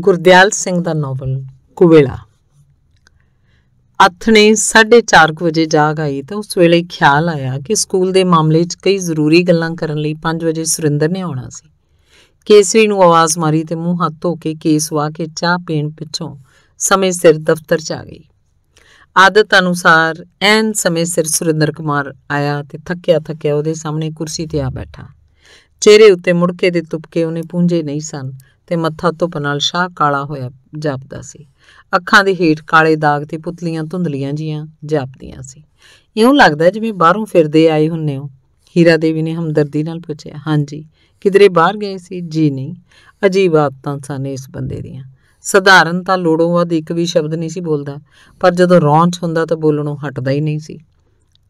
ਗੁਰਦਿਆਲ ਸਿੰਘ ਦਾ ਨੋਵਲ ਕੁਵੇਲਾ ਅਥਨੇ 4:30 ਵਜੇ ਜਾਗ ਆਈ ਤਾਂ ਉਸ ਵੇਲੇ ਖਿਆਲ ਆਇਆ ਕਿ ਸਕੂਲ ਦੇ ਮਾਮਲੇ 'ਚ ਕਈ ਜ਼ਰੂਰੀ ਗੱਲਾਂ ਕਰਨ ਲਈ 5 ਵਜੇ ਸੁਰਿੰਦਰ ਨੇ ਆਉਣਾ ਸੀ ਕੇਸਰੀ ਨੂੰ ਆਵਾਜ਼ ਮਾਰੀ ਤੇ ਮੂੰਹ ਹੱਥ ਧੋ ਕੇ ਕੇਸ ਵਾ ਕੇ ਚਾਹ ਪੀਣ ਪਿੱਛੋਂ ਸਮੇਂ ਸਿਰ ਦਫ਼ਤਰ 'ਚ ਆ ਗਈ ਆਦਤ ਅਨੁਸਾਰ ਐਨ ਸਮੇਂ ਸਿਰ ਸੁਰਿੰਦਰ ਕੁਮਾਰ ਆਇਆ ਤੇ ਥੱਕਿਆ ਥੱਕਿਆ ਉਹਦੇ ਸਾਹਮਣੇ ਕੁਰਸੀ ਤੇ ਆ ਬੈਠਾ ਚਿਹਰੇ ਉੱਤੇ ਮੁੜਕੇ ਦੇ ਤੁਪਕੇ ਉਹਨੇ ਪੂੰਝੇ ਨਹੀਂ ਸਨ ਤੇ ਮੱਥਾ ਧੁੱਪ ਨਾਲ ਸ਼ਾਹ ਕਾਲਾ ਹੋਇਆ ਜਾਪਦਾ ਸੀ ਅੱਖਾਂ ਦੇ ਹੇਠ ਕਾਲੇ ਦਾਗ ਤੇ ਪੁਤਲੀਆਂ ਧੁੰਦਲੀਆਂ ਜੀਆਂ ਜਾਪਦੀਆਂ ਸੀ ਇਉਂ ਲੱਗਦਾ ਜਿਵੇਂ ਬਾਹਰੋਂ ਫਿਰਦੇ ਆਏ ਹੁੰਨੇ ਹੋ ਹੀਰਾ ਦੇਵੀ ਨੇ ਹਮਦਰਦੀ ਨਾਲ ਪੁੱਛਿਆ ਹਾਂਜੀ ਕਿਧਰੇ ਬਾਹਰ ਗਏ ਸੀ ਜੀ ਨਹੀਂ ਅਜੀਬ ਆਤਾਂ ਸਨ ਇਸ ਬੰਦੇ ਦੀਆਂ ਸਧਾਰਨ ਤਾਂ ਲੋੜੋਂ ਵੱਧ ਇੱਕ ਵੀ ਸ਼ਬਦ ਨਹੀਂ ਸੀ ਬੋਲਦਾ ਪਰ ਜਦੋਂ ਰੌਂਚ ਹੁੰਦਾ ਤਾਂ ਬੋਲਣੋਂ ਹਟਦਾ ਹੀ ਨਹੀਂ ਸੀ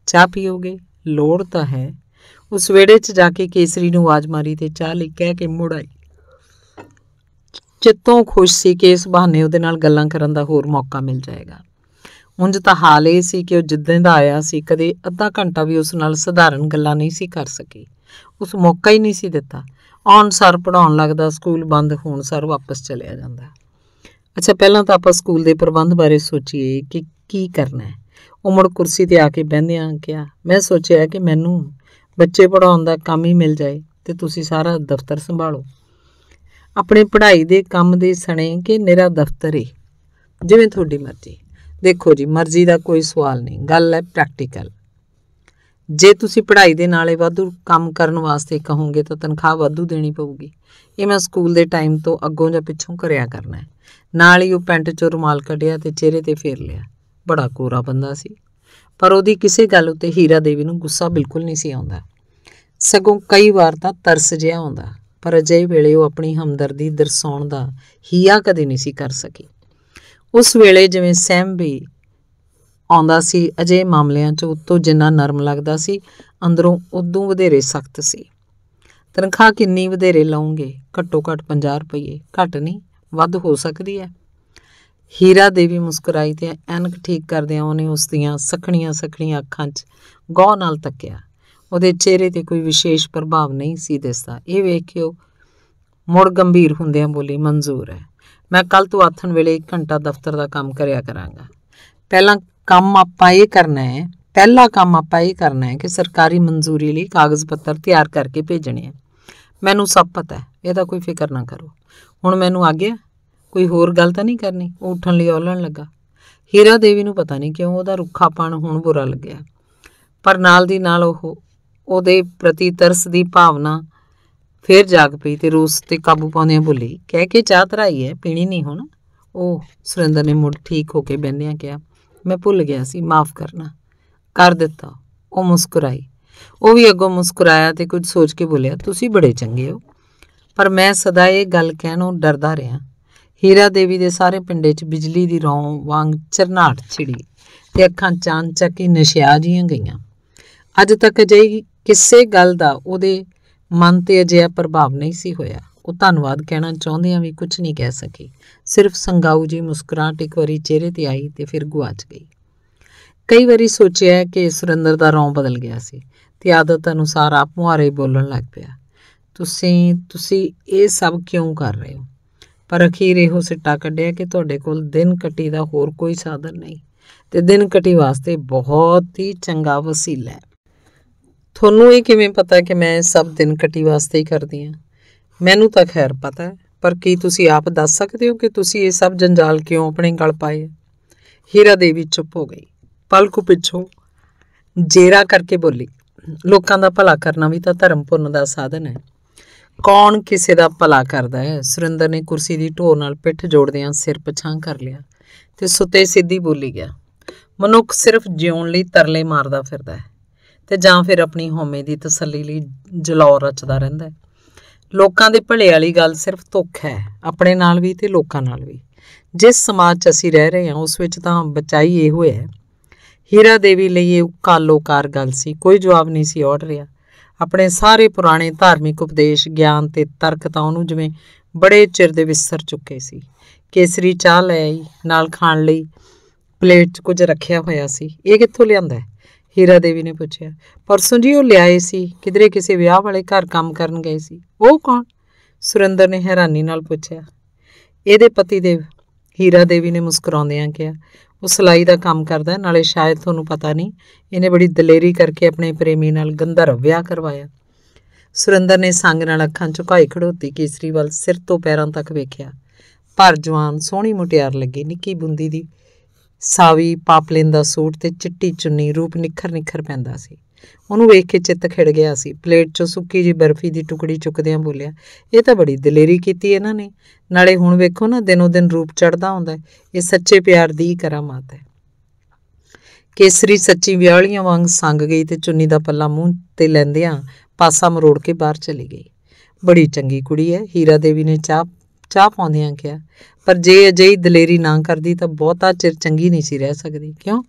ਚਾਹ ਪੀਓਗੇ ਲੋੜ ਤਾਂ ਹੈ ਉਸ ਵੇੜੇ 'ਚ ਜਾ ਕੇ ਕੇਸਰੀ ਨੂੰ ਆਵਾਜ਼ ਮਾਰੀ ਤੇ ਚਾਹ ਲਈ ਕਹਿ ਕੇ ਮੁੜ ਆਈ ਚਿੱਤੋਂ ਖੁਸ਼ ਸੀ ਕਿ ਇਸ ਬਹਾਨੇ ਉਹਦੇ ਨਾਲ ਗੱਲਾਂ ਕਰਨ ਦਾ ਹੋਰ ਮੌਕਾ ਮਿਲ ਜਾਏਗਾ ਉਂਝ ਤਾਂ ਹਾਲ ਇਹ ਸੀ ਕਿ ਉਹ ਜਿੱਦਾਂ ਦਾ ਆਇਆ ਸੀ ਕਦੇ ਅੱਧਾ ਘੰਟਾ ਵੀ ਉਸ ਨਾਲ ਸਧਾਰਨ ਗੱਲਾਂ ਨਹੀਂ ਸੀ ਕਰ ਸਕੀ ਉਸ ਮੌਕਾ ਹੀ ਨਹੀਂ ਸੀ ਦਿੱਤਾ ਔਨ ਸਰ ਪੜਾਉਣ ਲੱਗਦਾ ਸਕੂਲ ਬੰਦ ਹੋਣ ਸਰ ਵਾਪਸ ਚਲਿਆ ਜਾਂਦਾ ਅੱਛਾ ਪਹਿਲਾਂ ਤਾਂ ਆਪਾਂ ਸਕੂਲ ਦੇ ਪ੍ਰਬੰਧ ਬਾਰੇ ਸੋਚੀਏ ਕਿ ਕੀ ਕਰਨਾ ਹੈ ਉਮੜ ਕੁਰਸੀ ਤੇ ਆ ਕੇ ਬਹਿੰਦਿਆਂ ਕਿਹਾ ਮੈਂ ਸੋਚਿਆ ਕਿ ਮੈਨੂੰ ਬੱਚੇ ਪੜਾਉਣ ਦਾ ਕੰਮ ਹੀ ਮਿਲ ਜਾਏ ਤੇ ਤੁਸੀਂ ਸਾਰਾ ਦਫ਼ਤਰ ਸੰਭਾਲੋ ਆਪਣੇ ਪੜ੍ਹਾਈ ਦੇ ਕੰਮ ਦੇ ਸਣੇ ਕਿ ਨਿਹਰਾ ਦਫ਼ਤਰ ਹੀ ਜਿਵੇਂ ਤੁਹਾਡੀ ਮਰਜ਼ੀ ਦੇਖੋ ਜੀ ਮਰਜ਼ੀ ਦਾ ਕੋਈ ਸਵਾਲ ਨਹੀਂ ਗੱਲ ਹੈ ਪ੍ਰੈਕਟੀਕਲ ਜੇ ਤੁਸੀਂ ਪੜ੍ਹਾਈ ਦੇ ਨਾਲੇ ਵਾਧੂ ਕੰਮ ਕਰਨ ਵਾਸਤੇ ਕਹੋਗੇ ਤਾਂ ਤਨਖਾਹ ਵਾਧੂ ਦੇਣੀ ਪਊਗੀ ਇਹ ਮੈਂ ਸਕੂਲ ਦੇ ਟਾਈਮ ਤੋਂ ਅੱਗੋਂ ਜਾਂ ਪਿੱਛੋਂ ਕਰਿਆ ਕਰਨਾ ਹੈ ਨਾਲ ਹੀ ਉਹ ਪੈਂਟ ਚੋਂ ਰੁਮਾਲ ਕੱਢਿਆ ਤੇ ਚਿਹਰੇ ਤੇ ਫੇਰ ਲਿਆ ਬੜਾ ਕੋਰਾ ਬੰਦਾ ਸੀ ਪਰ ਉਹਦੀ ਕਿਸੇ ਗੱਲ ਉੱਤੇ ਹੀਰਾ ਦੇਵੀ ਨੂੰ ਗੁੱਸਾ ਬਿਲਕੁਲ ਨਹੀਂ ਸੀ ਆਉਂਦਾ ਸਗੋਂ ਕਈ ਵਾਰ ਤਾਂ ਤਰਸ ਜਿਹਾ ਆਉਂਦਾ ਪਰ ਅਜੇ ਵੇਲੇ ਉਹ ਆਪਣੀ ਹਮਦਰਦੀ ਦਰਸਾਉਣ ਦਾ ਹੀਆ ਕਦੇ ਨਹੀਂ ਸੀ ਕਰ ਸਕੀ ਉਸ ਵੇਲੇ ਜਿਵੇਂ ਸਹਿਮ ਵੀ ਆਉਂਦਾ ਸੀ ਅਜੇ ਮਾਮਲਿਆਂ 'ਚ ਉਤੋਂ ਜਿੰਨਾ ਨਰਮ ਲੱਗਦਾ ਸੀ ਅੰਦਰੋਂ ਉਦੋਂ ਵਧੇਰੇ ਸਖਤ ਸੀ ਤਨਖਾਹ ਕਿੰਨੀ ਵਧੇਰੇ ਲਾਉਂਗੇ ਘੱਟੋ ਘੱਟ 50 ਰੁਪਏ ਘੱਟ ਨਹੀਂ ਵੱਧ ਹੋ ਸਕਦੀ ਹੈ ਹੀਰਾ ਦੇਵੀ ਮੁਸਕਰਾਈ ਤੇ ਐਨਕ ਠੀਕ ਕਰਦਿਆਂ ਉਹਨੇ ਉਸ ਦੀਆਂ ਸਖਣੀਆਂ ਸਖਣੀਆਂ ਅੱਖਾਂ 'ਚ ਗੋਹ ਨਾਲ ਤੱਕਿਆ ਉਹਦੇ ਚਿਹਰੇ ਤੇ ਕੋਈ ਵਿਸ਼ੇਸ਼ ਪ੍ਰਭਾਵ ਨਹੀਂ ਸੀ ਦਿਸਦਾ ਇਹ ਵੇਖ ਕੇ ਉਹ ਮੁੜ ਗੰਭੀਰ ਹੁੰਦਿਆਂ ਬੋਲੀ ਮਨਜ਼ੂਰ ਹੈ ਮੈਂ ਕੱਲ ਤੋਂ ਆਥਣ ਵੇਲੇ 1 ਘੰਟਾ ਦਫ਼ਤਰ ਦਾ ਕੰਮ ਕਰਿਆ ਕਰਾਂਗਾ ਪਹਿਲਾਂ ਕੰਮ ਆਪਾਂ ਇਹ ਕਰਨਾ ਹੈ ਪਹਿਲਾ ਕੰਮ ਆਪਾਂ ਇਹ ਕਰਨਾ ਹੈ ਕਿ ਸਰਕਾਰੀ ਮਨਜ਼ੂਰੀ ਲਈ ਕਾਗਜ਼ ਪੱਤਰ ਤਿਆਰ ਕਰਕੇ ਭੇਜਣੇ ਆ ਮੈਨੂੰ ਸਭ ਪਤਾ ਹੈ ਇਹਦਾ ਕੋਈ ਫਿਕਰ ਨਾ ਕਰੋ ਹੁਣ ਮੈਨੂੰ ਆਗਿਆ ਕੋਈ ਹੋਰ ਗੱਲ ਤਾਂ ਨਹੀਂ ਕਰਨੀ ਉਹ ਉੱਠਣ ਲਈ ਔਲਣ ਲੱਗਾ ਹੀਰਾ ਦੇਵੀ ਨੂੰ ਪਤਾ ਨਹੀਂ ਕਿਉਂ ਉਹਦਾ ਰੁੱਖਾਪਣ ਹੁਣ ਬੁਰਾ ਲੱਗਿਆ ਪਰ ਨਾਲ ਦੀ ਨਾਲ ਉਹ ਉਹਦੇ ਪ੍ਰਤੀ ਤਰਸ ਦੀ ਭਾਵਨਾ ਫੇਰ ਜਾਗ ਪਈ ਤੇ ਰੋਸ ਤੇ ਕਾਬੂ ਪਾਉਂਦਿਆਂ ਬੋਲੀ ਕਹਿ ਕੇ ਚਾਹ ਧਰਾਈ ਹੈ ਪੀਣੀ ਨਹੀਂ ਹੁਣ ਉਹ ਸੁਰਿੰਦਰ ਨੇ ਮੁੜ ਠੀਕ ਹੋ ਕੇ ਬੈੰਦਿਆਂ ਕਿਹਾ ਮੈਂ ਭੁੱਲ ਗਿਆ ਸੀ ਮਾਫ ਕਰਨਾ ਕਰ ਦਿੱਤਾ ਉਹ ਮੁਸਕਰਾਈ ਉਹ ਵੀ ਅੱਗੋਂ ਮੁਸਕਰਾਇਆ ਤੇ ਕੁਝ ਸੋਚ ਕੇ ਬੋਲਿਆ ਤੁਸੀਂ ਬੜੇ ਚੰਗੇ ਹੋ ਪਰ ਮੈਂ ਸਦਾ ਇਹ ਗੱਲ ਕਹਿਣੋਂ ਡਰਦਾ ਰਿਹਾ ਹੀਰਾ ਦੇਵੀ ਦੇ ਸਾਰੇ ਪਿੰਡੇ 'ਚ ਬਿਜਲੀ ਦੀ ਰੌਂ ਵਾਂਗ ਚਰਨਾਟ ਛਿੜੀ ਤੇ ਅੱਖਾਂ ਚਾਂਚਕ ਹੀ ਨਸ਼ਿਆ ਜੀਆਂ ਗਈਆਂ ਅੱਜ ਤੱਕ ਜਈ ਕਿਸੇ ਗੱਲ ਦਾ ਉਹਦੇ ਮਨ ਤੇ ਅਜਿਹਾ ਪ੍ਰਭਾਵ ਨਹੀਂ ਸੀ ਹੋਇਆ ਉਹ ਧੰਨਵਾਦ ਕਹਿਣਾ ਚਾਹੁੰਦਿਆਂ ਵੀ ਕੁਝ ਨਹੀਂ ਕਹਿ ਸਕੀ ਸਿਰਫ ਸੰਗਾਉ ਜੀ ਮੁਸਕਰਾਟ ਇੱਕ ਵਾਰੀ ਚਿਹਰੇ ਤੇ ਆਈ ਤੇ ਫਿਰ ਗੁਆਚ ਗਈ ਕਈ ਵਾਰੀ ਸੋਚਿਆ ਕਿ ਸੁਰਿੰਦਰ ਦਾ ਰੌਂ ਬਦਲ ਗਿਆ ਸੀ ਤੇ ਆਦਤ ਅਨੁਸਾਰ ਆਪ ਮੁਹਾਰੇ ਬੋਲਣ ਲੱਗ ਪਿਆ ਤੁਸੀਂ ਤੁਸੀਂ ਇਹ ਸਭ ਕਿਉਂ ਕਰ ਰਹੇ ਹੋ ਪਰ ਅਖੀਰ ਇਹੋ ਸਿੱਟਾ ਕੱਢਿਆ ਕਿ ਤੁਹਾਡੇ ਕੋਲ ਦਿਨ ਕੱਟੀ ਦਾ ਹੋਰ ਕੋਈ ਸਾਧਨ ਨਹੀਂ ਤੇ ਦਿਨ ਕੱਟੀ ਵਾਸਤੇ ਬਹੁਤ ਹੀ ਚੰਗਾ ਵਸੀਲਾ ਹੈ ਤੁਹਾਨੂੰ ਇਹ ਕਿਵੇਂ ਪਤਾ ਕਿ ਮੈਂ ਸਭ ਦਿਨ ਕੱਟੀ ਵਾਸਤੇ ਹੀ ਕਰਦੀ ਆ ਮੈਨੂੰ ਤਾਂ ਖੈਰ ਪਤਾ ਹੈ ਪਰ ਕੀ ਤੁਸੀਂ ਆਪ ਦੱਸ ਸਕਦੇ ਹੋ ਕਿ ਤੁਸੀਂ ਇਹ ਸਭ ਜੰਜਾਲ ਕਿਉਂ ਆਪਣੇ ਗਲ ਪਾਏ ਹੀਰਾ ਦੇਵੀ ਚੁੱਪ ਹੋ ਗਈ ਪਲਕ ਪਿੱਛੋਂ ਜੇਰਾ ਕਰਕੇ ਬੋਲੀ ਲੋਕਾਂ ਦਾ ਭਲਾ ਕਰਨਾ ਵੀ ਤਾਂ ਧਰਮ ਪੁੰਨ ਦਾ ਸਾਧਨ ਹੈ ਕੌਣ ਕਿਸੇ ਦਾ ਭਲਾ ਕਰਦਾ ਹੈ ਸੁਰਿੰਦਰ ਨੇ ਕੁਰਸੀ ਦੀ ਢੋਰ ਨਾਲ ਪਿੱਠ ਜੋੜਦਿਆਂ ਸਿਰ ਪਛਾਂ ਕਰ ਲਿਆ ਤੇ ਸੁੱਤੇ ਸਿੱਧੀ ਬੋਲੀ ਗਿਆ ਮਨੁੱਖ ਸਿਰਫ ਜਿਉਣ ਲਈ ਤਰਲੇ ਮਾਰਦਾ ਫਿਰਦਾ ਹੈ ਤੇ ਜਾਂ ਫਿਰ ਆਪਣੀ ਹੋਮੇ ਦੀ ਤਸੱਲੀ ਲਈ ਜਲੌਰ ਰਚਦਾ ਰਹਿੰਦਾ ਹੈ ਲੋਕਾਂ ਦੇ ਭਲੇ ਵਾਲੀ ਗੱਲ ਸਿਰਫ ਧੋਖਾ ਹੈ ਆਪਣੇ ਨਾਲ ਵੀ ਤੇ ਲੋਕਾਂ ਨਾਲ ਵੀ ਜਿਸ ਸਮਾਜ 'ਚ ਅਸੀਂ ਰਹਿ ਰਹੇ ਹਾਂ ਉਸ ਵਿੱਚ ਤਾਂ ਬਚਾਈ ਇਹ ਹੋਇਆ ਹੈ ਹੀਰਾ ਦੇਵੀ ਲਈ ਇਹ ਕਾਲੋਕਾਰ ਗੱਲ ਸੀ ਕੋਈ ਜਵਾਬ ਨਹੀਂ ਸੀ ਔੜ ਰਿਹਾ ਆਪਣੇ ਸਾਰੇ ਪੁਰਾਣੇ ਧਾਰਮਿਕ ਉਪਦੇਸ਼ ਗਿਆਨ ਤੇ ਤਰਕ ਤਾਂ ਉਹਨੂੰ ਜਿਵੇਂ ਬੜੇ ਚਿਰ ਦੇ ਵਿਸਰ ਚੁੱਕੇ ਸੀ ਕੇਸਰੀ ਚਾਹ ਲੈ ਆਈ ਨਾਲ ਖਾਣ ਲਈ ਪਲੇਟ 'ਚ ਕੁਝ ਰੱਖਿਆ ਹੋਇਆ ਸੀ ਇਹ ਕਿੱਥੋਂ ਲਿਆਂਦਾ ਹੈ ਹੀਰਾ ਦੇਵੀ ਨੇ ਪੁੱਛਿਆ ਪਰਸੋਂ ਜੀ ਉਹ ਲਿਆਏ ਸੀ ਕਿਧਰੇ ਕਿਸੇ ਵਿਆਹ ਵਾਲੇ ਘਰ ਕੰਮ ਕਰਨ ਗਏ ਸੀ ਉਹ ਕੌਣ ਸੁਰਿੰਦਰ ਨੇ ਹੈਰਾਨੀ ਨਾਲ ਪੁੱਛਿਆ ਇਹਦੇ ਪਤੀ ਦੇਵ ਹੀਰਾ ਦੇਵੀ ਨੇ ਮੁਸਕਰਾਉਂਦਿਆਂ ਕਿਹਾ ਉਹ ਸਲਾਈ ਦਾ ਕੰਮ ਕਰਦਾ ਨਾਲੇ ਸ਼ਾਇਦ ਤੁਹਾਨੂੰ ਪਤਾ ਨਹੀਂ ਇਹਨੇ ਬੜੀ ਦਲੇਰੀ ਕਰਕੇ ਆਪਣੇ ਪ੍ਰੇਮੀ ਨਾਲ ਗੰਧਰ ਵਿਆਹ ਕਰਵਾਇਆ ਸੁਰਿੰਦਰ ਨੇ ਸੰਗ ਨਾਲ ਅੱਖਾਂ ਝੁਕਾਈ ਖੜੋਤੀ ਕੇਸਰੀ ਵੱਲ ਸਿਰ ਤੋਂ ਪੈਰਾਂ ਤੱਕ ਵੇਖਿਆ ਪਰ ਜਵਾਨ ਸੋਹਣੀ ਮੁਟਿਆਰ ਲੱਗੀ ਨਿੱਕੀ ਬੁੰਦੀ ਦੀ ਸਾਵੀ ਪਾਪਲਿਨ ਦਾ ਸੂਟ ਤੇ ਚਿੱਟੀ ਚੁੰਨੀ ਰੂਪ ਨਿਖਰ ਨਿਖਰ ਪੈਂਦਾ ਸੀ ਉਹਨੂੰ ਵੇਖ ਕੇ ਚਿੱਤ ਖਿੜ ਗਿਆ ਸੀ ਪਲੇਟ 'ਚੋਂ ਸੁੱਕੀ ਜੀ ਬਰਫੀ ਦੀ ਟੁਕੜੀ ਚੁੱਕਦਿਆਂ ਬੋਲਿਆ ਇਹ ਤਾਂ ਬੜੀ ਦਲੇਰੀ ਕੀਤੀ ਇਹਨਾਂ ਨੇ ਨਾਲੇ ਹੁਣ ਵੇਖੋ ਨਾ ਦਿਨੋ ਦਿਨ ਰੂਪ ਚੜਦਾ ਹੁੰਦਾ ਇਹ ਸੱਚੇ ਪਿਆਰ ਦੀ ਕਰਾਮਾਤ ਹੈ ਕੇਸਰੀ ਸੱਚੀ ਵਿਆਹਲੀਆਂ ਵਾਂਗ ਸੰਗ ਗਈ ਤੇ ਚੁੰਨੀ ਦਾ ਪੱਲਾ ਮੂੰਹ ਤੇ ਲੈਂਦਿਆਂ ਪਾਸਾ ਮਰੋੜ ਕੇ ਬਾਹਰ ਚਲੀ ਗਈ ਬੜੀ ਚੰਗੀ ਕੁੜੀ ਹੈ ਹੀਰਾ ਦੇਵੀ ਨੇ ਚਾਹ ਚਾਹ ਪਾਉਂਦਿਆਂ ਕਿਹਾ ਪਰ ਜੇ ਅਜਿਹੀ ਦਲੇਰੀ ਨਾ ਕਰਦੀ ਤਾਂ ਬਹੁਤਾ ਚਿਰ ਚੰਗੀ ਨਹੀਂ ਸੀ ਰਹਿ ਸਕਦੀ ਕਿਉਂ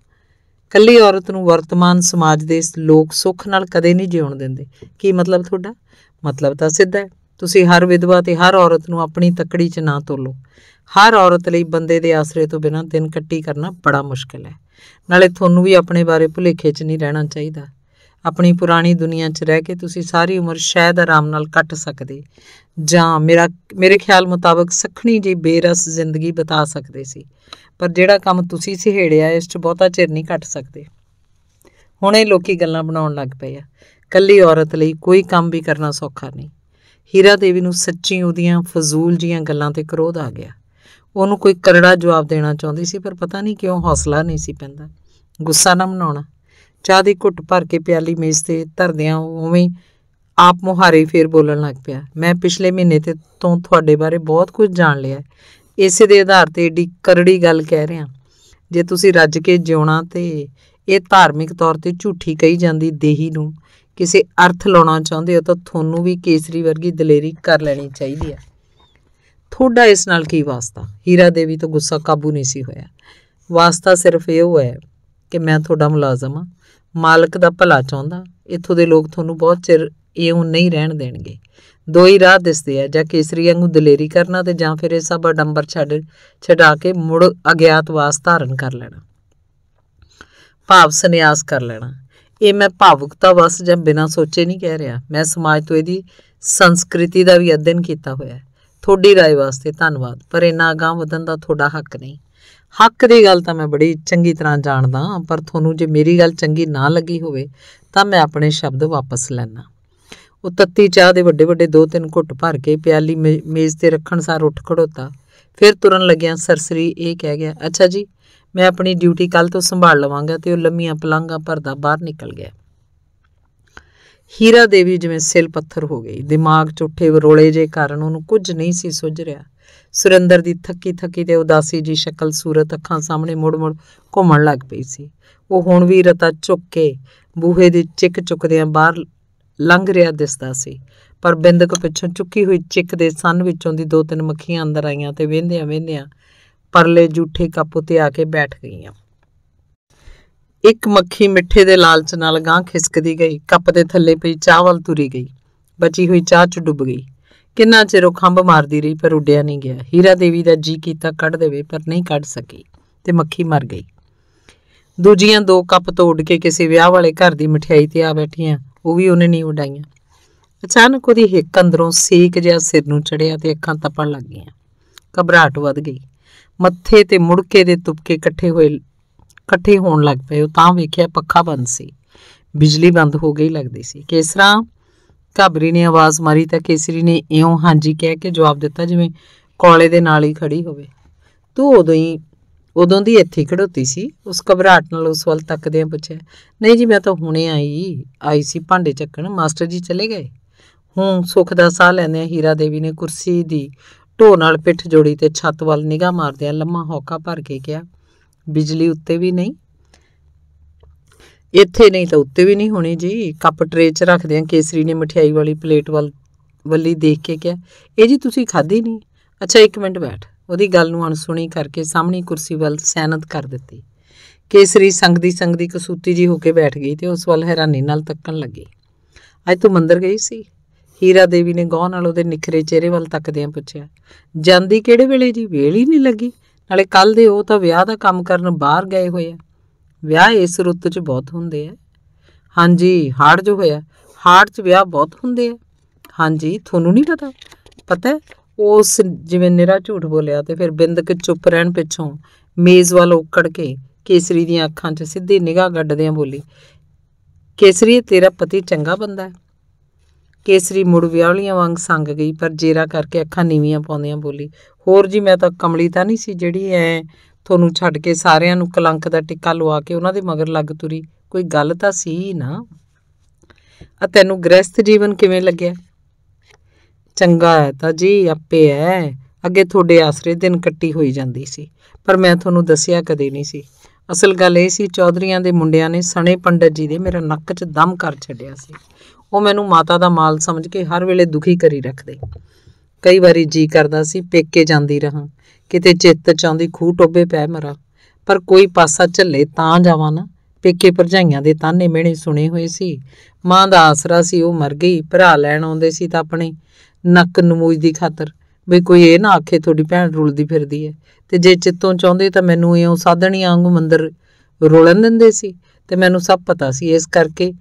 ਕੱਲੀ ਔਰਤ ਨੂੰ ਵਰਤਮਾਨ ਸਮਾਜ ਦੇ ਲੋਕ ਸੁੱਖ ਨਾਲ ਕਦੇ ਨਹੀਂ ਜਿਉਣ ਦਿੰਦੇ ਕੀ ਮਤਲਬ ਤੁਹਾਡਾ ਮਤਲਬ ਤਾਂ ਸਿੱਧਾ ਹੈ ਤੁਸੀਂ ਹਰ ਵਿਧਵਾ ਤੇ ਹਰ ਔਰਤ ਨੂੰ ਆਪਣੀ ਤੱਕੜੀ 'ਚ ਨਾ ਤੋਲੋ ਹਰ ਔਰਤ ਲਈ ਬੰਦੇ ਦੇ ਆਸਰੇ ਤੋਂ ਬਿਨਾਂ ਦਿਨ ਕੱਟੀ ਕਰਨਾ ਬੜਾ ਮੁਸ਼ਕਲ ਹੈ ਨਾਲੇ ਤੁਹਾਨੂੰ ਵੀ ਆਪਣੇ ਬਾਰੇ ਭੁਲੇਖੇ 'ਚ ਨਹੀਂ ਰਹਿਣਾ ਚਾਹੀਦਾ ਆਪਣੀ ਪੁਰਾਣੀ ਦੁਨੀਆ 'ਚ ਰਹਿ ਕੇ ਤੁਸੀਂ ਸਾਰੀ ਉਮਰ ਸ਼ਾਇਦ ਆਰਾਮ ਨਾਲ ਕੱਟ ਸਕਦੇ ਜਾਂ ਮੇਰਾ ਮੇਰੇ ਖਿਆਲ ਮੁਤਾਬਕ ਸਖਣੀ ਜੀ ਬੇਰਸ ਜ਼ਿੰਦਗੀ ਬਤਾ ਸਕਦੇ ਸੀ ਪਰ ਜਿਹੜਾ ਕੰਮ ਤੁਸੀਂ ਸਿਹੜਿਆ ਇਸ 'ਚ ਬਹੁਤਾ ਚਿਰ ਨਹੀਂ ਕੱਟ ਸਕਦੇ ਹੁਣੇ ਲੋਕੀ ਗੱਲਾਂ ਬਣਾਉਣ ਲੱਗ ਪਏ ਆ ਕੱਲੀ ਔਰਤ ਲਈ ਕੋਈ ਕੰਮ ਵੀ ਕਰਨਾ ਸੌਖਾ ਨਹੀਂ ਹੀਰਾ ਦੇਵੀ ਨੂੰ ਸੱਚੀ ਉਹਦੀਆਂ ਫਜ਼ੂਲ ਜੀਆਂ ਗੱਲਾਂ ਤੇ ਕਰੋਧ ਆ ਗਿਆ ਉਹਨੂੰ ਕੋਈ ਕਰੜਾ ਜਵਾਬ ਦੇਣਾ ਚਾਹੁੰਦੀ ਸੀ ਪਰ ਪਤਾ ਨਹੀਂ ਕਿਉਂ ਹੌਸਲਾ ਨਹੀਂ ਸੀ ਪੈਂਦਾ ਗੁੱਸਾ ਨਾ ਮਨਾਉਣਾ ਚਾਹ ਦੀ ਘੁੱਟ ਭਰ ਕੇ ਪਿਆਲੀ ਮੇਜ਼ ਤੇ ਧਰਦਿਆਂ ਉਵੇਂ ਆਪ ਮੁਹਾਰੇ ਫੇਰ ਬੋਲਣ ਲੱਗ ਪਿਆ ਮੈਂ ਪਿਛਲੇ ਮਹੀਨੇ ਤੇ ਤੋਂ ਤੁਹਾਡੇ ਬਾਰੇ ਬਹੁਤ ਕੁਝ ਜਾਣ ਲਿਆ ਇਸੇ ਦੇ ਆਧਾਰ ਤੇ ਏਡੀ ਕਰੜੀ ਗੱਲ ਕਹਿ ਰਿਹਾ ਜੇ ਤੁਸੀਂ ਰੱਜ ਕੇ ਜਿਉਣਾ ਤੇ ਇਹ ਧਾਰਮਿਕ ਤੌਰ ਤੇ ਝੂਠੀ ਕਹੀ ਜਾਂਦੀ ਦੇਹੀ ਨੂੰ ਕਿਸੇ ਅਰਥ ਲਾਉਣਾ ਚਾਹੁੰਦੇ ਹੋ ਤਾਂ ਤੁਹਾਨੂੰ ਵੀ ਕੇਸਰੀ ਵਰਗੀ ਦਲੇਰੀ ਕਰ ਲੈਣੀ ਚਾਹੀਦੀ ਹੈ ਥੋੜਾ ਇਸ ਨਾਲ ਕੀ ਵਾਸਤਾ ਹੀਰਾ ਦੇਵੀ ਤੋਂ ਗੁੱਸਾ ਕਾਬੂ ਨਹੀਂ ਸੀ ਹੋਇਆ ਵਾਸਤਾ ਸਿਰਫ ਇਹ ਹੋਇਆ ਕਿ ਮੈਂ ਤੁਹਾਡਾ ਮੁਲਾਜ਼ਮ ਹਾਂ ਮਾਲਕ ਦਾ ਭਲਾ ਚਾਹੁੰਦਾ ਇੱਥੋਂ ਦੇ ਲੋਕ ਤੁਹਾਨੂੰ ਬਹੁਤ ਚਿਰ ਇਉਂ ਨਹੀਂ ਰਹਿਣ ਦੇਣਗੇ ਦੋ ਹੀ ਰਾਹ ਦਿਸਦੇ ਆ ਜਾਂ ਕੇਸਰੀ ਵਾਂਗੂ ਦਲੇਰੀ ਕਰਨਾ ਤੇ ਜਾਂ ਫਿਰ ਇਹ ਸਭ ਅਡੰਬਰ ਛੱਡ ਛਡਾ ਕੇ ਮੁੜ ਅਗਿਆਤਵਾਸ ਧਾਰਨ ਕਰ ਲੈਣਾ ਭਾਵ ਸੰਨਿਆਸ ਕਰ ਲੈਣਾ ਇਹ ਮੈਂ ਭਾਵੁਕਤਾ ਵਸ ਜਾਂ ਬਿਨਾਂ ਸੋਚੇ ਨਹੀਂ ਕਹਿ ਰਿਹਾ ਮੈਂ ਸਮਾਜ ਤੋਂ ਇਹਦੀ ਸੰਸਕ੍ਰਿਤੀ ਦਾ ਵੀ ਅਧਿਐਨ ਕੀਤਾ ਹੋਇਆ ਹੈ ਤੁਹਾਡੀ رائے ਵਾਸਤੇ ਧੰਨਵਾਦ ਪਰ ਇਹਨਾਂ ਅਗਾਹ ਵਧਣ ਦਾ ਤੁਹਾਡਾ ਹੱਕ ਨਹੀਂ ਹੱਕ ਦੀ ਗੱਲ ਤਾਂ ਮੈਂ ਬੜੀ ਚੰਗੀ ਤਰ੍ਹਾਂ ਜਾਣਦਾ ਪਰ ਤੁਹਾਨੂੰ ਜੇ ਮੇਰੀ ਗੱਲ ਚੰਗੀ ਨਾ ਲੱਗੀ ਹੋਵੇ ਤਾਂ ਮੈਂ ਆਪਣੇ ਸ਼ਬਦ ਵਾਪਸ ਲੈਣਾ ਉਹ ਤੱਤੀ ਚਾਹ ਦੇ ਵੱਡੇ ਵੱਡੇ ਦੋ ਤਿੰਨ ਘੁੱਟ ਭਰ ਕੇ ਪਿਆਲੀ ਮੇਜ਼ ਤੇ ਰੱਖਣ ਸਾਰ ਉੱਠ ਖੜੋਤਾ ਫਿਰ ਤੁਰਨ ਲੱਗਿਆ ਸਰਸਰੀ ਇਹ ਕਹਿ ਗਿਆ ਅੱਛਾ ਜੀ ਮੈਂ ਆਪਣੀ ਡਿਊਟੀ ਕੱਲ ਤੋਂ ਸੰਭਾਲ ਲਵਾਂਗਾ ਤੇ ਉਹ ਲੰਮੀਆਂ ਪਲੰਗਾਂ ਭਰਦਾ ਬਾਹਰ ਨਿਕਲ ਗਿਆ ਹੀਰਾ ਦੇਵੀ ਜਿਵੇਂ ਸਿਲ ਪੱਥਰ ਹੋ ਗਈ ਦਿਮਾਗ ਝੁੱਠੇ ਰੋਲੇ ਜੇ ਕਾਰਨ ਉਹਨੂੰ ਕੁਝ ਨਹੀਂ ਸੀ ਸੁਝ ਰਿਹਾ ਸੁਰਿੰਦਰ ਦੀ ਥੱਕੀ ਥੱਕੀ ਤੇ ਉਦਾਸੀ ਜੀ ਸ਼ਕਲ ਸੂਰਤ ਅੱਖਾਂ ਸਾਹਮਣੇ ਮੁੜ-ਮੁੜ ਘੁੰਮਣ ਲੱਗ ਪਈ ਸੀ ਉਹ ਹੁਣ ਵੀ ਰਤਾ ਝੁੱਕ ਕੇ ਬੂਹੇ ਦੇ ਚਿੱਕ ਚੁੱਕਦਿਆਂ ਬਾਹਰ ਲੰਘ ਰਿਹਾ ਦਿਸਦਾ ਸੀ ਪਰ ਬਿੰਦਕ ਪਿੱਛੋਂ ਚੁੱਕੀ ਹੋਈ ਚਿੱਕ ਦੇ ਸੰਨ ਵਿੱਚੋਂ ਦੀ ਦੋ ਤਿੰਨ ਮੱਖੀਆਂ ਅੰਦਰ ਆਈਆਂ ਤੇ ਵੇਂਦਿਆਂ ਵੇਂਦਿਆਂ ਪਰਲੇ ਝੂਠੇ ਕੱਪ ਉਤੇ ਆ ਕੇ ਬੈਠ ਗਈਆਂ ਇੱਕ ਮੱਖੀ ਮਿੱਠੇ ਦੇ ਲਾਲਚ ਨਾਲ ਗਾਂ ਖਿਸਕਦੀ ਗਈ ਕੱਪ ਦੇ ਥੱਲੇ ਪਈ ਚਾਵਲ ਤੁਰੀ ਗਈ ਬਚੀ ਹੋਈ ਚਾਹ ਚ ਡੁੱਬ ਗਈ ਕਿੰਨਾ ਚਿਰ ਉਹ ਖੰਭ ਮਾਰਦੀ ਰਹੀ ਪਰ ਉੱਡਿਆ ਨਹੀਂ ਗਿਆ ਹੀਰਾ ਦੇਵੀ ਦਾ ਜੀ ਕੀਤਾ ਕੱਢ ਦੇਵੇ ਪਰ ਨਹੀਂ ਕੱਢ ਸਕੀ ਤੇ ਮੱਖੀ ਮਰ ਗਈ ਦੂਜੀਆਂ ਦੋ ਕੱਪ ਤੋੜ ਕੇ ਕਿਸੇ ਵਿਆਹ ਵਾਲੇ ਘਰ ਦੀ ਮਠਿਆਈ ਤੇ ਆ ਬੈਠੀਆਂ ਉਹ ਵੀ ਉਹਨੇ ਨਹੀਂ ਉਡਾਈਆਂ ਅਚਾਨਕ ਉਹਦੀ ਹਿੱਕ ਅੰਦਰੋਂ ਸੇਕ ਜਿਹਾ ਸਿਰ ਨੂੰ ਚੜਿਆ ਤੇ ਅੱਖਾਂ ਤਪਣ ਲੱਗ ਗਈਆਂ ਘਬਰਾਟ ਵੱਧ ਗਈ ਮੱਥੇ ਤੇ ਮੁੜਕੇ ਦੇ ਤੁਪਕੇ ਇਕੱਠੇ ਹੋਏ ਇਕੱਠੇ ਹੋਣ ਲੱਗ ਪਏ ਉਹ ਤਾਂ ਵੇਖਿਆ ਪੱਖਾ ਬੰਦ ਸੀ ਬਿਜਲੀ ਬੰਦ ਹੋ ਗਈ ਲੱਗਦੀ ਸੀ ਕਿਸ ਤਰ੍ਹਾਂ ਘਾਬਰੀ ਨੇ ਆਵਾਜ਼ ਮਾਰੀ ਤਾਂ ਕੇਸਰੀ ਨੇ ਇਉਂ ਹਾਂਜੀ ਕਹਿ ਕੇ ਜਵਾਬ ਦਿੱਤਾ ਜਿਵੇਂ ਕੋਲੇ ਦੇ ਨਾਲ ਹੀ ਖੜੀ ਹੋਵੇ ਤੂੰ ਉਦੋਂ ਹੀ ਉਦੋਂ ਦੀ ਇੱਥੇ ਖੜੋਤੀ ਸੀ ਉਸ ਘਬਰਾਟ ਨਾਲ ਉਸ ਵੱਲ ਤੱਕਦਿਆਂ ਪੁੱਛਿਆ ਨਹੀਂ ਜੀ ਮੈਂ ਤਾਂ ਹੁਣੇ ਆਈ ਆਈ ਸੀ ਭਾਂਡੇ ਚੱਕਣ ਮਾਸਟਰ ਜੀ ਚਲੇ ਗਏ ਹੂੰ ਸੁਖ ਦਾ ਸਾਹ ਲੈਂਦੇ ਆ ਹੀਰਾ ਦੇਵੀ ਨੇ ਕੁਰਸੀ ਦੀ ਢੋ ਨਾਲ ਪਿੱਠ ਜੋੜੀ ਤੇ ਛੱਤ ਵੱਲ ਨਿਗਾਹ ਮਾਰਦਿਆਂ ਲੰਮਾ ਹੌਕਾ ਭਰ ਕੇ ਕਿਹਾ ਬਿਜਲੀ ਉੱਤੇ ਵੀ ਨਹੀਂ ਇੱਥੇ ਨਹੀਂ ਤਾਂ ਉੱਤੇ ਵੀ ਨਹੀਂ ਹੋਣੀ ਜੀ ਕੱਪ ਟਰੇ 'ਚ ਰੱਖਦੇ ਆ ਕੇਸਰੀ ਨੇ ਮਠਿਆਈ ਵਾਲੀ ਪਲੇਟ ਵੱਲ ਵੱਲੀ ਦੇਖ ਕੇ ਕਿਹਾ ਇਹ ਜੀ ਤੁਸੀਂ ਖਾਧੀ ਨਹੀਂ ਅੱਛਾ ਇੱਕ ਮਿੰਟ ਬੈਠ ਉਹਦੀ ਗੱਲ ਨੂੰ ਅਣਸੁਣੀ ਕਰਕੇ ਸਾਹਮਣੀ ਕੁਰਸੀ ਵੱਲ ਸੈਨਤ ਕਰ ਦਿੱਤੀ ਕੇਸਰੀ ਸੰਗ ਦੀ ਸੰਗ ਦੀ ਕਸੂਤੀ ਜੀ ਹੋ ਕੇ ਬੈਠ ਗਈ ਤੇ ਉਸ ਵੱਲ ਹੈਰਾਨੀ ਨਾਲ ਤੱਕਣ ਲੱਗੀ ਅੱਜ ਤੂੰ ਮੰਦਰ ਗਈ ਸੀ ਹੀਰਾ ਦੇਵੀ ਨੇ ਗੋਹ ਨਾਲ ਉਹਦੇ ਨਿਖਰੇ ਚਿਹਰੇ ਵੱਲ ਤੱਕਦਿਆਂ ਪੁੱਛਿਆ ਜਾਂਦੀ ਕਿਹੜੇ ਵੇਲੇ ਜੀ ਵੇਲ ਹੀ ਨਹੀਂ ਲੱਗੀ ਨਾਲੇ ਕੱਲ ਦੇ ਉਹ ਤਾਂ ਵਿਆਹ ਦਾ ਕੰਮ ਕਰਨ ਬਾਹਰ ਗਏ ਹੋਏ ਆ ਵਿਆਹ ਇਸ ਰੁੱਤ 'ਚ ਬਹੁਤ ਹੁੰਦੇ ਆ ਹਾਂਜੀ ਹਾੜ ਜੋ ਹੋਇਆ ਹਾੜ 'ਚ ਵਿਆਹ ਬਹੁਤ ਹੁੰਦੇ ਆ ਹਾਂਜੀ ਤੁਹਾਨੂੰ ਨਹੀਂ ਪਤਾ ਪਤਾ ਉਸ ਜਿਵੇਂ ਨਿਹਰਾ ਝੂਠ ਬੋਲਿਆ ਤੇ ਫਿਰ ਬਿੰਦ ਬਿੰਦਕ ਚੁੱਪ ਰਹਿਣ ਪਿੱਛੋਂ ਮੇਜ਼ ਵੱਲ ਓਕੜ ਕੇ ਕੇਸਰੀ ਦੀਆਂ ਅੱਖਾਂ 'ਚ ਸਿੱਧੀ ਨਿਗਾਹ ਗੱਡਦਿਆਂ ਬੋਲੀ ਕੇਸਰੀ ਤੇਰਾ ਪਤੀ ਚੰਗਾ ਬੰਦਾ ਹੈ ਕੇਸਰੀ ਮੁੜ ਵਿਆਹਲੀਆਂ ਵਾਂਗ ਸੰਗ ਗਈ ਪਰ ਜੇਰਾ ਕਰਕੇ ਅੱਖਾਂ ਨੀਵੀਆਂ ਪਾਉਂਦਿਆਂ ਬੋਲੀ ਹੋਰ ਜੀ ਮੈਂ ਤਾਂ ਕਮਲੀ ਤਾਂ ਨਹੀਂ ਸੀ ਜਿਹੜੀ ਐ ਤੁਹਾਨੂੰ ਛੱਡ ਕੇ ਸਾਰਿਆਂ ਨੂੰ ਕਲੰਕ ਦਾ ਟਿੱਕਾ ਲਵਾ ਕੇ ਉਹਨਾਂ ਦੇ ਮਗਰ ਲੱਗ ਤੁਰੀ ਕੋਈ ਗੱਲ ਤਾਂ ਸੀ ਨਾ ਆ ਤੈਨੂੰ ਗ੍ਰਸਥ ਜੀਵਨ ਕਿਵੇਂ ਲੱਗਿਆ ਚੰਗਾ ਹੈ ਤਾਂ ਜੀ ਆਪੇ ਹੈ ਅੱਗੇ ਤੁਹਾਡੇ ਆਸਰੇ ਦਿਨ ਕੱਟੀ ਹੋਈ ਜਾਂਦੀ ਸੀ ਪਰ ਮੈਂ ਤੁਹਾਨੂੰ ਦੱਸਿਆ ਕਦੇ ਨਹੀਂ ਸੀ ਅਸਲ ਗੱਲ ਇਹ ਸੀ ਚੌਧਰੀਆਂ ਦੇ ਮੁੰਡਿਆਂ ਨੇ ਸਣੇ ਪੰਡਤ ਜੀ ਦੇ ਮੇਰਾ ਨੱਕ 'ਚ ਦਮ ਕਰ ਛੱਡਿਆ ਸੀ ਉਹ ਮੈਨੂੰ ਮਾਤਾ ਦਾ ਮਾਲ ਸਮਝ ਕੇ ਹਰ ਵੇਲੇ ਦੁਖੀ ਕਰੀ ਰੱਖਦੇ ਕਈ ਵਾਰੀ ਜੀ ਕਰਦਾ ਸੀ ਪੇਕੇ ਜਾਂਦੀ ਰਹਾ ਕਿਤੇ ਚਿੱਤ ਚਾਉਂਦੀ ਖੂ ਟੋਬੇ ਪੈ ਮਰਾ ਪਰ ਕੋਈ ਪਾਸਾ ਝੱਲੇ ਤਾਂ ਜਾਵਾਂ ਨਾ ਪੇਕੇ ਭਰਜਾਈਆਂ ਦੇ ਤਾਨੇ ਮਿਹਣੇ ਸੁਣੇ ਹੋਏ ਸੀ ਮਾਂ ਦਾ ਆਸਰਾ ਸੀ ਉਹ ਮਰ ਗਈ ਭਰਾ ਲੈਣ ਆਉਂਦੇ ਸੀ ਤਾਂ ਆਪਣੇ ਨੱਕ ਨਮੂਜ ਦੀ ਖਾਤਰ ਵੀ ਕੋਈ ਇਹ ਨਾ ਆਖੇ ਤੁਹਾਡੀ ਭੈਣ ਰੁਲਦੀ ਫਿਰਦੀ ਹੈ ਤੇ ਜੇ ਚਿੱਤੋਂ ਚਾਹੁੰਦੇ ਤਾਂ ਮੈਨੂੰ ਇਉਂ ਸਾਧਣੀ ਵਾਂਗੂ ਮੰਦਰ ਰੋਲਣ ਦਿੰਦੇ ਸੀ ਤੇ ਮੈਨੂੰ ਸਭ ਪਤਾ ਸੀ ਇਸ ਕਰਕੇ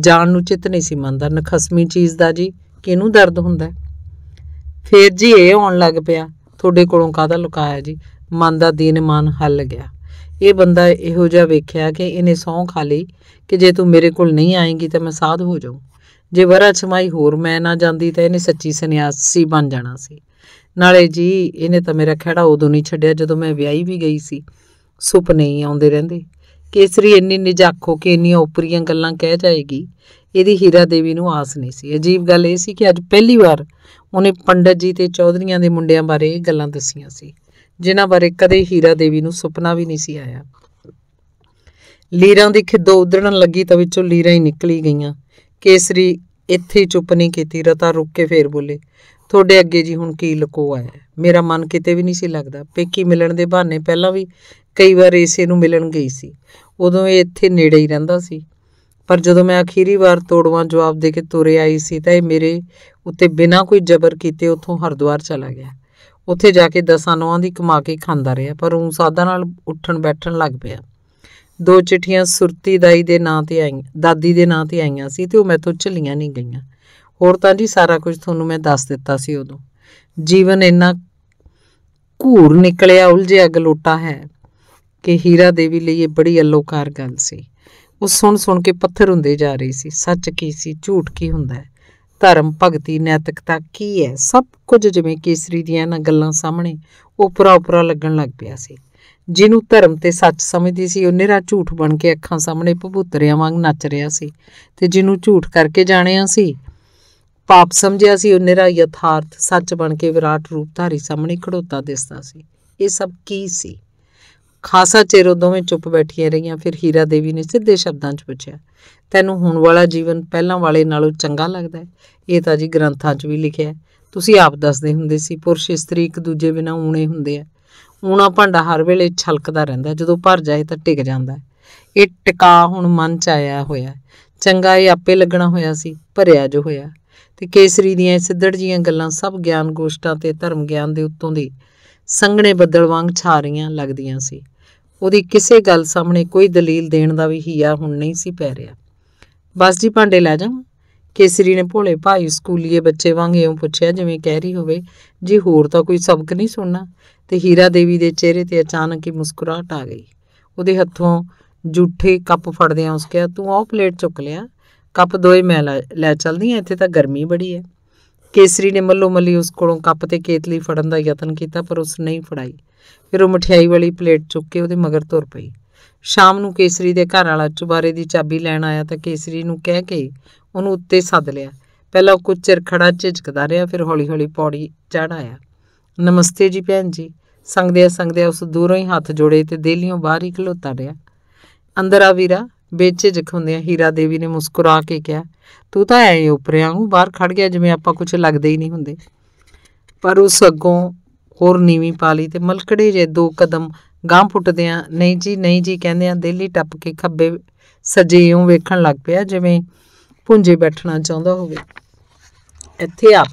ਜਾਣ ਨੂੰ ਚਿੱਤ ਨਹੀਂ ਸੀ ਮੰਦਰ ਨਖਸਮੀ ਚੀਜ਼ ਦਾ ਜੀ ਕਿਹਨੂੰ ਦਰਦ ਹੁੰਦਾ ਫੇਰ ਜੀ ਇਹ ਆਉਣ ਲੱਗ ਪਿਆ ਤੁਹਾਡੇ ਕੋਲੋਂ ਕਾਹਦਾ ਲੁਕਾਇਆ ਜੀ ਮਨ ਦਾ ਦੀਨ ਮਾਨ ਹੱਲ ਗਿਆ ਇਹ ਬੰਦਾ ਇਹੋ ਜਿਹਾ ਵੇਖਿਆ ਕਿ ਇਹਨੇ ਸੌਂ ਖਾ ਲਈ ਕਿ ਜੇ ਤੂੰ ਮੇਰੇ ਕੋਲ ਨਹੀਂ ਆਏਂਗੀ ਤਾਂ ਮੈਂ ਸਾਧ ਹੋ ਜਾਊਂ ਜੇ ਵਰਾ ਛਮਾਈ ਹੋਰ ਮੈਂ ਨਾ ਜਾਂਦੀ ਤਾਂ ਇਹਨੇ ਸੱਚੀ ਸੰਨਿਆਸੀ ਬਣ ਜਾਣਾ ਸੀ ਨਾਲੇ ਜੀ ਇਹਨੇ ਤਾਂ ਮੇਰਾ ਖੜਾ ਉਦੋਂ ਨਹੀਂ ਛੱਡਿਆ ਜਦੋਂ ਮੈਂ ਵਿਆਹੀ ਵੀ ਗਈ ਸੀ ਸੁਪਨੇ ਹੀ ਆਉਂਦੇ ਰਹਿੰਦੇ ਕੇਸਰੀ ਇੰਨੀ ਨਿਜਾਖੋ ਕਿ ਇੰਨੀਆਂ ਉਪਰੀਆਂ ਗੱਲਾਂ ਕਹਿ ਜਾਏਗੀ ਇਹਦੀ ਹੀਰਾ ਦੇਵੀ ਨੂੰ ਆਸ ਨਹੀਂ ਸੀ ਅਜੀਬ ਗੱਲ ਇਹ ਸੀ ਕਿ ਅੱਜ ਪਹਿਲੀ ਵਾਰ ਉਹਨੇ ਪੰਡਤ ਜੀ ਤੇ ਚੌਧਰੀਆਂ ਦੇ ਮੁੰਡਿਆਂ ਬਾਰੇ ਇਹ ਗੱਲਾਂ ਦੱਸੀਆਂ ਸੀ ਜਿਨ੍ਹਾਂ ਬਾਰੇ ਕਦੇ ਹੀਰਾ ਦੇਵੀ ਨੂੰ ਸੁਪਨਾ ਵੀ ਨਹੀਂ ਸੀ ਆਇਆ ਲੀਰਾਂ ਦੀ ਖਿੱਦੋ ਉਧੜਨ ਲੱਗੀ ਤਾਂ ਵਿੱਚੋਂ ਲੀਰਾਂ ਹੀ ਨਿਕਲੀ ਗਈਆਂ ਕੇਸਰੀ ਇੱਥੇ ਚੁੱਪ ਨਹੀਂ ਕੀਤੀ ਰਤਾ ਰੁੱਕ ਕੇ ਫੇਰ ਬੋਲੇ ਤੁਹਾਡੇ ਅੱਗੇ ਜੀ ਹੁਣ ਕੀ ਲਕੋ ਆਇਆ ਮੇਰਾ ਮਨ ਕਿਤੇ ਵੀ ਨਹੀਂ ਸੀ ਲੱਗਦਾ ਪੇਕੀ ਮਿਲਣ ਦੇ ਬਹਾਨੇ ਪਹਿਲਾਂ ਵੀ ਕਈ ਵਾਰ ਇਸੇ ਨੂੰ ਮਿਲਣ ਗਈ ਸੀ ਉਦੋਂ ਇਹ ਇੱਥੇ ਨੇੜੇ ਹੀ ਰਹਿੰਦਾ ਸੀ ਪਰ ਜਦੋਂ ਮੈਂ ਅਖੀਰੀ ਵਾਰ ਤੋੜਵਾ ਜਵਾਬ ਦੇ ਕੇ ਤੁਰੇ ਆਈ ਸੀ ਤਾਂ ਇਹ ਮੇਰੇ ਉੱਤੇ ਬਿਨਾਂ ਕੋਈ ਜ਼ਬਰ ਕੀਤੇ ਉੱਥੋਂ ਹਰਦੁਆਰ ਚਲਾ ਗਿਆ ਉੱਥੇ ਜਾ ਕੇ ਦਸਾਂ ਨੌਂ ਦੀ ਕਮਾ ਕੇ ਖਾਂਦਾ ਰਿਹਾ ਪਰ ਉਹ ਸਾਦਾ ਨਾਲ ਉੱਠਣ ਬੈਠਣ ਲੱਗ ਪਿਆ ਦੋ ਚਿੱਠੀਆਂ ਸੁਰਤੀ ਦਾਈ ਦੇ ਨਾਂ ਤੇ ਆਈਆਂ ਦਾਦੀ ਦੇ ਨਾਂ ਤੇ ਆਈਆਂ ਸੀ ਤੇ ਉਹ ਮੈਥੋਂ ਝੱਲੀਆਂ ਨਹੀਂ ਗਈਆਂ ਹੋਰ ਤਾਂ ਜੀ ਸਾਰਾ ਕੁਝ ਤੁਹਾਨੂੰ ਮੈਂ ਦੱਸ ਦਿੱਤਾ ਸੀ ਉਦੋਂ ਜੀਵਨ ਇੰਨਾ ਘੂਰ ਨਿਕਲਿਆ ਉਲਝਿਆ ਗਲੋਟਾ ਹੈ ਕਿ ਹੀਰਾ ਦੇਵੀ ਲਈ ਇਹ ਬੜੀ ਅਲੋਕਾਰ ਗੱਲ ਸੀ ਉਹ ਸੁਣ ਸੁਣ ਕੇ ਪੱਥਰ ਹੁੰਦੇ ਜਾ ਰਹੀ ਸੀ ਸੱਚ ਕੀ ਸੀ ਝੂਠ ਕੀ ਹੁੰਦਾ ਹੈ ਧਰਮ ਭਗਤੀ ਨੈਤਿਕਤਾ ਕੀ ਹੈ ਸਭ ਕੁਝ ਜਿਵੇਂ ਕੇਸਰੀ ਦੀਆਂ ਨਾ ਗੱਲਾਂ ਸਾਹਮਣੇ ਉਪਰਾ ਉਪਰਾ ਲੱਗਣ ਲੱਗ ਪਿਆ ਸੀ ਜਿਹਨੂੰ ਧਰਮ ਤੇ ਸੱਚ ਸਮਝਦੀ ਸੀ ਉਹ ਨਿਹਰਾ ਝੂਠ ਬਣ ਕੇ ਅੱਖਾਂ ਸਾਹਮਣੇ ਭਬੂਤਰਿਆਂ ਵਾਂਗ ਨੱਚ ਰਿਹਾ ਸੀ ਤੇ ਜਿਹਨੂੰ ਝੂਠ ਕਰਕੇ ਜਾਣਿਆ ਸੀ ਪਾਪ ਸਮਝਿਆ ਸੀ ਉਹ ਨਿਹਰਾ ਯਥਾਰਥ ਸੱਚ ਬਣ ਕੇ ਵਿਰਾਟ ਰੂਪ ਧਾਰੀ ਸਾਹਮਣੇ ਖੜੋਤਾ ਦਿਸਦਾ ਸੀ ਇਹ ਸਭ ਕੀ ਸੀ ਖਾਸਾ ਚਿਰ ਉਹ ਦੋਵੇਂ ਚੁੱਪ ਬੈਠੀਆਂ ਰਹੀਆਂ ਫਿਰ ਹੀਰਾ ਦੇਵੀ ਨੇ ਸਿੱਧੇ ਸ਼ਬਦਾਂ 'ਚ ਪੁੱਛਿਆ ਤੈਨੂੰ ਹੁਣ ਵਾਲਾ ਜੀਵਨ ਪਹਿਲਾਂ ਵਾਲੇ ਨਾਲੋਂ ਚੰਗਾ ਲੱਗਦਾ ਹੈ ਇਹ ਤਾਂ ਜੀ ਗ੍ਰੰਥਾਂ 'ਚ ਵੀ ਲਿਖਿਆ ਤੁਸੀਂ ਆਪ ਦੱਸਦੇ ਹੁੰਦੇ ਸੀ ਪੁਰਸ਼ ਇਸਤਰੀ ਇੱਕ ਦੂਜੇ ਬਿਨਾਂ ਊਣੇ ਹੁੰਦੇ ਆ ਊਣਾ ਭਾਂਡਾ ਹਰ ਵੇਲੇ ਛਲਕਦਾ ਰਹਿੰਦਾ ਜਦੋਂ ਭਰ ਜਾਏ ਤਾਂ ਟਿਕ ਜਾਂਦਾ ਇਹ ਟਿਕਾ ਹੁਣ ਮਨ 'ਚ ਆਇਆ ਹੋਇਆ ਚੰਗਾ ਇਹ ਆਪੇ ਲੱਗਣਾ ਹੋਇਆ ਸੀ ਭਰਿਆ ਜੋ ਹੋਇਆ ਤੇ ਕੇਸਰੀ ਦੀਆਂ ਸਿੱਧੜ ਜੀਆਂ ਗੱਲਾਂ ਸਭ ਗਿਆਨ ਗੋਸ਼ਟਾਂ ਤੇ ਧਰਮ ਗਿਆਨ ਦੇ ਉੱਤੋਂ ਦੀ ਸੰਘਣੇ ਬੱਦਲ ਵਾਂਗ ਛਾ ਰਹੀਆਂ ਲੱਗਦੀਆਂ ਸੀ ਉਹਦੀ ਕਿਸੇ ਗੱਲ ਸਾਹਮਣੇ ਕੋਈ ਦਲੀਲ ਦੇਣ ਦਾ ਵੀ ਹਿਆ ਹੁਣ ਨਹੀਂ ਸੀ ਪੈ ਰਿਹਾ ਬਸ ਜੀ ਭਾਂਡੇ ਲੈ ਜਾ ਕੇਸਰੀ ਨੇ ਭੋਲੇ ਭਾਈ ਸਕੂਲੀਏ ਬੱਚੇ ਵਾਂਗ ਇਉਂ ਪੁੱਛਿਆ ਜਿਵੇਂ ਕਹਿ ਰਹੀ ਹੋਵੇ ਜੀ ਹੋਰ ਤਾਂ ਕੋਈ ਸਬਕ ਨਹੀਂ ਸੁਣਨਾ ਤੇ ਹੀਰਾ ਦੇਵੀ ਦੇ ਚਿਹਰੇ ਤੇ ਅਚਾਨਕ ਹੀ ਮੁਸਕਰਾਹਟ ਆ ਗਈ ਉਹਦੇ ਹੱਥੋਂ ਜੂਠੇ ਕੱਪ ਫੜਦਿਆਂ ਉਸ ਕਿਹਾ ਤੂੰ ਆਹ ਪਲੇਟ ਚੁੱਕ ਲਿਆ ਕੱਪ ਦੋਏ ਮੈਂ ਲੈ ਚਲਦੀ ਆ ਇੱਥੇ ਤਾਂ ਗਰਮੀ ਬੜੀ ਹੈ ਕੇਸਰੀ ਨੇ ਮੱਲੋ ਮੱਲੀ ਉਸ ਕੋਲੋਂ ਕੱਪ ਤੇ ਕੇਤਲੀ ਫੜਨ ਦਾ ਯਤਨ ਕੀਤਾ ਪਰ ਉਸ ਨਹੀਂ ਫੜਾਈ ਫਿਰ ਉਹ ਮਠਿਆਈ ਵਾਲੀ ਪਲੇਟ ਚੁੱਕ ਕੇ ਉਹਦੇ ਮਗਰ ਤੁਰ ਪਈ ਸ਼ਾਮ ਨੂੰ ਕੇਸਰੀ ਦੇ ਘਰ ਵਾਲਾ ਚੁਬਾਰੇ ਦੀ ਚਾਬੀ ਲੈਣ ਆਇਆ ਤਾਂ ਕੇਸਰੀ ਨੂੰ ਕਹਿ ਕੇ ਉਹਨੂੰ ਉੱਤੇ ਸੱਦ ਲਿਆ ਪਹਿਲਾਂ ਕੁਝ ਚਿਰ ਖੜਾ ਝਿਜਕਦਾ ਰਿਹਾ ਫਿਰ ਹੌਲੀ-ਹੌਲੀ ਪੌੜੀ ਚੜ ਆਇਆ ਨਮਸਤੇ ਜੀ ਭੈਣ ਜੀ ਸੰਗਦਿਆ ਸੰਗਦਿਆ ਉਸ ਦੂਰੋਂ ਹੀ ਹੱਥ ਜੋੜੇ ਤੇ ਦੇਲੀਓਂ ਬਾਹਰ ਹੀ ਖਲੋਤਾ ਰਿਹਾ ਅੰਦਰ ਆ ਵੀਰਾ ਬੇਚਿਜਕ ਹੁੰਦਿਆਂ ਹੀਰਾ ਦੇਵੀ ਨੇ ਮੁਸਕਰਾ ਕੇ ਕਿਹਾ ਤੂੰ ਤਾਂ ਐਂ ਉਪਰਿਆਂ ਨੂੰ ਬਾਹਰ ਖੜ ਗਿਆ ਜਿਵੇਂ ਆਪਾਂ ਕੁਝ ਲੱਗਦੇ ਹੀ ਨਹੀਂ ਹੁੰਦੇ ਪਰ ਉਸ ਅੱਗੋਂ ਹੋਰ ਨੀਵੀਂ ਪਾਲੀ ਤੇ ਮਲਕੜੇ ਜੇ ਦੋ ਕਦਮ ਗਾਂ ਫੁੱਟਦਿਆਂ ਨਹੀਂ ਜੀ ਨਹੀਂ ਜੀ ਕਹਿੰਦਿਆਂ ਦਿੱਲੀ ਟੱਪ ਕੇ ਖੱਬੇ ਸਜੇ ਇਉਂ ਵੇਖਣ ਲੱਗ ਪਿਆ ਜਿਵੇਂ ਪੁੰਜੇ ਬੈਠਣਾ ਚਾਹੁੰਦਾ ਹੋਵੇ ਇੱਥੇ ਆ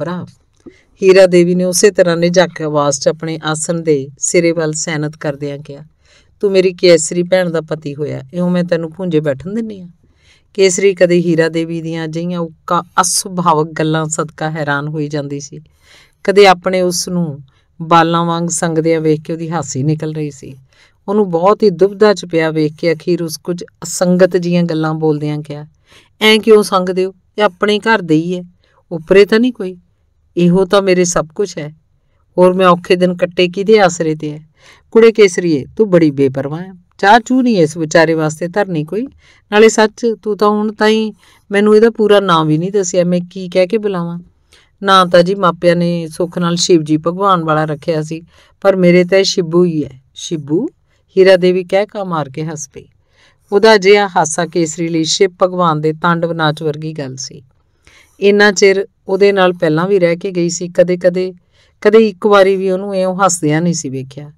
ਹੀਰਾ ਦੇਵੀ ਨੇ ਉਸੇ ਤਰ੍ਹਾਂ ਨੇ ਕੇ ਆਵਾਜ਼ 'ਚ ਆਪਣੇ ਆਸਣ ਦੇ ਸਿਰੇ ਵੱਲ ਸੈਨਤ ਕਰਦਿਆਂ ਕਿਹਾ ਤੂੰ ਮੇਰੀ ਕੇਸਰੀ ਭੈਣ ਦਾ ਪਤੀ ਹੋਇਆ ਇਉਂ ਮੈਂ ਤੈਨੂੰ ਭੁੰਜੇ ਬੈਠਣ ਦਿੰਨੀ ਆ ਕੇਸਰੀ ਕਦੇ ਹੀਰਾ ਦੇਵੀ ਦੀਆਂ ਜਈਆਂ ਉਕਾ ਅਸੁਭਾਵਕ ਗੱਲਾਂ ਸਦਕਾ ਹੈਰਾਨ ਹੋਈ ਜਾਂਦੀ ਸੀ ਕਦੇ ਆਪਣੇ ਉਸ ਨੂੰ ਬਾਲਾਂ ਵਾਂਗ ਸੰਗਦਿਆਂ ਵੇਖ ਕੇ ਉਹਦੀ ਹਾਸੀ ਨਿਕਲ ਰਹੀ ਸੀ ਉਹਨੂੰ ਬਹੁਤ ਹੀ ਦੁਬਧਾ ਚ ਪਿਆ ਵੇਖ ਕੇ ਅਖੀਰ ਉਸ ਕੁਝ ਅਸੰਗਤ ਜੀਆਂ ਗੱਲਾਂ ਬੋਲਦਿਆਂ ਕਿਹਾ ਐਂ ਕਿਉਂ ਸੰਗਦੇ ਹੋ ਇਹ ਆਪਣੇ ਘਰ ਦੇ ਹੀ ਹੈ ਉਪਰੇ ਤਾਂ ਨਹੀਂ ਕੋਈ ਇਹੋ ਤਾਂ ਮੇਰੇ ਸਭ ਕੁਝ ਹੈ ਹੋਰ ਮੈਂ ਔਖੇ ਦਿਨ ਕੱਟੇ ਕਿਦੇ ਆਸਰੇ ਤੇ ਐ ਕੁੜੇ ਕੇਸਰੀਏ ਤੂੰ ਬੜੀ ਬੇਪਰਵਾਹ ਐ ਚਾਹ ਚੂ ਨਹੀਂ ਇਸ ਵਿਚਾਰੇ ਵਾਸਤੇ ਧਰਨੀ ਕੋਈ ਨਾਲੇ ਸੱਚ ਤੂੰ ਤਾਂ ਹੁਣ ਹੀ ਮੈਨੂੰ ਇਹਦਾ ਪੂਰਾ ਨਾਮ ਵੀ ਨਹੀਂ ਦੱਸਿਆ ਮੈਂ ਕੀ ਕਹਿ ਕੇ ਬੁਲਾਵਾਂ ਨਾਂ ਤਾਂ ਜੀ ਮਾਪਿਆਂ ਨੇ ਸੁੱਖ ਨਾਲ ਸ਼ਿਵ ਜੀ ਭਗਵਾਨ ਵਾਲਾ ਰੱਖਿਆ ਸੀ ਪਰ ਮੇਰੇ ਤਾਂ ਸ਼ਿਬੂ ਹੀ ਐ ਸ਼ਿਬੂ ਹੀਰਾ ਦੇਵੀ ਕਹਿ ਕਾ ਮਾਰ ਕੇ ਹੱਸ ਪਈ ਉਹਦਾ ਜਿਹਾ ਹਾਸਾ ਕੇਸਰੀ ਲਈ ਸ਼ਿਵ ਭਗਵਾਨ ਦੇ ਤਾਂਡਵ ਨਾਚ ਵਰਗੀ ਗੱਲ ਸੀ ਇੰਨਾ ਚਿਰ ਉਹਦੇ ਨਾਲ ਪਹਿਲਾਂ ਵੀ ਰਹਿ ਕੇ ਗਈ ਸੀ ਕਦੇ-ਕਦੇ ਕਦੇ ਇੱਕ ਵਾਰੀ ਵੀ ਉਹਨੂੰ ਐਉਂ ਹੱਸਦਿਆਂ ਨਹੀਂ ਸੀ ਵੇਖਿਆ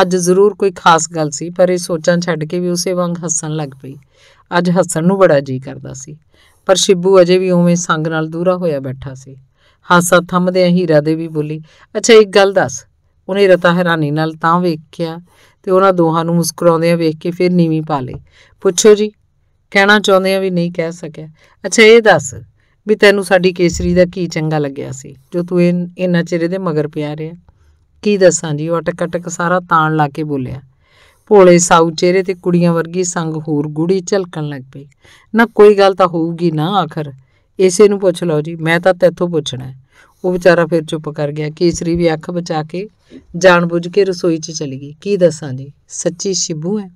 ਅੱਜ ਜ਼ਰੂਰ ਕੋਈ ਖਾਸ ਗੱਲ ਸੀ ਪਰ ਇਹ ਸੋਚਾਂ ਛੱਡ ਕੇ ਵੀ ਉਸੇ ਵਾਂਗ ਹੱਸਣ ਲੱਗ ਪਈ ਅੱਜ ਹੱਸਣ ਨੂੰ ਬੜਾ ਜੀ ਕਰਦਾ ਸੀ ਪਰ ਸ਼ਿਬੂ ਅਜੇ ਵੀ ਉਵੇਂ ਸੰਗ ਨਾਲ ਦੂਰਾ ਹੋਇਆ ਬੈਠਾ ਸੀ ਹਾਸਾ ਥੰਮਦਿਆਂ ਹੀਰਾ ਦੇ ਵੀ ਬੋਲੀ ਅੱਛਾ ਇੱਕ ਗੱਲ ਦੱਸ ਉਹਨੇ ਰਤਾ ਹੈਰਾਨੀ ਨਾਲ ਤਾਂ ਵੇਖਿਆ ਤੇ ਉਹਨਾਂ ਦੋਹਾਂ ਨੂੰ ਮੁਸਕਰਾਉਂਦਿਆਂ ਵੇਖ ਕੇ ਫਿਰ ਨੀਵੀਂ ਪਾ ਲਈ ਪੁੱਛੋ ਜੀ ਕਹਿਣਾ ਚਾਹੁੰਦੇ ਆ ਵੀ ਨਹੀਂ ਕਹਿ ਸਕਿਆ ਅੱਛਾ ਇਹ ਦੱਸ ਵੀ ਤੈਨੂੰ ਸਾਡੀ ਕੇਸਰੀ ਦਾ ਕੀ ਚੰਗਾ ਲੱਗਿਆ ਸੀ ਜੋ ਤੂੰ ਇਹ ਇਹਨਾਂ ਚਿਹਰੇ ਦੇ ਮਗਰ ਪਿਆ ਰਿਹਾ ਕੀ ਦੱਸਾਂ ਜੀ ਉਹ ਅਟਕ ਸਾਰਾ ਤਾਣ ਲਾ ਕੇ ਬੋਲਿਆ ਭੋਲੇ ਸਾਉ ਚਿਹਰੇ ਤੇ ਕੁੜੀਆਂ ਵਰਗੀ ਸੰਗ ਹੋਰ ਗੁੜੀ ਝਲਕਣ ਲੱਗ ਪਈ ਨਾ ਕੋਈ ਗੱਲ ਤਾਂ ਹੋਊਗੀ ਨਾ ਆਖਰ ਇਸੇ ਨੂੰ ਪੁੱਛ ਲਓ ਜੀ ਮੈਂ ਤਾਂ ਤੇਥੋਂ ਪੁੱਛਣਾ ਉਹ ਵਿਚਾਰਾ ਫਿਰ ਚੁੱਪ ਕਰ ਗਿਆ ਕੇਸਰੀ ਵੀ ਅੱਖ ਬਚਾ ਕੇ ਜਾਣਬੁੱਝ ਕੇ ਰਸੋਈ 'ਚ ਚਲੀ ਗਈ ਕੀ ਦੱਸਾਂ ਜੀ ਸੱਚੀ ਸ਼ਿਬੂ ਹੈ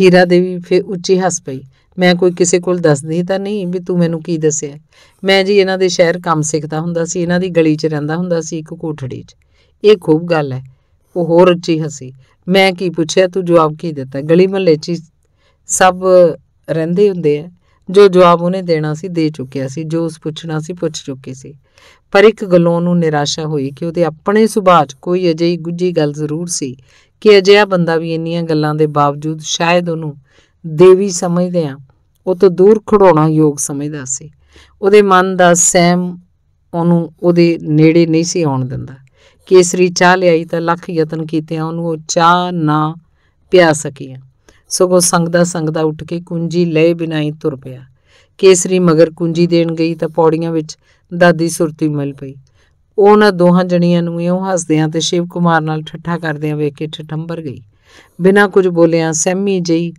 ਹੀਰਾ ਦੇਵੀ ਫਿਰ ਉੱਚੀ ਹੱਸ ਪਈ ਮੈਂ ਕੋਈ ਕਿਸੇ ਕੋਲ ਦੱਸਦੀ ਤਾਂ ਨਹੀਂ ਵੀ ਤੂੰ ਮੈਨੂੰ ਕੀ ਦੱਸਿਆ ਮੈਂ ਜੀ ਇਹਨਾਂ ਦੇ ਸ਼ਹਿਰ ਕੰਮ ਸਿੱਖਦਾ ਹੁੰਦਾ ਸੀ ਇਹਨਾਂ ਦੀ ਗਲੀ 'ਚ ਰਹਿੰਦਾ ਹੁੰਦਾ ਸੀ ਇੱਕ ਕੋਠੜੀ 'ਚ ਇਹ ਖੂਬ ਗੱਲ ਹੈ ਉਹ ਹੋਰ ਉੱਚੀ ਹਸੀ ਮੈਂ ਕੀ ਪੁੱਛਿਆ ਤੂੰ ਜਵਾਬ ਕੀ ਦਿੱਤਾ ਗਲੀ ਮਹੱਲੇ 'ਚ ਸਭ ਰਹਿੰਦੇ ਹੁੰਦੇ ਆ ਜੋ ਜਵਾਬ ਉਹਨੇ ਦੇਣਾ ਸੀ ਦੇ ਚੁੱਕਿਆ ਸੀ ਜੋ ਉਸ ਪੁੱਛਣਾ ਸੀ ਪੁੱਛ ਚੁੱਕੀ ਸੀ ਪਰ ਇੱਕ ਗੱਲੋਂ ਨੂੰ ਨਿਰਾਸ਼ਾ ਹੋਈ ਕਿ ਉਹਦੇ ਆਪਣੇ ਸੁਭਾਅ 'ਚ ਕੋਈ ਅਜਿਹੀ ਗੁੱਜੀ ਗੱਲ ਜ਼ਰੂਰ ਸੀ ਕਿ ਅਜਿਹਾ ਬੰਦਾ ਵੀ ਇੰਨੀਆਂ ਗੱਲਾਂ ਦੇ ਬਾਵਜੂਦ ਸ਼ਾਇਦ ਉਹਨੂੰ ਦੇਵੀ ਸਮਝਦੇ ਆ ਉਹ ਤੋਂ ਦੂਰ ਖੜਾਉਣਾ ਯੋਗ ਸਮਝਦਾ ਸੀ ਉਹਦੇ ਮਨ ਦਾ ਸਹਿਮ ਉਹਨੂੰ ਉਹਦੇ ਨੇੜੇ ਨਹੀਂ ਸੀ ਆਉਣ ਦਿੰਦਾ ਕੇਸਰੀ ਚਾਹ ਲਈ ਤਾਂ ਲੱਖ ਯਤਨ ਕੀਤੇ ਆ ਉਹਨੂੰ ਉਹ ਚਾਹ ਨਾ ਪਿਆ ਸਕੀ ਸਗੋਂ ਸੰਗਦਾ ਸੰਗਦਾ ਉੱਠ ਕੇ ਕੁੰਜੀ ਲੈ ਬਿਨਾਈ ਤੁਰ ਪਿਆ ਕੇਸਰੀ ਮਗਰ ਕੁੰਜੀ ਦੇਣ ਗਈ ਤਾਂ ਪੌੜੀਆਂ ਵਿੱਚ ਦਾਦੀ ਸੁਰਤੀ ਮਿਲ ਪਈ ਉਹਨਾਂ ਦੋਹਾਂ ਜਣੀਆਂ ਨੂੰ ਇਉਂ ਹੱਸਦਿਆਂ ਤੇ ਸ਼ਿਵ ਕੁਮਾਰ ਨਾਲ ਠੱਠਾ ਕਰਦਿਆਂ ਵੇਖ ਕੇ ਠਠੰਬਰ ਗਈ ਬਿਨਾਂ ਕੁਝ ਬੋਲਿਆਂ ਸਹਿਮੀ ਜਈ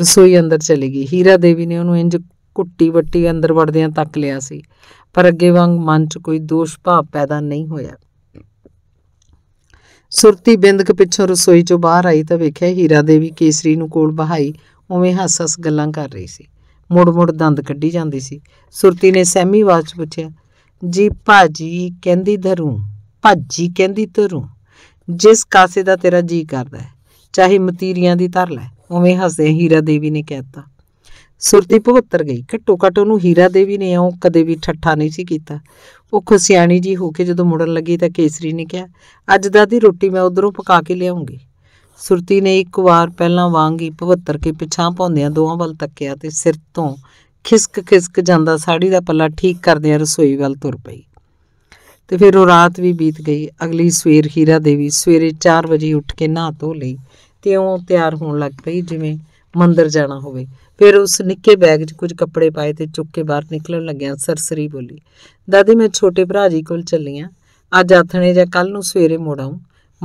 ਰਸੋਈ ਅੰਦਰ ਚਲੀ ਗਈ ਹੀਰਾ ਦੇਵੀ ਨੇ ਉਹਨੂੰ ਇੰਜ ਕੁੱਟੀ ਵੱਟੀ ਅੰਦਰ ਵੜਦਿਆਂ ਤੱਕ ਲਿਆ ਸੀ ਪਰ ਅੱਗੇ ਵਾਂਗ ਮਨ 'ਚ ਕੋਈ ਦੋਸ਼ ਭਾਵ ਪੈਦਾ ਨਹੀਂ ਹੋਇਆ ਸੁਰਤੀ ਬਿੰਦਕ ਪਿੱਛੋਂ ਰਸੋਈ 'ਚੋਂ ਬਾਹਰ ਆਈ ਤਾਂ ਵੇਖਿਆ ਹੀਰਾ ਦੇਵੀ ਕੇਸਰੀ ਨੂੰ ਕੋਲ ਬਹਾਈ ਉਵੇਂ ਹੱਸ-ਹੱਸ ਗੱਲਾਂ ਕਰ ਰਹੀ ਸੀ ਮੁੜ-ਮੁੜ ਦੰਦ ਕੱਢੀ ਜਾਂਦੀ ਸੀ ਸੁਰਤੀ ਨੇ ਸਹਿਮੀ ਆਵਾਜ਼ 'ਚ ਪੁੱਛਿਆ ਜੀ ਭਾਜੀ ਕਹਿੰਦੀ ਧਰੂ ਭਾਜੀ ਕਹਿੰਦੀ ਧਰੂ ਜਿਸ ਕਾਸੇ ਦਾ ਤੇਰਾ ਜੀ ਕਰਦਾ ਹੈ ਚਾਹੇ ਮਤੀਰੀਆਂ ਦੀ ਧਰ ਲੈ ਉਵੇਂ ਹੱਸਦੇ ਹੀਰਾ ਦੇਵੀ ਨੇ ਕਹਿਤਾ ਸੁਰਤੀ ਭਵੱਤਰ ਗਈ ਘਟੋ ਘਟੋ ਉਹਨੂੰ ਹੀਰਾ ਦੇਵੀ ਨੇ ਉਹ ਕਦੇ ਵੀ ਠੱਠਾ ਨਹੀਂ ਸੀ ਕੀਤਾ ਉਹ ਖੁਸ਼ਿਆਣੀ ਜੀ ਹੋ ਕੇ ਜਦੋਂ ਮੁੜਨ ਲੱਗੀ ਤਾਂ ਕੇਸਰੀ ਨੇ ਕਿਹਾ ਅੱਜ ਦਾਦੀ ਰੋਟੀ ਮੈਂ ਉਧਰੋਂ ਪਕਾ ਕੇ ਲਿਆਉਂਗੀ ਸੁਰਤੀ ਨੇ ਇੱਕ ਵਾਰ ਪਹਿਲਾਂ ਵਾਂਗ ਹੀ ਭਵੱਤਰ ਕੇ ਪਿਛਾਂ ਪਾਉਂਦਿਆਂ ਦੋਹਾਂ ਵੱਲ ਤੱਕਿਆ ਤੇ ਸਿਰ ਤੋਂ ਖਿਸਕ ਖਿਸਕ ਜਾਂਦਾ ਸਾੜੀ ਦਾ ਪੱਲਾ ਠੀਕ ਕਰਦਿਆਂ ਰਸੋਈ ਵੱਲ ਤੁਰ ਪਈ ਤੇ ਫਿਰ ਉਹ ਰਾਤ ਵੀ ਬੀਤ ਗਈ ਅਗਲੀ ਸਵੇਰ ਹੀਰਾ ਦੇਵੀ ਸਵੇਰੇ 4 ਵਜੇ ਉੱਠ ਕੇ ਨਹਾ ਧੋ ਲਈ ਤਿਉਂ ਤਿਆਰ ਹੋਣ ਲੱਗ ਪਈ ਜਿਵੇਂ ਮੰਦਰ ਜਾਣਾ ਹੋਵੇ ਫਿਰ ਉਸ ਨਿੱਕੇ ਬੈਗ 'ਚ ਕੁਝ ਕੱਪੜੇ ਪਾਏ ਤੇ ਚੁੱਕ ਕੇ ਬਾਹਰ ਨਿਕਲਣ ਲੱਗਿਆ ਸਰਸਰੀ ਬੋਲੀ ਦਾਦੀ ਮੈਂ ਛੋਟੇ ਭਰਾ ਜੀ ਕੋਲ ਚੱਲੀ ਆ ਅੱਜ ਆਥਣੇ ਜਾਂ ਕੱਲ ਨੂੰ ਸਵੇਰੇ ਮੋੜਾਂ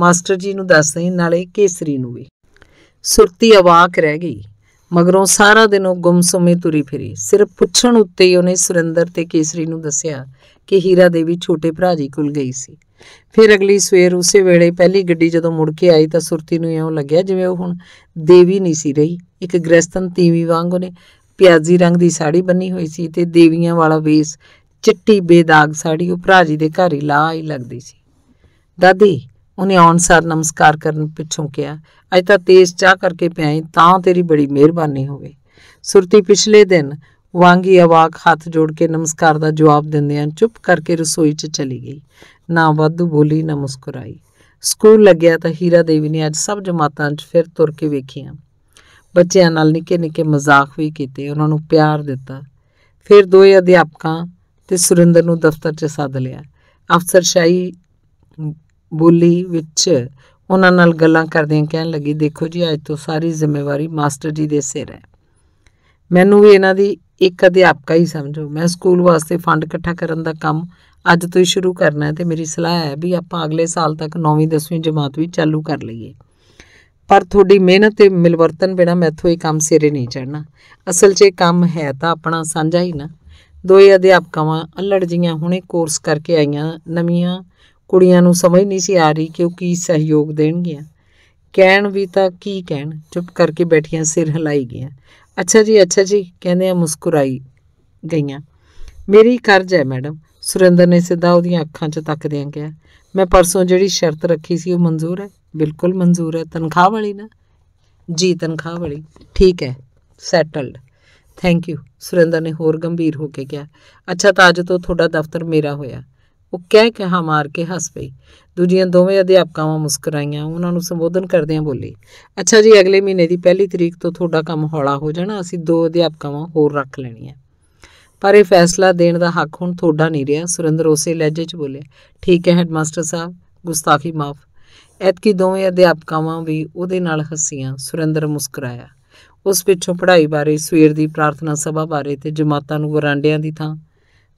ਮਾਸਟਰ ਜੀ ਨੂੰ ਦੱਸ ਦੇ ਨਾਲੇ ਕੇਸਰੀ ਨੂੰ ਵੀ ਸੁਰਤੀ ਆਵਾਕ ਰਹਿ ਗਈ ਮਗਰੋਂ ਸਾਰਾ ਦਿਨ ਉਹ ਗੁੰਮਸੁਮੇ ਤੁਰੀ ਫਿਰੀ ਸਿਰਫ ਪੁੱਛਣ ਉੱਤੇ ਹੀ ਉਹਨੇ ਸੁਰਿੰਦਰ ਤੇ ਕੇਸਰੀ ਨੂੰ ਦੱਸਿਆ ਕਿ ਹੀਰਾ ਦੇਵੀ ਛੋਟੇ ਭਰਾ ਜੀ ਕੋਲ ਗਈ ਸੀ ਫਿਰ ਅਗਲੀ ਸਵੇਰ ਉਸੇ ਵੇਲੇ ਪਹਿਲੀ ਗੱਡੀ ਜਦੋਂ ਮੁੜ ਕੇ ਆਈ ਤਾਂ ਸੁਰਤੀ ਨੂੰ ਇਉਂ ਲੱਗਿਆ ਜਿਵੇਂ ਉਹ ਹੁਣ ਦੇਵੀ ਨਹੀਂ ਸੀ ਰਹੀ ਇੱਕ ਗ੍ਰਸਤਨ ਤੀਵੀ ਵਾਂਗ ਉਹਨੇ ਪਿਆਜ਼ੀ ਰੰਗ ਦੀ ਸਾੜੀ ਬੰਨੀ ਹੋਈ ਸੀ ਤੇ ਦੇਵੀਆਂ ਵਾਲਾ ਵੇਸ ਚਿੱਟੀ ਬੇਦਾਗ ਸਾੜੀ ਉਹ ਭਰਾ ਜੀ ਦੇ ਘਰ ਹੀ ਲਾ ਹੀ ਲੱਗਦੀ ਸੀ ਦਾਦੀ ਉਹਨੇ ਆਨਸਾਰ ਨਮਸਕਾਰ ਕਰਨ ਪਿੱਛੋਂ ਕਿਹਾ ਅੱਜ ਤਾਂ ਤੇਜ਼ ਚਾਹ ਕਰਕੇ ਪਿਆਈ ਤਾਂ ਤੇਰੀ ਬੜੀ ਮਿਹਰਬਾਨੀ ਹੋਵੇ ਸੁਰਤੀ ਪਿਛਲੇ ਦਿਨ ਵਾਂਗੀ ਆਵਾਕ ਹੱਥ ਜੋੜ ਕੇ ਨਮਸਕਾਰ ਦਾ ਜਵਾਬ ਦਿੰਦਿਆਂ ਚੁੱਪ ਕਰਕੇ ਰਸੋਈ 'ਚ ਚਲੀ ਗਈ ਨਾ ਵਾਧੂ ਬੋਲੀ ਨਾ ਮੁਸਕਰਾਈ ਸਕੂਲ ਲੱਗਿਆ ਤਾਂ ਹੀਰਾ ਦੇਵੀ ਨੇ ਅੱਜ ਸਭ ਜਮਾਤਾਂ 'ਚ ਫਿਰ ਤੁਰ ਕੇ ਵੇਖੀਆਂ ਬੱਚਿਆਂ ਨਾਲ ਨਿੱਕੇ ਨਿੱਕੇ ਮਜ਼ਾਕ ਵੀ ਕੀਤੇ ਉਹਨਾਂ ਨੂੰ ਪਿਆਰ ਦਿੱਤਾ ਫਿਰ ਦੋਏ ਅਧਿਆਪਕਾਂ ਤੇ ਸੁਰਿੰਦਰ ਨੂੰ ਦਫ਼ਤਰ 'ਚ ਸੱਦ ਲਿਆ ਅਫਸਰਸ਼ਾਹੀ ਬੋਲੀ ਵਿੱਚ ਉਹਨਾਂ ਨਾਲ ਗੱਲਾਂ ਕਰਦਿਆਂ ਕਹਿਣ ਲੱਗੀ ਦੇਖੋ ਜੀ ਅੱਜ ਤੋਂ ਸਾਰੀ ਜ਼ਿੰਮੇਵਾਰੀ ਮਾਸਟਰ ਜੀ ਦੇ ਸਿਰ ਹੈ ਮੈਨੂੰ ਵੀ ਇਹਨਾਂ ਦੀ ਇੱਕ ਅਧਿਆਪਕਾ ਹੀ ਸਮਝੋ ਮੈਂ ਸਕੂਲ ਵਾਸਤੇ ਫੰਡ ਇਕੱਠਾ ਕਰਨ ਦਾ ਕੰਮ ਅੱਜ ਤੋਂ ਹੀ ਸ਼ੁਰੂ ਕਰਨਾ ਹੈ ਤੇ ਮੇਰੀ ਸਲਾਹ ਹੈ ਵੀ ਆਪਾਂ ਅਗਲੇ ਸਾਲ ਤੱਕ 9ਵੀਂ 10ਵੀਂ ਜਮਾਤ ਵੀ ਚਾਲੂ ਕਰ ਲਈਏ ਪਰ ਤੁਹਾਡੀ ਮਿਹਨਤ ਤੇ ਮਿਲਵਰਤਨ ਬਿਨਾ ਮੈਥੋਂ ਇਹ ਕੰਮ ਸਿਰੇ ਨਹੀਂ ਚੜਨਾ ਅਸਲ 'ਚ ਇਹ ਕੰਮ ਹੈ ਤਾਂ ਆਪਣਾ ਸਾਂਝਾ ਹੀ ਨਾ ਦੋਏ ਅਧਿਆਪਕਾਂ ਅਲੜ ਜੀਆਂ ਹੁਣੇ ਕੋਰਸ ਕਰਕੇ ਆਈਆਂ ਨਵੀਆਂ ਕੁੜੀਆਂ ਨੂੰ ਸਮਝ ਨਹੀਂ ਸੀ ਆ ਰਹੀ ਕਿ ਉਹ ਕੀ ਸਹਿਯੋਗ ਦੇਣਗੀਆਂ ਕਹਿਣ ਵੀ ਤਾਂ ਕੀ ਕਹਿਣ ਚੁੱਪ ਕਰਕੇ ਬੈਠੀਆਂ ਸਿਰ ਹਿਲਾਈ ਗਈਆਂ ਅੱਛਾ ਜੀ ਅੱਛਾ ਜੀ ਕਹਿੰਦੇ ਆ ਮੁਸਕਰਾਈ ਗਈਆਂ ਮੇਰੀ ਕਰਜ਼ ਹੈ ਮੈਡਮ ਸੁਰਿੰਦਰ ਨੇ ਸਿੱਧਾ ਉਹਦੀਆਂ ਅੱਖਾਂ 'ਚ ਤੱਕਦਿਆਂ ਕਿਹਾ ਮੈਂ ਪਰਸੋਂ ਜਿਹੜੀ ਸ਼ਰਤ ਰੱਖੀ ਸੀ ਉਹ ਮਨਜ਼ੂਰ ਹੈ ਬਿਲਕੁਲ ਮਨਜ਼ੂਰ ਹੈ ਤਨਖਾਹ ਵਾਲੀ ਨਾ ਜੀ ਤਨਖਾਹ ਵਾਲੀ ਠੀਕ ਹੈ ਸੈਟਲਡ ਥੈਂਕ ਯੂ ਸੁਰਿੰਦਰ ਨੇ ਹੋਰ ਗੰਭੀਰ ਹੋ ਕੇ ਕਿਹਾ ਅੱਛਾ ਤਾਂ ਅੱਜ ਤੋਂ ਤੁਹਾਡਾ ਦਫ਼ਤਰ ਮੇਰਾ ਹੋਇਆ ਉਹ ਕਹਿ ਕੇ ਹਾਂ ਮਾਰ ਕੇ ਹੱਸ ਪਈ ਦੂਜੀਆਂ ਦੋਵੇਂ ਅਧਿਆਪਕਾਵਾਂ ਮੁਸਕਰਾਈਆਂ ਉਹਨਾਂ ਨੂੰ ਸੰਬੋਧਨ ਕਰਦਿਆਂ ਬੋਲੀ ਅੱਛਾ ਜੀ ਅਗਲੇ ਮਹੀਨੇ ਦੀ ਪਹਿਲੀ ਤਰੀਕ ਤੋਂ ਤੁਹਾਡਾ ਕੰਮ ਹੌਲਾ ਹੋ ਜਾਣਾ ਅਸੀਂ ਦੋ ਅਧਿਆਪਕਾਵਾਂ ਹੋਰ ਰੱਖ ਲੈਣੀਆਂ ਪਰ ਇਹ ਫੈਸਲਾ ਦੇਣ ਦਾ ਹੱਕ ਹੁਣ ਤੁਹਾਡਾ ਨਹੀਂ ਰਿਹਾ ਸੁਰਿੰਦਰ ਉਸੇ ਲਹਿਜੇ 'ਚ ਬੋਲੇ ਠੀਕ ਹੈ ਹੈਡਮਾਸਟਰ ਸਾਹਿਬ ਗੁਸਤਾਖੀ ਮਾਫ ਐਤਕੀ ਦੋਵੇਂ ਅਧਿਆਪਕਾਵਾਂ ਵੀ ਉਹਦੇ ਨਾਲ ਹੱਸੀਆਂ ਸੁਰਿੰਦਰ ਮੁਸਕਰਾਇਆ ਉਸ ਪਿੱਛੋਂ ਪੜ੍ਹਾਈ ਬਾਰੇ ਸਵੇਰ ਦੀ ਪ੍ਰਾਰਥਨਾ ਸਭਾ ਬਾਰੇ ਤੇ ਜਮਾਤਾਂ ਨੂੰ ਵਰਾਂਡਿਆਂ ਦੀ ਥਾਂ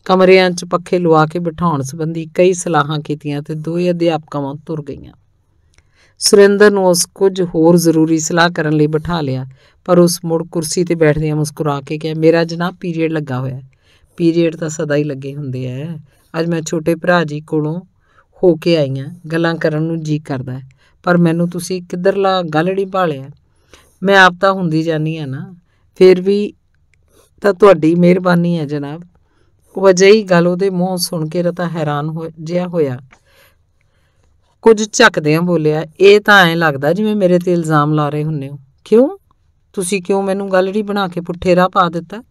ਕਮਰਿਆਂ 'ਚ ਪੱਖੇ ਲਵਾ ਕੇ ਬਿਠਾਉਣ ਸੰਬੰਧੀ ਕਈ ਸਲਾਹਾਂ ਕੀਤੀਆਂ ਤੇ ਦੋਵੇਂ ਅਧਿਆਪਕਾਵਾਂ ਤੁਰ ਗਈਆਂ ਸੁਰਿੰਦਰ ਨੂੰ ਉਸ ਕੁਝ ਹੋਰ ਜ਼ਰੂਰੀ ਸਲਾਹ ਕਰਨ ਲਈ ਬਿਠਾ ਲਿਆ ਪਰ ਉਸ ਮੁੜ ਕੁਰਸੀ ਤੇ ਬੈਠਦਿਆਂ ਮੁਸਕਰਾ ਕੇ ਕਿਹਾ ਮੇਰਾ ਜਨਾਬ ਪੀਰੀਅਡ ਲੱਗਾ ਹੋਇਆ ਹੈ ਪੀਰੀਅਡ ਤਾਂ ਸਦਾ ਹੀ ਲੱਗੇ ਹੁੰਦੇ ਐ ਅੱਜ ਮੈਂ ਛੋਟੇ ਭਰਾ ਜੀ ਕੋਲੋਂ ਹੋ ਕੇ ਆਈ ਆ ਗੱਲਾਂ ਕਰਨ ਨੂੰ ਜੀ ਕਰਦਾ ਪਰ ਮੈਨੂੰ ਤੁਸੀਂ ਕਿੱਧਰਲਾ ਗਲੜੀ ਭਾਲਿਆ ਮੈਂ ਆਪ ਤਾਂ ਹੁੰਦੀ ਜਾਨੀ ਆ ਨਾ ਫਿਰ ਵੀ ਤਾਂ ਤੁਹਾਡੀ ਮਿਹਰਬਾਨੀ ਹੈ ਜਨਾਬ ਉਹ ਹੀ ਗੱਲ ਉਹਦੇ ਮੂੰਹ ਸੁਣ ਕੇ ਰਤਾ ਹੈਰਾਨ ਹੋ ਜਿਆ ਹੋਇਆ ਕੁਝ ਝੱਕਦਿਆਂ ਬੋਲਿਆ ਇਹ ਤਾਂ ਐਂ ਲੱਗਦਾ ਜਿਵੇਂ ਮੇਰੇ ਤੇ ਇਲਜ਼ਾਮ ਲਾ ਰਹੇ ਹੁੰਨੇ ਹੋ ਕਿਉਂ ਤੁਸੀਂ ਕਿਉਂ ਮੈਨੂੰ ਗਲੜੀ ਬਣਾ ਕੇ ਪੁੱਠੇ ਪਾ ਦਿੱਤਾ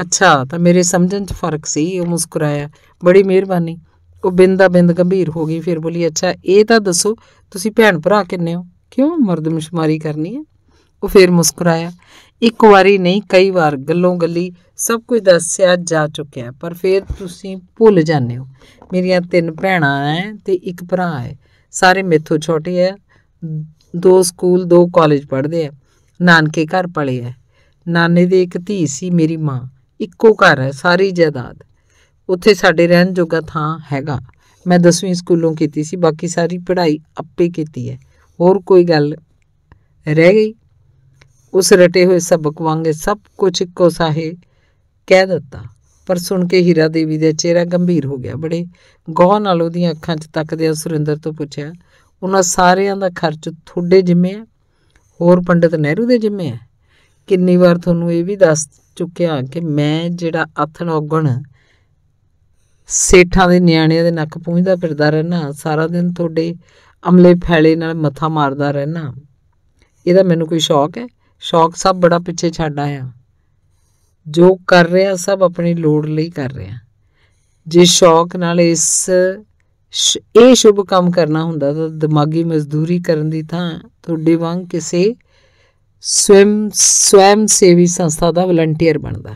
ਅੱਛਾ ਤਾਂ ਮੇਰੇ ਸਮਝਣ 'ਚ ਫਰਕ ਸੀ ਉਹ ਮੁਸਕਰਾਇਆ ਬੜੀ ਮਿਹਰਬਾਨੀ ਉਹ ਬਿੰਦਾ ਬਿੰਦ ਗੰਭੀਰ ਹੋ ਗਈ ਫਿਰ ਬੋਲੀ ਅੱਛਾ ਇਹ ਤਾਂ ਦੱਸੋ ਤੁਸੀਂ ਭੈਣ ਭਰਾ ਕਿੰਨੇ ਹੋ ਕਿਉਂ ਮਰਦ ਮਸ਼ਮਾਰੀ ਕਰਨੀ ਹੈ ਉਹ ਫਿਰ ਮੁਸਕਰਾਇਆ ਇੱਕ ਵਾਰੀ ਨਹੀਂ ਕਈ ਵਾਰ ਗੱਲੋਂ ਗੱਲੀ ਸਭ ਕੁਝ ਦੱਸਿਆ ਜਾ ਚੁੱਕਿਆ ਪਰ ਫਿਰ ਤੁਸੀਂ ਭੁੱਲ ਜਾਂਦੇ ਹੋ ਮੇਰੀਆਂ ਤਿੰਨ ਭੈਣਾਂ ਐ ਤੇ ਇੱਕ ਭਰਾ ਹੈ ਸਾਰੇ ਮੇਥੋਂ ਛੋਟੇ ਐ ਦੋ ਸਕੂਲ ਦੋ ਕਾਲਜ ਪੜ੍ਹਦੇ ਐ ਨਾਨਕੇ ਘਰ ਪਲੇ ਐ ਨਾਨੇ ਦੀ ਇੱਕ ਧੀ ਸੀ ਮੇਰੀ ਮਾਂ ਇੱਕੋ ਘਰ ਹੈ ਸਾਰੀ ਜਾਇਦਾਦ ਉੱਥੇ ਸਾਡੇ ਰਹਿਣ ਜੋਗਾ ਥਾਂ ਹੈਗਾ ਮੈਂ 10ਵੀਂ ਸਕੂਲੋਂ ਕੀਤੀ ਸੀ ਬਾਕੀ ਸਾਰੀ ਪੜ੍ਹਾਈ ਆਪੇ ਕੀਤੀ ਹੈ ਹੋਰ ਕੋਈ ਗੱਲ ਰਹਿ ਗਈ ਉਸ ਰਟੇ ਹੋਏ ਸਬਕ ਵਾਂਗੇ ਸਭ ਕੁਝ ਇੱਕੋ ਸਾਹੇ ਕਹਿ ਦਿੱਤਾ ਪਰ ਸੁਣ ਕੇ ਹੀਰਾ ਦੇਵੀ ਦਾ ਚਿਹਰਾ ਗੰਭੀਰ ਹੋ ਗਿਆ ਬੜੇ ਗੋਹ ਨਾਲ ਉਹਦੀਆਂ ਅੱਖਾਂ 'ਚ ਤੱਕਦੇ ਸੁਰਿੰਦਰ ਤੋਂ ਪੁੱਛਿਆ ਉਹਨਾਂ ਸਾਰਿਆਂ ਦਾ ਖਰਚ ਤੁਹਾਡੇ ਜਿੰਮੇ ਹੈ ਹੋਰ ਪੰਡਿਤ ਨਹਿਰੂ ਦੇ ਜਿੰਮੇ ਹੈ ਕਿੰਨੀ ਵਾਰ ਤੁਹਾਨੂੰ ਇਹ ਵੀ ਦੱਸ ਚੁੱਕਿਆ ਕਿ ਮੈਂ ਜਿਹੜਾ ਅਥਣ ਔਗਣ ਸੇਠਾਂ ਦੇ ਨਿਆਣਿਆਂ ਦੇ ਨੱਕ ਪੂੰਝਦਾ ਫਿਰਦਾ ਰਹਿਣਾ ਸਾਰਾ ਦਿਨ ਤੁਹਾਡੇ ਅਮਲੇ ਫੈਲੇ ਨਾਲ ਮੱਥਾ ਮਾਰਦਾ ਰਹਿਣਾ ਇਹਦਾ ਮੈਨੂੰ ਕੋਈ ਸ਼ੌਕ ਹੈ ਸ਼ੌਕ ਸਭ ਬੜਾ ਪਿੱਛੇ ਛੱਡ ਆਇਆ ਜੋ ਕਰ ਰਿਹਾ ਸਭ ਆਪਣੀ ਲੋੜ ਲਈ ਕਰ ਰਿਹਾ ਜੇ ਸ਼ੌਕ ਨਾਲ ਇਸ ਇਹ ਸ਼ੁਭ ਕੰਮ ਕਰਨਾ ਹੁੰਦਾ ਤਾਂ ਦਿਮਾਗੀ ਮਜ਼ਦੂਰੀ ਕਰਨ ਦੀ ਥਾਂ ਤੁਹਾਡੇ ਵਾਂਗ ਕਿਸੇ ਸਵੈਮ ਸਵੈਮ ਸੇਵੀ ਸੰਸਥਾ ਦਾ ਵਲੰਟੀਅਰ ਬਣਦਾ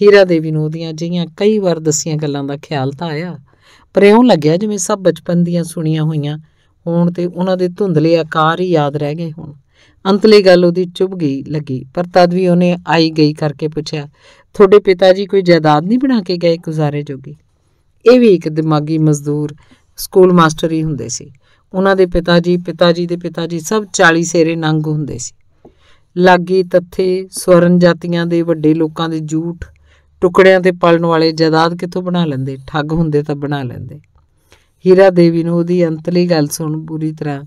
ਹੀਰਾ ਦੇਵੀ ਨੂੰ ਉਹਦੀਆਂ ਜਿਹੀਆਂ ਕਈ ਵਾਰ ਦਸੀਆਂ ਗੱਲਾਂ ਦਾ ਖਿਆਲ ਤਾਂ ਆਇਆ ਪਰ ਇਉਂ ਲੱਗਿਆ ਜਿਵੇਂ ਸਭ ਬਚਪਨ ਦੀਆਂ ਸੁਣੀਆਂ ਹੋਈਆਂ ਹੋਣ ਤੇ ਉਹਨਾਂ ਦੇ ਧੁੰਦਲੇ ਆਕਾਰ ਹੀ ਯਾਦ ਰਹਿ ਗਏ ਹੋਣ ਅੰਤਲੀ ਗੱਲ ਉਹਦੀ ਚੁੱਭ ਗਈ ਲੱਗੀ ਪਰ ਤਦ ਵੀ ਉਹਨੇ ਆਈ ਗਈ ਕਰਕੇ ਪੁੱਛਿਆ ਤੁਹਾਡੇ ਪਿਤਾ ਜੀ ਕੋਈ ਜਾਇਦਾਦ ਨਹੀਂ ਬਣਾ ਕੇ ਗਏ ਗੁਜ਼ਾਰੇ ਜੋਗੀ ਇਹ ਵੀ ਇੱਕ ਦਿਮਾਗੀ ਮਜ਼ਦੂਰ ਸਕੂਲ ਮਾਸਟਰ ਹੀ ਹੁੰਦੇ ਸੀ ਉਹਨਾਂ ਦੇ ਪਿਤਾ ਜੀ ਪਿਤਾ ਜੀ ਦੇ ਪਿਤਾ ਜੀ ਸਭ 40 ਸੇਰੇ ਨੰਗ ਹੁੰਦੇ ਸੀ ਲਾਗੀ ਤੱਥੇ ਸਵਰਨ ਜਾਤੀਆਂ ਦੇ ਵੱਡੇ ਲੋਕਾਂ ਦੇ ਝੂਠ ਟੁਕੜਿਆਂ ਤੇ ਪਲਣ ਵਾਲੇ ਜਾਇਦਾਦ ਕਿੱਥੋਂ ਬਣਾ ਲੈਂਦੇ ਠੱਗ ਹੁੰਦੇ ਤਾਂ ਬਣਾ ਲੈਂਦੇ ਹੀਰਾ ਦੇਵੀ ਨੂੰ ਉਹਦੀ ਅੰਤਲੀ ਗੱਲ ਸੁਣ ਬੁਰੀ ਤਰ੍ਹਾਂ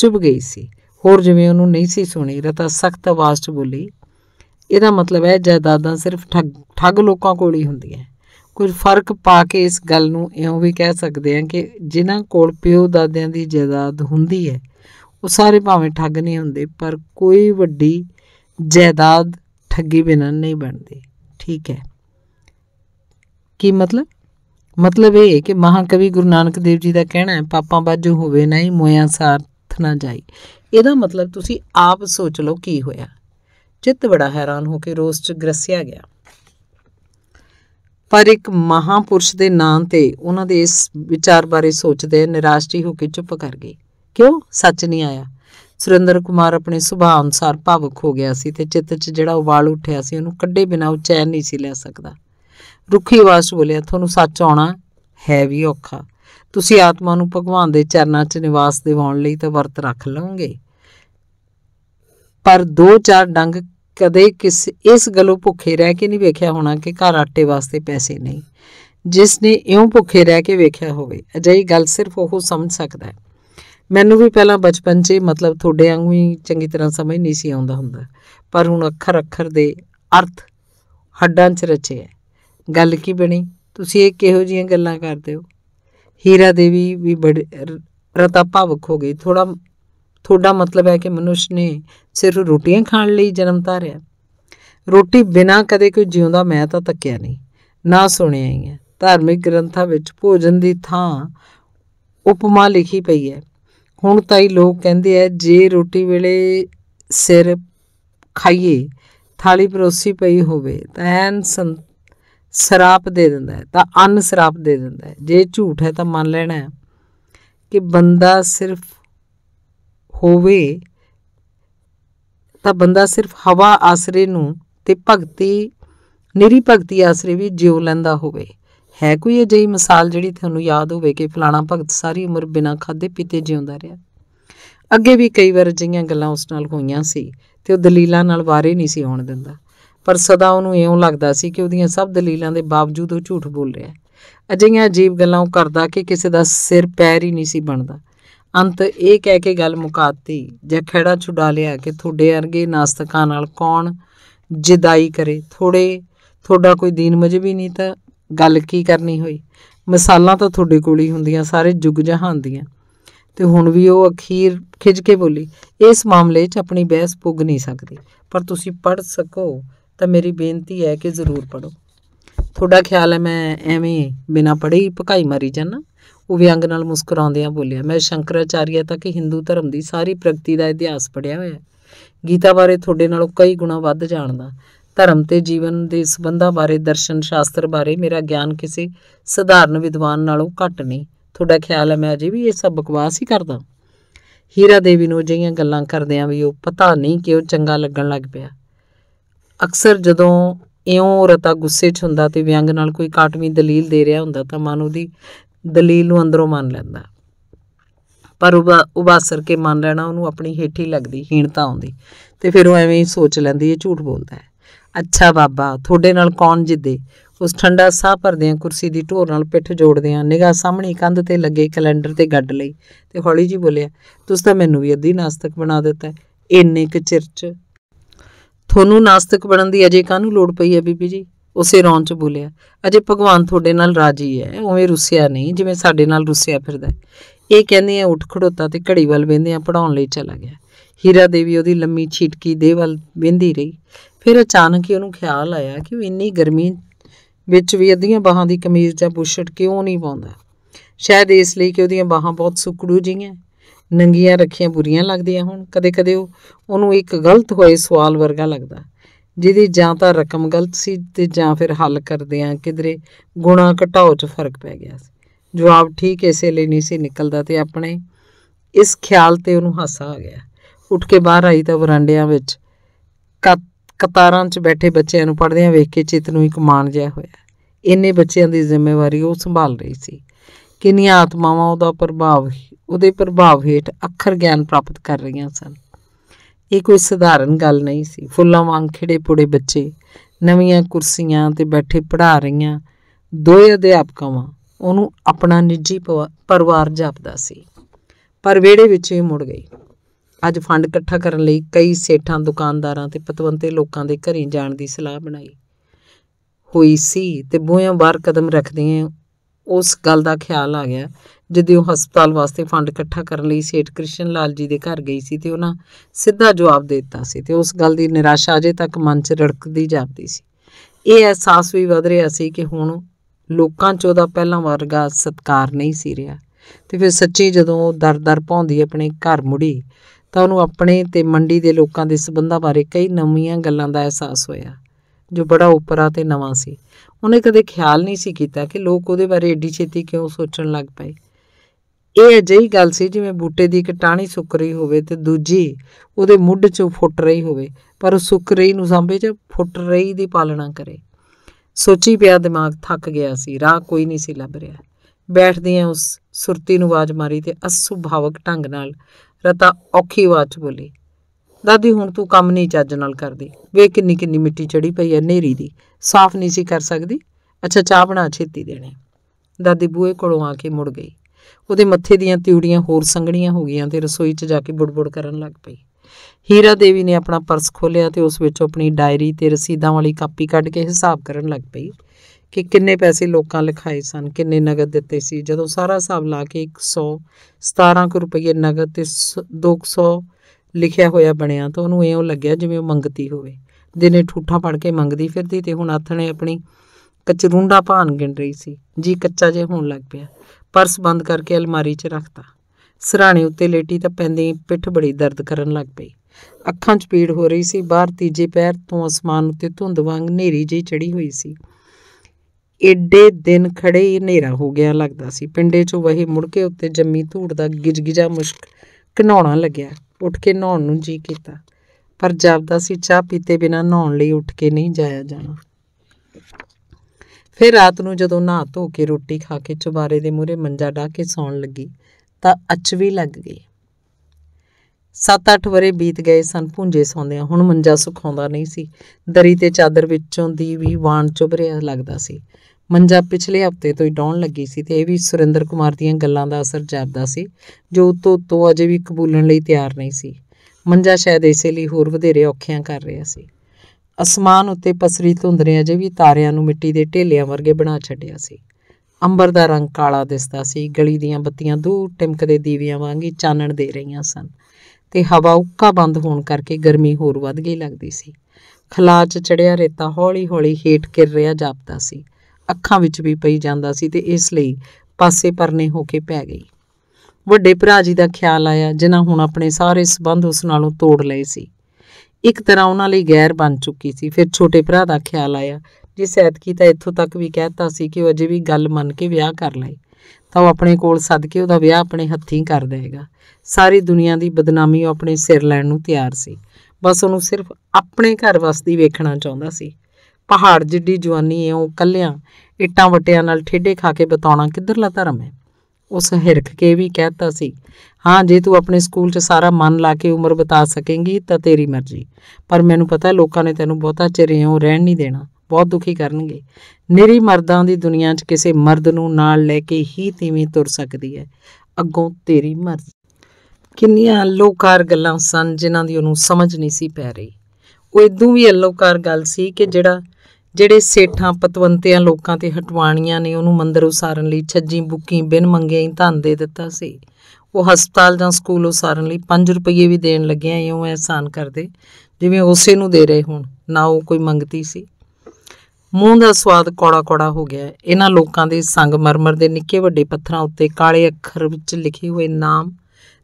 ਚੁੱਭ ਗਈ ਸੀ ਹੋਰ ਜਿਵੇਂ ਉਹਨੂੰ ਨਹੀਂ ਸੀ ਸੁਣੀ ਰਤਾ ਸਖਤ ਆਵਾਜ਼ 'ਚ ਬੋਲੀ ਇਹਦਾ ਮਤਲਬ ਹੈ ਜਾਇਦਾਦਾਂ ਸਿਰਫ ਠੱਗ ਠੱਗ ਲੋਕਾਂ ਕੋਲ ਹੀ ਹੁੰਦੀਆਂ ਕੁਝ ਫਰਕ ਪਾ ਕੇ ਇਸ ਗੱਲ ਨੂੰ ਇਉਂ ਵੀ ਕਹਿ ਸਕਦੇ ਆ ਕਿ ਜਿਨ੍ਹਾਂ ਕੋਲ ਪਿਓ ਦਾਦਿਆਂ ਦੀ ਜਾਇਦਾਦ ਹੁੰਦੀ ਹੈ ਉਹ ਸਾਰੇ ਭਾਵੇਂ ਠੱਗ ਨਹੀਂ ਹੁੰਦੇ ਪਰ ਕੋਈ ਵੱਡੀ ਜਾਇਦਾਦ ਠੱਗੀ ਬਿਨਾਂ ਨਹੀਂ ਬਣਦੀ ਠੀਕ ਹੈ ਕੀ ਮਤਲਬ ਮਤਲਬ ਇਹ ਹੈ ਕਿ ਮਹਾਕਵੀ ਗੁਰੂ ਨਾਨਕ ਦੇਵ ਜੀ ਦਾ ਕਹਿਣਾ ਹੈ ਪਾਪਾਂ ਬਾਝੂ ਹੋਵੇ ਨਹੀਂ ਮੋਇਆ ਸਾਰਥ ਨਾ ਜਾਈ ਇਹਦਾ ਮਤਲਬ ਤੁਸੀਂ ਆਪ ਸੋਚ ਲਓ ਕੀ ਹੋਇਆ ਚਿੱਤ ਬੜਾ ਹੈਰਾਨ ਹੋ ਕੇ ਰੋਸ 'ਚ ਗਰਸਿਆ ਗਿਆ ਪਰ ਇੱਕ ਮਹਾਪੁਰਸ਼ ਦੇ ਨਾਂ ਤੇ ਉਹਨਾਂ ਦੇ ਇਸ ਵਿਚਾਰ ਬਾਰੇ ਸੋਚਦੇ ਨਿਰਾਸ਼ਟੀ ਹੋ ਕੇ ਚੁੱਪ ਕਰ ਗਈ ਕਿਉਂ ਸੱਚ ਨਹੀਂ ਆਇਆ ਸੁਰਿੰਦਰ ਕੁਮਾਰ ਆਪਣੇ ਸੁਭਾਅ ਅਨੁਸਾਰ ਭਾਵੁਕ ਹੋ ਗਿਆ ਸੀ ਤੇ ਚਿੱਤ 'ਚ ਜਿਹੜਾ ਉਵਾਲ ਉੱਠਿਆ ਸੀ ਉਹਨੂੰ ਕੱਢੇ ਬਿਨਾ ਉਹ ਚੈਨ ਨਹੀਂ ਸੀ ਲੈ ਸਕਦਾ ਰੁੱਖੀ ਆਵਾਜ਼ ਬੋਲਿਆ ਤੁਹਾਨੂੰ ਸੱਚ ਆਉਣਾ ਹੈ ਵੀ ਔਖਾ ਤੁਸੀਂ ਆਤਮਾ ਨੂੰ ਭਗਵਾਨ ਦੇ ਚਰਨਾਂ 'ਚ ਨਿਵਾਸ ਦਿਵਾਉਣ ਲਈ ਤਾਂ ਵਰਤ ਰੱਖ ਲਓਗੇ ਪਰ ਦੋ ਚਾਰ ਡੰਗ ਕਦੇ ਕਿਸ ਇਸ ਗੱਲੋਂ ਭੁੱਖੇ ਰਹਿ ਕੇ ਨਹੀਂ ਵੇਖਿਆ ਹੋਣਾ ਕਿ ਘਰ ਆਟੇ ਵਾਸਤੇ ਪੈਸੇ ਨਹੀਂ ਜਿਸ ਨੇ ਇਉਂ ਭੁੱਖੇ ਰਹਿ ਕੇ ਵੇਖਿਆ ਹੋਵੇ ਅਜਿਹੀ ਗੱਲ ਸਿਰਫ ਉਹ ਸਮਝ ਸਕਦਾ ਹੈ ਮੈਨੂੰ ਵੀ ਪਹਿਲਾਂ ਬਚਪਨ 'ਚ ਮਤਲਬ ਤੁਹਾਡੇ ਵਾਂਗੂ ਹੀ ਚੰਗੀ ਤਰ੍ਹਾਂ ਸਮਝ ਨਹੀਂ ਸੀ ਆਉਂਦਾ ਹੁੰਦਾ ਪਰ ਹੁਣ ਅੱਖਰ ਅੱਖਰ ਦੇ ਅਰਥ ਹੱਡਾਂ 'ਚ ਰਚੇ ਹੈ ਗੱਲ ਕੀ ਬਣੀ ਤੁਸੀਂ ਇਹ ਕਿਹੋ ਜੀਆਂ ਗੱਲਾਂ ਕਰਦੇ ਹੋ ਹੀਰਾ ਦੇਵੀ ਵੀ ਬੜੇ ਰਤਾ ਭਾਵਕ ਹੋ ਗਈ ਥੋੜਾ ਥੋੜਾ ਮਤਲਬ ਹੈ ਕਿ ਮਨੁੱਖ ਨੇ ਸਿਰਫ ਰੋਟੀਆਂ ਖਾਣ ਲਈ ਜਨਮ ਧਾਰਿਆ ਰੋਟੀ ਬਿਨਾ ਕਦੇ ਕੋਈ ਜਿਉਂਦਾ ਮੈਂ ਤਾਂ ਤੱਕਿਆ ਨਹੀਂ ਨਾ ਸੁਣਿਆ ਹੀ ਹੈ ਧਾਰਮਿਕ ਗ੍ਰੰਥਾਂ ਵਿੱਚ ਭੋਜਨ ਦੀ ਥਾਂ ਉਪਮਾ ਲਿਖੀ ਪਈ ਹੈ ਹੁਣ ਤਾਂ ਹੀ ਲੋਕ ਕਹਿੰਦੇ ਆ ਜੇ ਰੋਟੀ ਵੇਲੇ ਸਿਰ ਖਾਈਏ ਥਾਲੀ ਪਰੋਸੀ ਪਈ ਹੋਵੇ ਤਾਂ ਐਨ ਸਰਾਪ ਦੇ ਦਿੰਦਾ ਹੈ ਤਾਂ ਅਨ ਸਰਾਪ ਦੇ ਦਿੰਦਾ ਹੈ ਜੇ ਝੂਠ ਹੈ ਤਾਂ ਮੰਨ ਲੈਣਾ ਹੈ ਕਿ ਬੰਦਾ ਸਿਰਫ ਹੋਵੇ ਤਾਂ ਬੰਦਾ ਸਿਰਫ ਹਵਾ ਆਸਰੇ ਨੂੰ ਤੇ ਭਗਤੀ ਨਿਰੀ ਭਗਤੀ ਆਸਰੇ ਵੀ ਜਿਉ ਲੈਂਦਾ ਹੋਵੇ ਹੈ ਕੋਈ ਅਜਿਹੀ ਮਿਸਾਲ ਜਿਹੜੀ ਤੁਹਾਨੂੰ ਯਾਦ ਹੋਵੇ ਕਿ ਫਲਾਣਾ ਭਗਤ ਸਾਰੀ ਉਮਰ ਬਿਨਾਂ ਖਾਦੇ ਪੀਤੇ ਜਿਉਂਦਾ ਰਿਹਾ ਅੱਗੇ ਵੀ ਕਈ ਵਾਰ ਜਿਹੀਆਂ ਗੱਲਾਂ ਉਸ ਨਾਲ ਹੋਈਆਂ ਸੀ ਤੇ ਉਹ ਦਲੀਲਾਂ ਨਾਲ ਵਾਰੇ ਨਹੀਂ ਸੀ ਆਉਣ ਦਿੰਦਾ ਪਰ ਸਦਾ ਉਹਨੂੰ ਇਉਂ ਲੱਗਦਾ ਸੀ ਕਿ ਉਹਦੀਆਂ ਸਭ ਦਲੀਲਾਂ ਦੇ ਬਾਵਜੂਦ ਉਹ ਝੂਠ ਬੋਲ ਰਿਹਾ ਹੈ ਅਜਿਹੀਆਂ ਅਜੀਬ ਗੱਲਾਂ ਉਹ ਕਰਦਾ ਕਿ ਕਿਸੇ ਦਾ ਸਿਰ ਪੈਰ ਹੀ ਨਹੀਂ ਸੀ ਬਣਦਾ ਅੰਤ ਇਹ ਕਹਿ ਕੇ ਗੱਲ ਮੁਕਾਤੀ ਜੇ ਖੇੜਾ ਛੁਡਾ ਲਿਆ ਕਿ ਤੁਹਾਡੇ ਅਰਗੇ ਨਾਸਤਕਾਂ ਨਾਲ ਕੌਣ ਜਿਦਾਈ ਕਰੇ ਥੋੜੇ ਤੁਹਾਡਾ ਕੋਈ ਦੀਨ ਮਜਬੀ ਨਹੀਂ ਤਾਂ ਗੱਲ ਕੀ ਕਰਨੀ ਹੋਈ ਮਿਸਾਲਾਂ ਤਾਂ ਤੁਹਾਡੇ ਕੋਲ ਹੀ ਹੁੰਦੀਆਂ ਸਾਰੇ ਜੁਗ ਜਹਾਨ ਦੀਆਂ ਤੇ ਹੁਣ ਵੀ ਉਹ ਅਖੀਰ ਖਿੱਚ ਕੇ ਬੋਲੀ ਇਸ ਮਾਮਲੇ 'ਚ ਆਪਣੀ ਬਹਿਸ ਪੁੱਗ ਨਹੀਂ ਸਕਦੀ ਪਰ ਤੁਸੀਂ ਪੜ ਸਕੋ ਤਾਂ ਮੇਰੀ ਬੇਨਤੀ ਹੈ ਕਿ ਜ਼ਰੂਰ ਪੜੋ ਤੁਹਾਡਾ ਖਿਆਲ ਹੈ ਮੈਂ ਐਵੇਂ ਬਿਨਾ ਪੜ੍ਹੇ ਹੀ ਭਕਾਈ ਮਾਰੀ ਜਾਣਾ ਉਹ ਵਿਅੰਗ ਨਾਲ ਮੁਸਕਰਾਉਂਦਿਆਂ ਬੋਲਿਆ ਮੈਂ ਸ਼ੰਕਰਾਚਾਰੀਆ ਤੱਕ ਹਿੰਦੂ ਧਰਮ ਦੀ ਸਾਰੀ ਪ੍ਰਗਤੀ ਦਾ ਇਤਿਹਾਸ ਪੜਿਆ ਹੋਇਆ ਹੈ ਗੀਤਾ ਬਾਰੇ ਤੁਹਾਡੇ ਨਾਲੋਂ ਕਈ ਗੁਣਾ ਵੱਧ ਜਾਣਦਾ ਧਰਮ ਤੇ ਜੀਵਨ ਦੇ ਸਬੰਧਾਂ ਬਾਰੇ ਦਰਸ਼ਨ ਸ਼ਾਸਤਰ ਬਾਰੇ ਮੇਰਾ ਗਿਆਨ ਕਿਸੇ ਸਧਾਰਨ ਵਿਦਵਾਨ ਨਾਲੋਂ ਘੱਟ ਨਹੀਂ ਤੁਹਾਡਾ ਖਿਆਲ ਹੈ ਮੈਂ ਅਜੇ ਵੀ ਇਹ ਸਭ ਬਕਵਾਸ ਹੀ ਕਰਦਾ ਹੀਰਾ ਦੇਵੀ ਨੂੰ ਜਿਹੀਆਂ ਗੱਲਾਂ ਕਰਦਿਆਂ ਵੀ ਉਹ ਪਤਾ ਨਹੀਂ ਕਿ ਉਹ ਚੰਗਾ ਲੱਗਣ ਲੱਗ ਪਿਆ ਅਕਸਰ ਜਦੋਂ ਇਉਂ ਰਤਾ ਗੁੱਸੇ 'ਚ ਹੁੰਦਾ ਤੇ ਵਿਅੰਗ ਨਾਲ ਕੋਈ ਕਾਟਵੀਂ ਦਲੀਲ ਦੇ ਰਿਹਾ ਹੁੰਦਾ ਤਾਂ ਮਨ ਉਹਦੀ ਦਲੀਲ ਨੂੰ ਅੰਦਰੋਂ ਮੰਨ ਲੈਂਦਾ ਪਰ ਉਬਾਸਰ ਕੇ ਮੰਨ ਲੈਣਾ ਉਹਨੂੰ ਆਪਣੀ ਹੇਠੀ ਲੱਗਦੀ ਹੀਣਤਾ ਆਉਂਦੀ ਤੇ ਫਿਰ ਉਹ ਐਵੇਂ ਹੀ ਸੋਚ ਲੈਂਦੀ ਇਹ ਝੂਠ ਬੋਲਦਾ ਹੈ ਅੱਛਾ ਬਾਬਾ ਤੁਹਾਡੇ ਨਾਲ ਕੌਣ ਜਿੱਦੇ ਉਸ ਠੰਡਾ ਸਾਹ ਭਰਦਿਆਂ ਕੁਰਸੀ ਦੀ ਢੋਰ ਨਾਲ ਪਿੱਠ ਜੋੜਦਿਆਂ ਨਿਗਾਹ ਸਾਹਮਣੀ ਕੰਧ ਤੇ ਲੱਗੇ ਕੈਲੰਡਰ ਤੇ ਗੱਡ ਲਈ ਤੇ ਹੌਲੀ ਜੀ ਬੋਲਿਆ ਤੁਸੀਂ ਤਾਂ ਮੈਨੂੰ ਵੀ ਅੱਧੀ ਨਾਸਤਕ ਬਣਾ ਦਿੱਤਾ ਇੰਨੇ ਕੁ ਚਿਰ ਚ ਤੁਹਾਨੂੰ ਨਾਸਤਕ ਬਣਨ ਦੀ ਅਜੇ ਕਾਹਨੂੰ ਲੋੜ ਪਈ ਹੈ ਬੀਬੀ ਜੀ ਉਸੇ ਰੌਣ ਚ ਬੋਲਿਆ ਅਜੇ ਭਗਵਾਨ ਤੁਹਾਡੇ ਨਾਲ ਰਾਜੀ ਹੈ ਉਵੇਂ ਰੁੱਸਿਆ ਨਹੀਂ ਜਿਵੇਂ ਸਾਡੇ ਨਾਲ ਰੁੱਸਿਆ ਫਿਰਦਾ ਇਹ ਕਹਿੰਦੇ ਆ ਉੱਠ ਖੜੋਤਾ ਤੇ ਘੜੀ ਵੱਲ ਵੇਂਦੇ ਆ ਪੜਾਉਣ ਲਈ ਚਲਾ ਗਿਆ ਹੀਰਾ ਦੇਵੀ ਉਹਦੀ ਲੰਮੀ ਛਿਟਕੀ ਦੇ ਵੱਲ ਵੇਂਦੀ ਰਹੀ ਫਿਰ ਅਚਾਨਕ ਹੀ ਉਹਨੂੰ ਖਿਆਲ ਆਇਆ ਕਿ ਉਹ ਇੰਨੀ ਗਰਮੀ ਵਿੱਚ ਵੀ ਅੱਧੀਆਂ ਬਾਹਾਂ ਦੀ ਕਮੀਜ਼ ਜਾਂ ਬੁਸ਼ਟ ਕਿਉਂ ਨਹੀਂ ਪਾਉਂਦਾ ਸ਼ਾਇਦ ਇਸ ਲਈ ਕਿ ਉਹਦੀਆਂ ਬਾਹਾਂ ਬਹੁਤ ਸੁਕੜੂ ਜੀਆਂ ਨੰਗੀਆਂ ਰੱਖੀਆਂ ਬੁਰੀਆਂ ਲੱਗਦੀਆਂ ਹੁਣ ਕਦੇ-ਕਦੇ ਉਹਨੂੰ ਇੱਕ ਗਲਤ ਹੋਏ ਸਵਾਲ ਵਰਗਾ ਲੱਗਦਾ ਜਿਹਦੀ ਜਾਂ ਤਾਂ ਰਕਮ ਗਲਤ ਸੀ ਤੇ ਜਾਂ ਫਿਰ ਹੱਲ ਕਰਦਿਆਂ ਕਿਧਰੇ ਗੁਣਾ ਘਟਾਓ 'ਚ ਫਰਕ ਪੈ ਗਿਆ ਸੀ ਜਵਾਬ ਠੀਕ ਐਸੇ ਲਈ ਨਹੀਂ ਸੀ ਨਿਕਲਦਾ ਤੇ ਆਪਣੇ ਇਸ ਖਿਆਲ ਤੇ ਉਹਨੂੰ ਹਾਸਾ ਆ ਗਿਆ ਉੱਠ ਕੇ ਬਾਹਰ ਆਈ ਤਾਂ ਵਰਾਂਡਿਆਂ ਵਿੱਚ ਕੱਤ ਕਤਾਰਾਂ 'ਚ ਬੈਠੇ ਬੱਚਿਆਂ ਨੂੰ ਪੜ੍ਹਦਿਆਂ ਵੇਖ ਕੇ ਚਿੱਤ ਨੂੰ ਇੱਕ ਮਾਣ ਜਿਹਾ ਹੋਇਆ ਇੰਨੇ ਬੱਚਿਆਂ ਦੀ ਜ਼ਿੰਮੇਵਾਰੀ ਉਹ ਸੰਭਾਲ ਰਹੀ ਸੀ ਕਿੰਨੀਆਂ ਆਤਮਾਵਾਂ ਉਹਦਾ ਪ੍ਰਭਾਵ ਉਹਦੇ ਪ੍ਰਭਾਵ ਹੇਠ ਅੱਖਰ ਗਿਆਨ ਪ੍ਰਾਪਤ ਕਰ ਰਹੀਆਂ ਸਨ ਇਹ ਕੋਈ ਸਧਾਰਨ ਗੱਲ ਨਹੀਂ ਸੀ ਫੁੱਲਾਂ ਵਾਂਗ ਖਿੜੇ ਪੁੜੇ ਬੱਚੇ ਨਵੀਆਂ ਕੁਰਸੀਆਂ ਤੇ ਬੈਠੇ ਪੜ੍ਹਾ ਰਹੀਆਂ ਦੋਏ ਅਧਿਆਪਕਾਂ ਵਾਂ ਉਹਨੂੰ ਆਪਣਾ ਨਿੱਜੀ ਪਰਿਵਾਰ ਜਾਪਦਾ ਸੀ ਪਰ ਵੇੜੇ ਵਿੱਚ ਹੀ ਮੁੜ ਗਈ ਅੱਜ ਫੰਡ ਇਕੱਠਾ ਕਰਨ ਲਈ ਕਈ ਸੇਠਾਂ ਦੁਕਾਨਦਾਰਾਂ ਤੇ ਪਤਵੰਤੇ ਲੋਕਾਂ ਦੇ ਘਰੇ ਜਾਣ ਦੀ ਸਲਾਹ ਬਣਾਈ ਹੋਈ ਸੀ ਤੇ ਬੂਹਿਆਂ ਬਾਹਰ ਕਦਮ ਰੱਖਦੇ ਆ ਉਸ ਗੱਲ ਦਾ ਖਿਆਲ ਆ ਗਿਆ ਜਦੋਂ ਉਹ ਹਸਪਤਾਲ ਵਾਸਤੇ ਫੰਡ ਇਕੱਠਾ ਕਰਨ ਲਈ ਸੇਠ ਕ੍ਰਿਸ਼ਨ ਲਾਲ ਜੀ ਦੇ ਘਰ ਗਈ ਸੀ ਤੇ ਉਹਨਾਂ ਸਿੱਧਾ ਜਵਾਬ ਦੇ ਦਿੱਤਾ ਸੀ ਤੇ ਉਸ ਗੱਲ ਦੀ ਨਿਰਾਸ਼ਾ ਅਜੇ ਤੱਕ ਮਨ 'ਚ ਰੜਕਦੀ ਜਾਂਦੀ ਸੀ ਇਹ ਅਹਿਸਾਸ ਵੀ ਵਧ ਰਿਹਾ ਸੀ ਕਿ ਹੁਣ ਲੋਕਾਂ 'ਚ ਉਹਦਾ ਪਹਿਲਾਂ ਵਰਗਾ ਸਤਕਾਰ ਨਹੀਂ ਸੀ ਰਿਹਾ ਤੇ ਫਿਰ ਸੱਚੀ ਜਦੋਂ ਉਹ ਦਰ-ਦਰ ਆਪਣੇ ਘਰ ਮੁੜੀ ਤਾਂ ਉਹਨੂੰ ਆਪਣੇ ਤੇ ਮੰਡੀ ਦੇ ਲੋਕਾਂ ਦੇ ਸਬੰਧਾਂ ਬਾਰੇ ਕਈ ਨਵੀਆਂ ਗੱਲਾਂ ਦਾ ਅਹਿਸਾਸ ਹੋਇਆ ਜੋ ਬੜਾ ਉਪਰਾ ਤੇ ਨਵਾਂ ਸੀ ਉਹਨੇ ਕਦੇ ਖਿਆਲ ਨਹੀਂ ਸੀ ਕੀਤਾ ਕਿ ਲੋਕ ਉਹਦੇ ਬਾਰੇ ਏਡੀ ਛੇਤੀ ਕਿਉਂ ਸੋਚਣ ਲੱਗ ਪਏ ਇਹ ਅਜਿਹੀ ਗੱਲ ਸੀ ਜਿਵੇਂ ਬੂਟੇ ਦੀ ਇੱਕ ਟਾਣੀ ਸੁੱਕ ਰਹੀ ਹੋਵੇ ਤੇ ਦੂਜੀ ਉਹਦੇ ਮੁੱਢ 'ਚੋਂ ਫੁੱਟ ਰਹੀ ਹੋਵੇ ਪਰ ਉਹ ਸੁੱਕ ਰਹੀ ਨੂੰ ਸਾਂਭੇ 'ਚ ਫੁੱਟ ਰਹੀ ਦੀ ਪਾਲਣਾ ਕਰੇ ਸੋਚੀ ਪਿਆ ਦਿਮਾਗ ਥੱਕ ਗਿਆ ਸੀ ਰਾਹ ਕੋਈ ਨਹੀਂ ਸੀ ਲੱਭ ਰਿਹਾ ਬੈਠਦਿਆਂ ਉਸ ਸੁਰਤੀ ਨੂੰ ਆਵਾਜ਼ ਮਾਰੀ ਤੇ ਅਸੁਭਾਵਕ ਢੰਗ ਨਾਲ ਰਤਾ ਔਖੀ ਬਾਤ 'ਚ ਬੋਲੀ ਦਾਦੀ ਹੁਣ ਤੂੰ ਕੰਮ ਨਹੀਂ ਚੱਜ ਨਾਲ ਕਰਦੀ ਵੇ ਕਿੰਨੀ ਕਿੰਨੀ ਮਿੱਟੀ ਚੜੀ ਪਈ ਐ ਨੇਰੀ ਦੀ ਸਾਫ਼ ਨਹੀਂ ਸੀ ਕਰ ਸਕਦੀ ਅੱਛਾ ਚਾਹ ਬਣਾ ਛੇਤੀ ਦੇਣੀ ਦਾਦੀ ਬੂਏ ਕੋਲੋਂ ਆ ਕੇ ਮੁੜ ਗਈ ਉਹਦੇ ਮੱਥੇ ਦੀਆਂ ਤਿਉੜੀਆਂ ਹੋਰ ਸੰਗਣੀਆਂ ਹੋ ਗਈਆਂ ਤੇ ਰਸੋਈ 'ਚ ਜਾ ਕੇ ਬੁੜਬੁੜ ਕਰਨ ਲੱਗ ਪਈ ਹੀਰਾ ਦੇਵੀ ਨੇ ਆਪਣਾ ਪਰਸ ਖੋਲਿਆ ਤੇ ਉਸ ਵਿੱਚੋਂ ਆਪਣੀ ਡਾਇਰੀ ਤੇ ਰਸੀਦਾਂ ਵਾਲੀ ਕਾਪੀ ਕੱਢ ਕੇ ਹਿਸਾਬ ਕਰਨ ਲੱਗ ਪਈ ਕਿ ਕਿੰਨੇ ਪੈਸੇ ਲੋਕਾਂ ਲਿਖਾਏ ਸਨ ਕਿੰਨੇ ਨਗਦ ਦਿੱਤੇ ਸੀ ਜਦੋਂ ਸਾਰਾ ਹਿਸਾਬ ਲਾ ਕੇ 117 ਕੁ ਰੁਪਏ ਨਗਦ ਤੇ 200 ਲਿਖਿਆ ਹੋਇਆ ਬਣਿਆ ਤਾਂ ਉਹਨੂੰ ਐਉਂ ਲੱਗਿਆ ਜਿਵੇਂ ਉਹ ਮੰਗਤੀ ਹੋਵੇ ਦਿਨੇ ਠੂਠਾ ਪੜ ਕੇ ਮੰਗਦੀ ਫਿਰਦੀ ਤੇ ਹੁਣ ਆਥਣੇ ਆਪਣੀ ਕਚਰੂੰਡਾ ਭਾਨ ਗਿਣ ਰਹੀ ਸੀ ਜੀ ਕੱਚਾ ਜੇ ਹੋਣ ਲੱਗ ਪਿਆ ਪਰਸ ਬੰਦ ਕਰਕੇ ਅਲਮਾਰੀ 'ਚ ਰੱਖਤਾ ਸਰਾਣੇ ਉੱਤੇ ਲੇਟੀ ਤਾਂ ਪੈਂਦੀ ਪਿੱਠ ਬੜੀ ਦਰਦ ਕਰਨ ਲੱਗ ਪਈ ਅੱਖਾਂ 'ਚ ਪੀੜ ਹੋ ਰਹੀ ਸੀ ਬਾਹਰ ਤੀਜੇ ਪੈਰ ਤੋਂ ਅਸਮਾਨ ਉੱਤੇ ਧੁੰਦ ਵਾਂਗ ਨੇਰੀ ਜਿਹੀ ਚੜੀ ਹੋਈ ਸੀ ਏਡੇ ਦਿਨ ਖੜੇ ਹਨੇਰਾ ਹੋ ਗਿਆ ਲੱਗਦਾ ਸੀ ਪਿੰਡੇ 'ਚੋਂ ਵਹੀ ਮੁੜ ਕੇ ਉੱਤੇ ਜੰਮੀ ਧੂੜ ਦਾ ਗਿਜਗਿਜਾ ਮੁਸ਼ਕ ਘਨਾਉਣਾ ਲੱਗਿਆ ਉੱਠ ਕੇ ਨਹਾਉਣ ਨੂੰ ਜੀ ਕੀਤਾ ਪਰ ਜਾਪਦਾ ਸੀ ਚਾਹ ਪੀਤੇ ਬਿਨਾ ਨਹਾਉਣ ਲਈ ਉੱਠ ਕੇ ਨਹੀਂ ਜਾਇਆ ਜਾਣਾ ਫਿਰ ਰਾਤ ਨੂੰ ਜਦੋਂ ਨਹਾ ਧੋ ਕੇ ਰੋਟੀ ਖਾ ਕੇ ਚੁਬਾਰੇ ਦੇ ਮੂਹਰੇ ਮੰਜਾ ਢਾ ਕੇ ਸੌਣ ਲੱਗੀ ਤਾਂ ਅਚਵੀ ਲੱਗ ਗਈ 7-8 ਵਰੇ ਬੀਤ ਗਏ ਸਨ ਭੁੰਜੇ ਸੌਂਦਿਆਂ ਹੁਣ ਮੰਜਾ ਸੁਖਾਉਂਦਾ ਨਹੀਂ ਸੀ ਦਰੀ ਤੇ ਚਾਦਰ ਵਿੱਚੋਂ ਦੀ ਵੀ ਵਾਣ ਚੁਭ ਰਿਹਾ ਲੱਗਦਾ ਸੀ ਮੰਜਾ ਪਿਛਲੇ ਹਫਤੇ ਤੋਂ ਹੀ ਡਾਉਣ ਲੱਗੀ ਸੀ ਤੇ ਇਹ ਵੀ ਸੁਰਿੰਦਰ ਕੁਮਾਰ ਦੀਆਂ ਗੱਲਾਂ ਦਾ ਅਸਰ ਜਾਪਦਾ ਸੀ ਜੋ ਉਤੋਂ ਤੋਂ ਅਜੇ ਵੀ ਕਬੂਲਣ ਲਈ ਤਿਆਰ ਨਹੀਂ ਸੀ ਮੰਜਾ ਸ਼ਾਇਦ ਇਸੇ ਲਈ ਹੋਰ ਵਧੇਰੇ ਔਖੀਆਂ ਕਰ ਰਿਹਾ ਸੀ ਅਸਮਾਨ ਉੱਤੇ ਪਸਰੀ ਧੁੰਦ ਨੇ ਅਜੇ ਵੀ ਤਾਰਿਆਂ ਨੂੰ ਮਿੱਟੀ ਦੇ ਢੇਲਿਆਂ ਵਰਗੇ ਬਣਾ ਛੱਡਿਆ ਸੀ ਅੰਬਰ ਦਾ ਰੰਗ ਕਾਲਾ ਦਿਸਦਾ ਸੀ ਗਲੀ ਦੀਆਂ ਬੱਤੀਆਂ ਦੂਰ ਟਿਮਕਦੇ ਦੀਵਿਆਂ ਵਾਂਗ ਹੀ ਚਾਨਣ ਦੇ ਰਹੀਆਂ ਸਨ ਤੇ ਹਵਾ ਉੱਕਾ ਬੰਦ ਹੋਣ ਕਰਕੇ ਗਰਮੀ ਹੋਰ ਵੱਧ ਗਈ ਲੱਗਦੀ ਸੀ ਖਲਾਅ 'ਚ ਚੜਿਆ ਰੇਤਾ ਹੌਲੀ-ਹੌਲੀ ਹੀਟ ਕਰ ਰਿਹਾ ਜਾਪਦਾ ਸੀ ਅੱਖਾਂ ਵਿੱਚ ਵੀ ਪਈ ਜਾਂਦਾ ਸੀ ਤੇ ਇਸ ਲਈ ਪਾਸੇ ਪਰਨੇ ਹੋ ਕੇ ਪੈ ਗਈ ਵੱਡੇ ਭਰਾ ਜੀ ਦਾ ਖਿਆਲ ਆਇਆ ਜਿਨ੍ਹਾਂ ਹੁਣ ਆਪਣੇ ਸਾਰੇ ਸਬੰਧ ਉਸ ਨਾਲੋਂ ਤੋੜ ਲਏ ਸੀ ਇੱਕ ਤਰ੍ਹਾਂ ਉਹਨਾਂ ਲਈ ਗੈਰ ਬਣ ਚੁੱਕੀ ਸੀ ਫਿਰ ਛੋਟੇ ਭਰਾ ਦਾ ਖਿਆਲ ਆਇਆ ਜੇ ਕੀ ਤਾਂ ਇੱਥੋਂ ਤੱਕ ਵੀ ਕਹਿਤਾ ਸੀ ਕਿ ਉਹ ਅਜੇ ਵੀ ਗੱਲ ਮੰਨ ਕੇ ਵਿਆਹ ਕਰ ਲਏ ਤਾਂ ਉਹ ਆਪਣੇ ਕੋਲ ਸੱਦ ਕੇ ਉਹਦਾ ਵਿਆਹ ਆਪਣੇ ਹੱਥੀਂ ਕਰ ਦੇਵੇਗਾ ਸਾਰੀ ਦੁਨੀਆ ਦੀ ਬਦਨਾਮੀ ਉਹ ਆਪਣੇ ਸਿਰ ਲੈਣ ਨੂੰ ਤਿਆਰ ਸੀ ਬਸ ਉਹਨੂੰ ਸਿਰਫ ਆਪਣੇ ਘਰ ਵਸਦੀ ਵੇਖਣਾ ਚਾਹੁੰਦਾ ਸੀ ਪਹਾੜ ਜਿੱਡੀ ਜਵਾਨੀ ਐ ਉਹ ਕੱਲਿਆਂ ਇੱਟਾਂ ਵਟਿਆਂ ਨਾਲ ਠੇਡੇ ਖਾ ਕੇ ਬਤਾਉਣਾ ਕਿੱਧਰਲਾ ਧਰਮ ਹੈ ਉਸ ਹਿਰਖ ਕੇ ਵੀ ਕਹਿਤਾ ਸੀ ਹਾਂ ਜੇ ਤੂੰ ਆਪਣੇ ਸਕੂਲ 'ਚ ਸਾਰਾ ਮਨ ਲਾ ਕੇ ਉਮਰ ਬਤਾ ਸਕੇਂਗੀ ਤਾਂ ਤੇਰੀ ਮਰਜ਼ੀ ਪਰ ਮੈਨੂੰ ਪਤਾ ਲੋਕਾਂ ਨੇ ਤੈਨੂੰ ਬਹੁਤਾ ਚਿਰ ਰਹਿਣ ਨਹੀਂ ਦੇਣਾ ਬਹੁਤ ਦੁਖੀ ਕਰਨਗੇ ਨੇਰੀ ਮਰਦਾਂ ਦੀ ਦੁਨੀਆ 'ਚ ਕਿਸੇ ਮਰਦ ਨੂੰ ਨਾਲ ਲੈ ਕੇ ਹੀ ਤੀਵੀਂ ਤੁਰ ਸਕਦੀ ਹੈ ਅੱਗੋਂ ਤੇਰੀ ਮਰਜ਼ੀ ਕਿੰਨੀਆਂ ਲੋਕਾਰ ਗੱਲਾਂ ਸਨ ਜਿਨ੍ਹਾਂ ਦੀ ਉਹਨੂੰ ਸਮਝ ਨਹੀਂ ਸੀ ਪੈ ਰਹੀ ਉਹ ਇਦੋਂ ਵੀ ਅਲੋਕਾਰ ਗੱਲ ਸੀ ਕਿ ਜਿਹੜਾ ਜਿਹੜੇ ਸੇਠਾਂ ਪਤਵੰਤਿਆਂ ਲੋਕਾਂ ਤੇ ਹਟਵਾਣੀਆਂ ਨੇ ਉਹਨੂੰ ਮੰਦਰ ਉਸਾਰਨ ਲਈ ਛੱਜੀ ਬੁੱਕੀ ਬਿਨ ਮੰਗਿਆ ਹੀ ਧਨ ਦੇ ਦਿੱਤਾ ਸੀ ਉਹ ਹਸਪਤਾਲ ਜਾਂ ਸਕੂਲ ਉਸਾਰਨ ਲਈ 5 ਰੁਪਏ ਵੀ ਦੇਣ ਲੱਗਿਆ ਇਉਂ ਐਹਸਾਨ ਕਰਦੇ ਜਿਵੇਂ ਉਸੇ ਨੂੰ ਦੇ ਰਹੇ ਹੋਣ ਨਾ ਉਹ ਕੋਈ ਮੰਗਤੀ ਸੀ ਮੂੰਹ ਦਾ ਸਵਾਦ ਕੋੜਾ-ਕੋੜਾ ਹੋ ਗਿਆ ਇਹਨਾਂ ਲੋਕਾਂ ਦੇ ਸੰਗ ਮਰਮਰ ਦੇ ਨਿੱਕੇ ਵੱਡੇ ਪੱਥਰਾਂ ਉੱਤੇ ਕਾਲੇ ਅੱਖਰ ਵਿੱਚ ਲਿਖੇ ਹੋਏ ਨਾਮ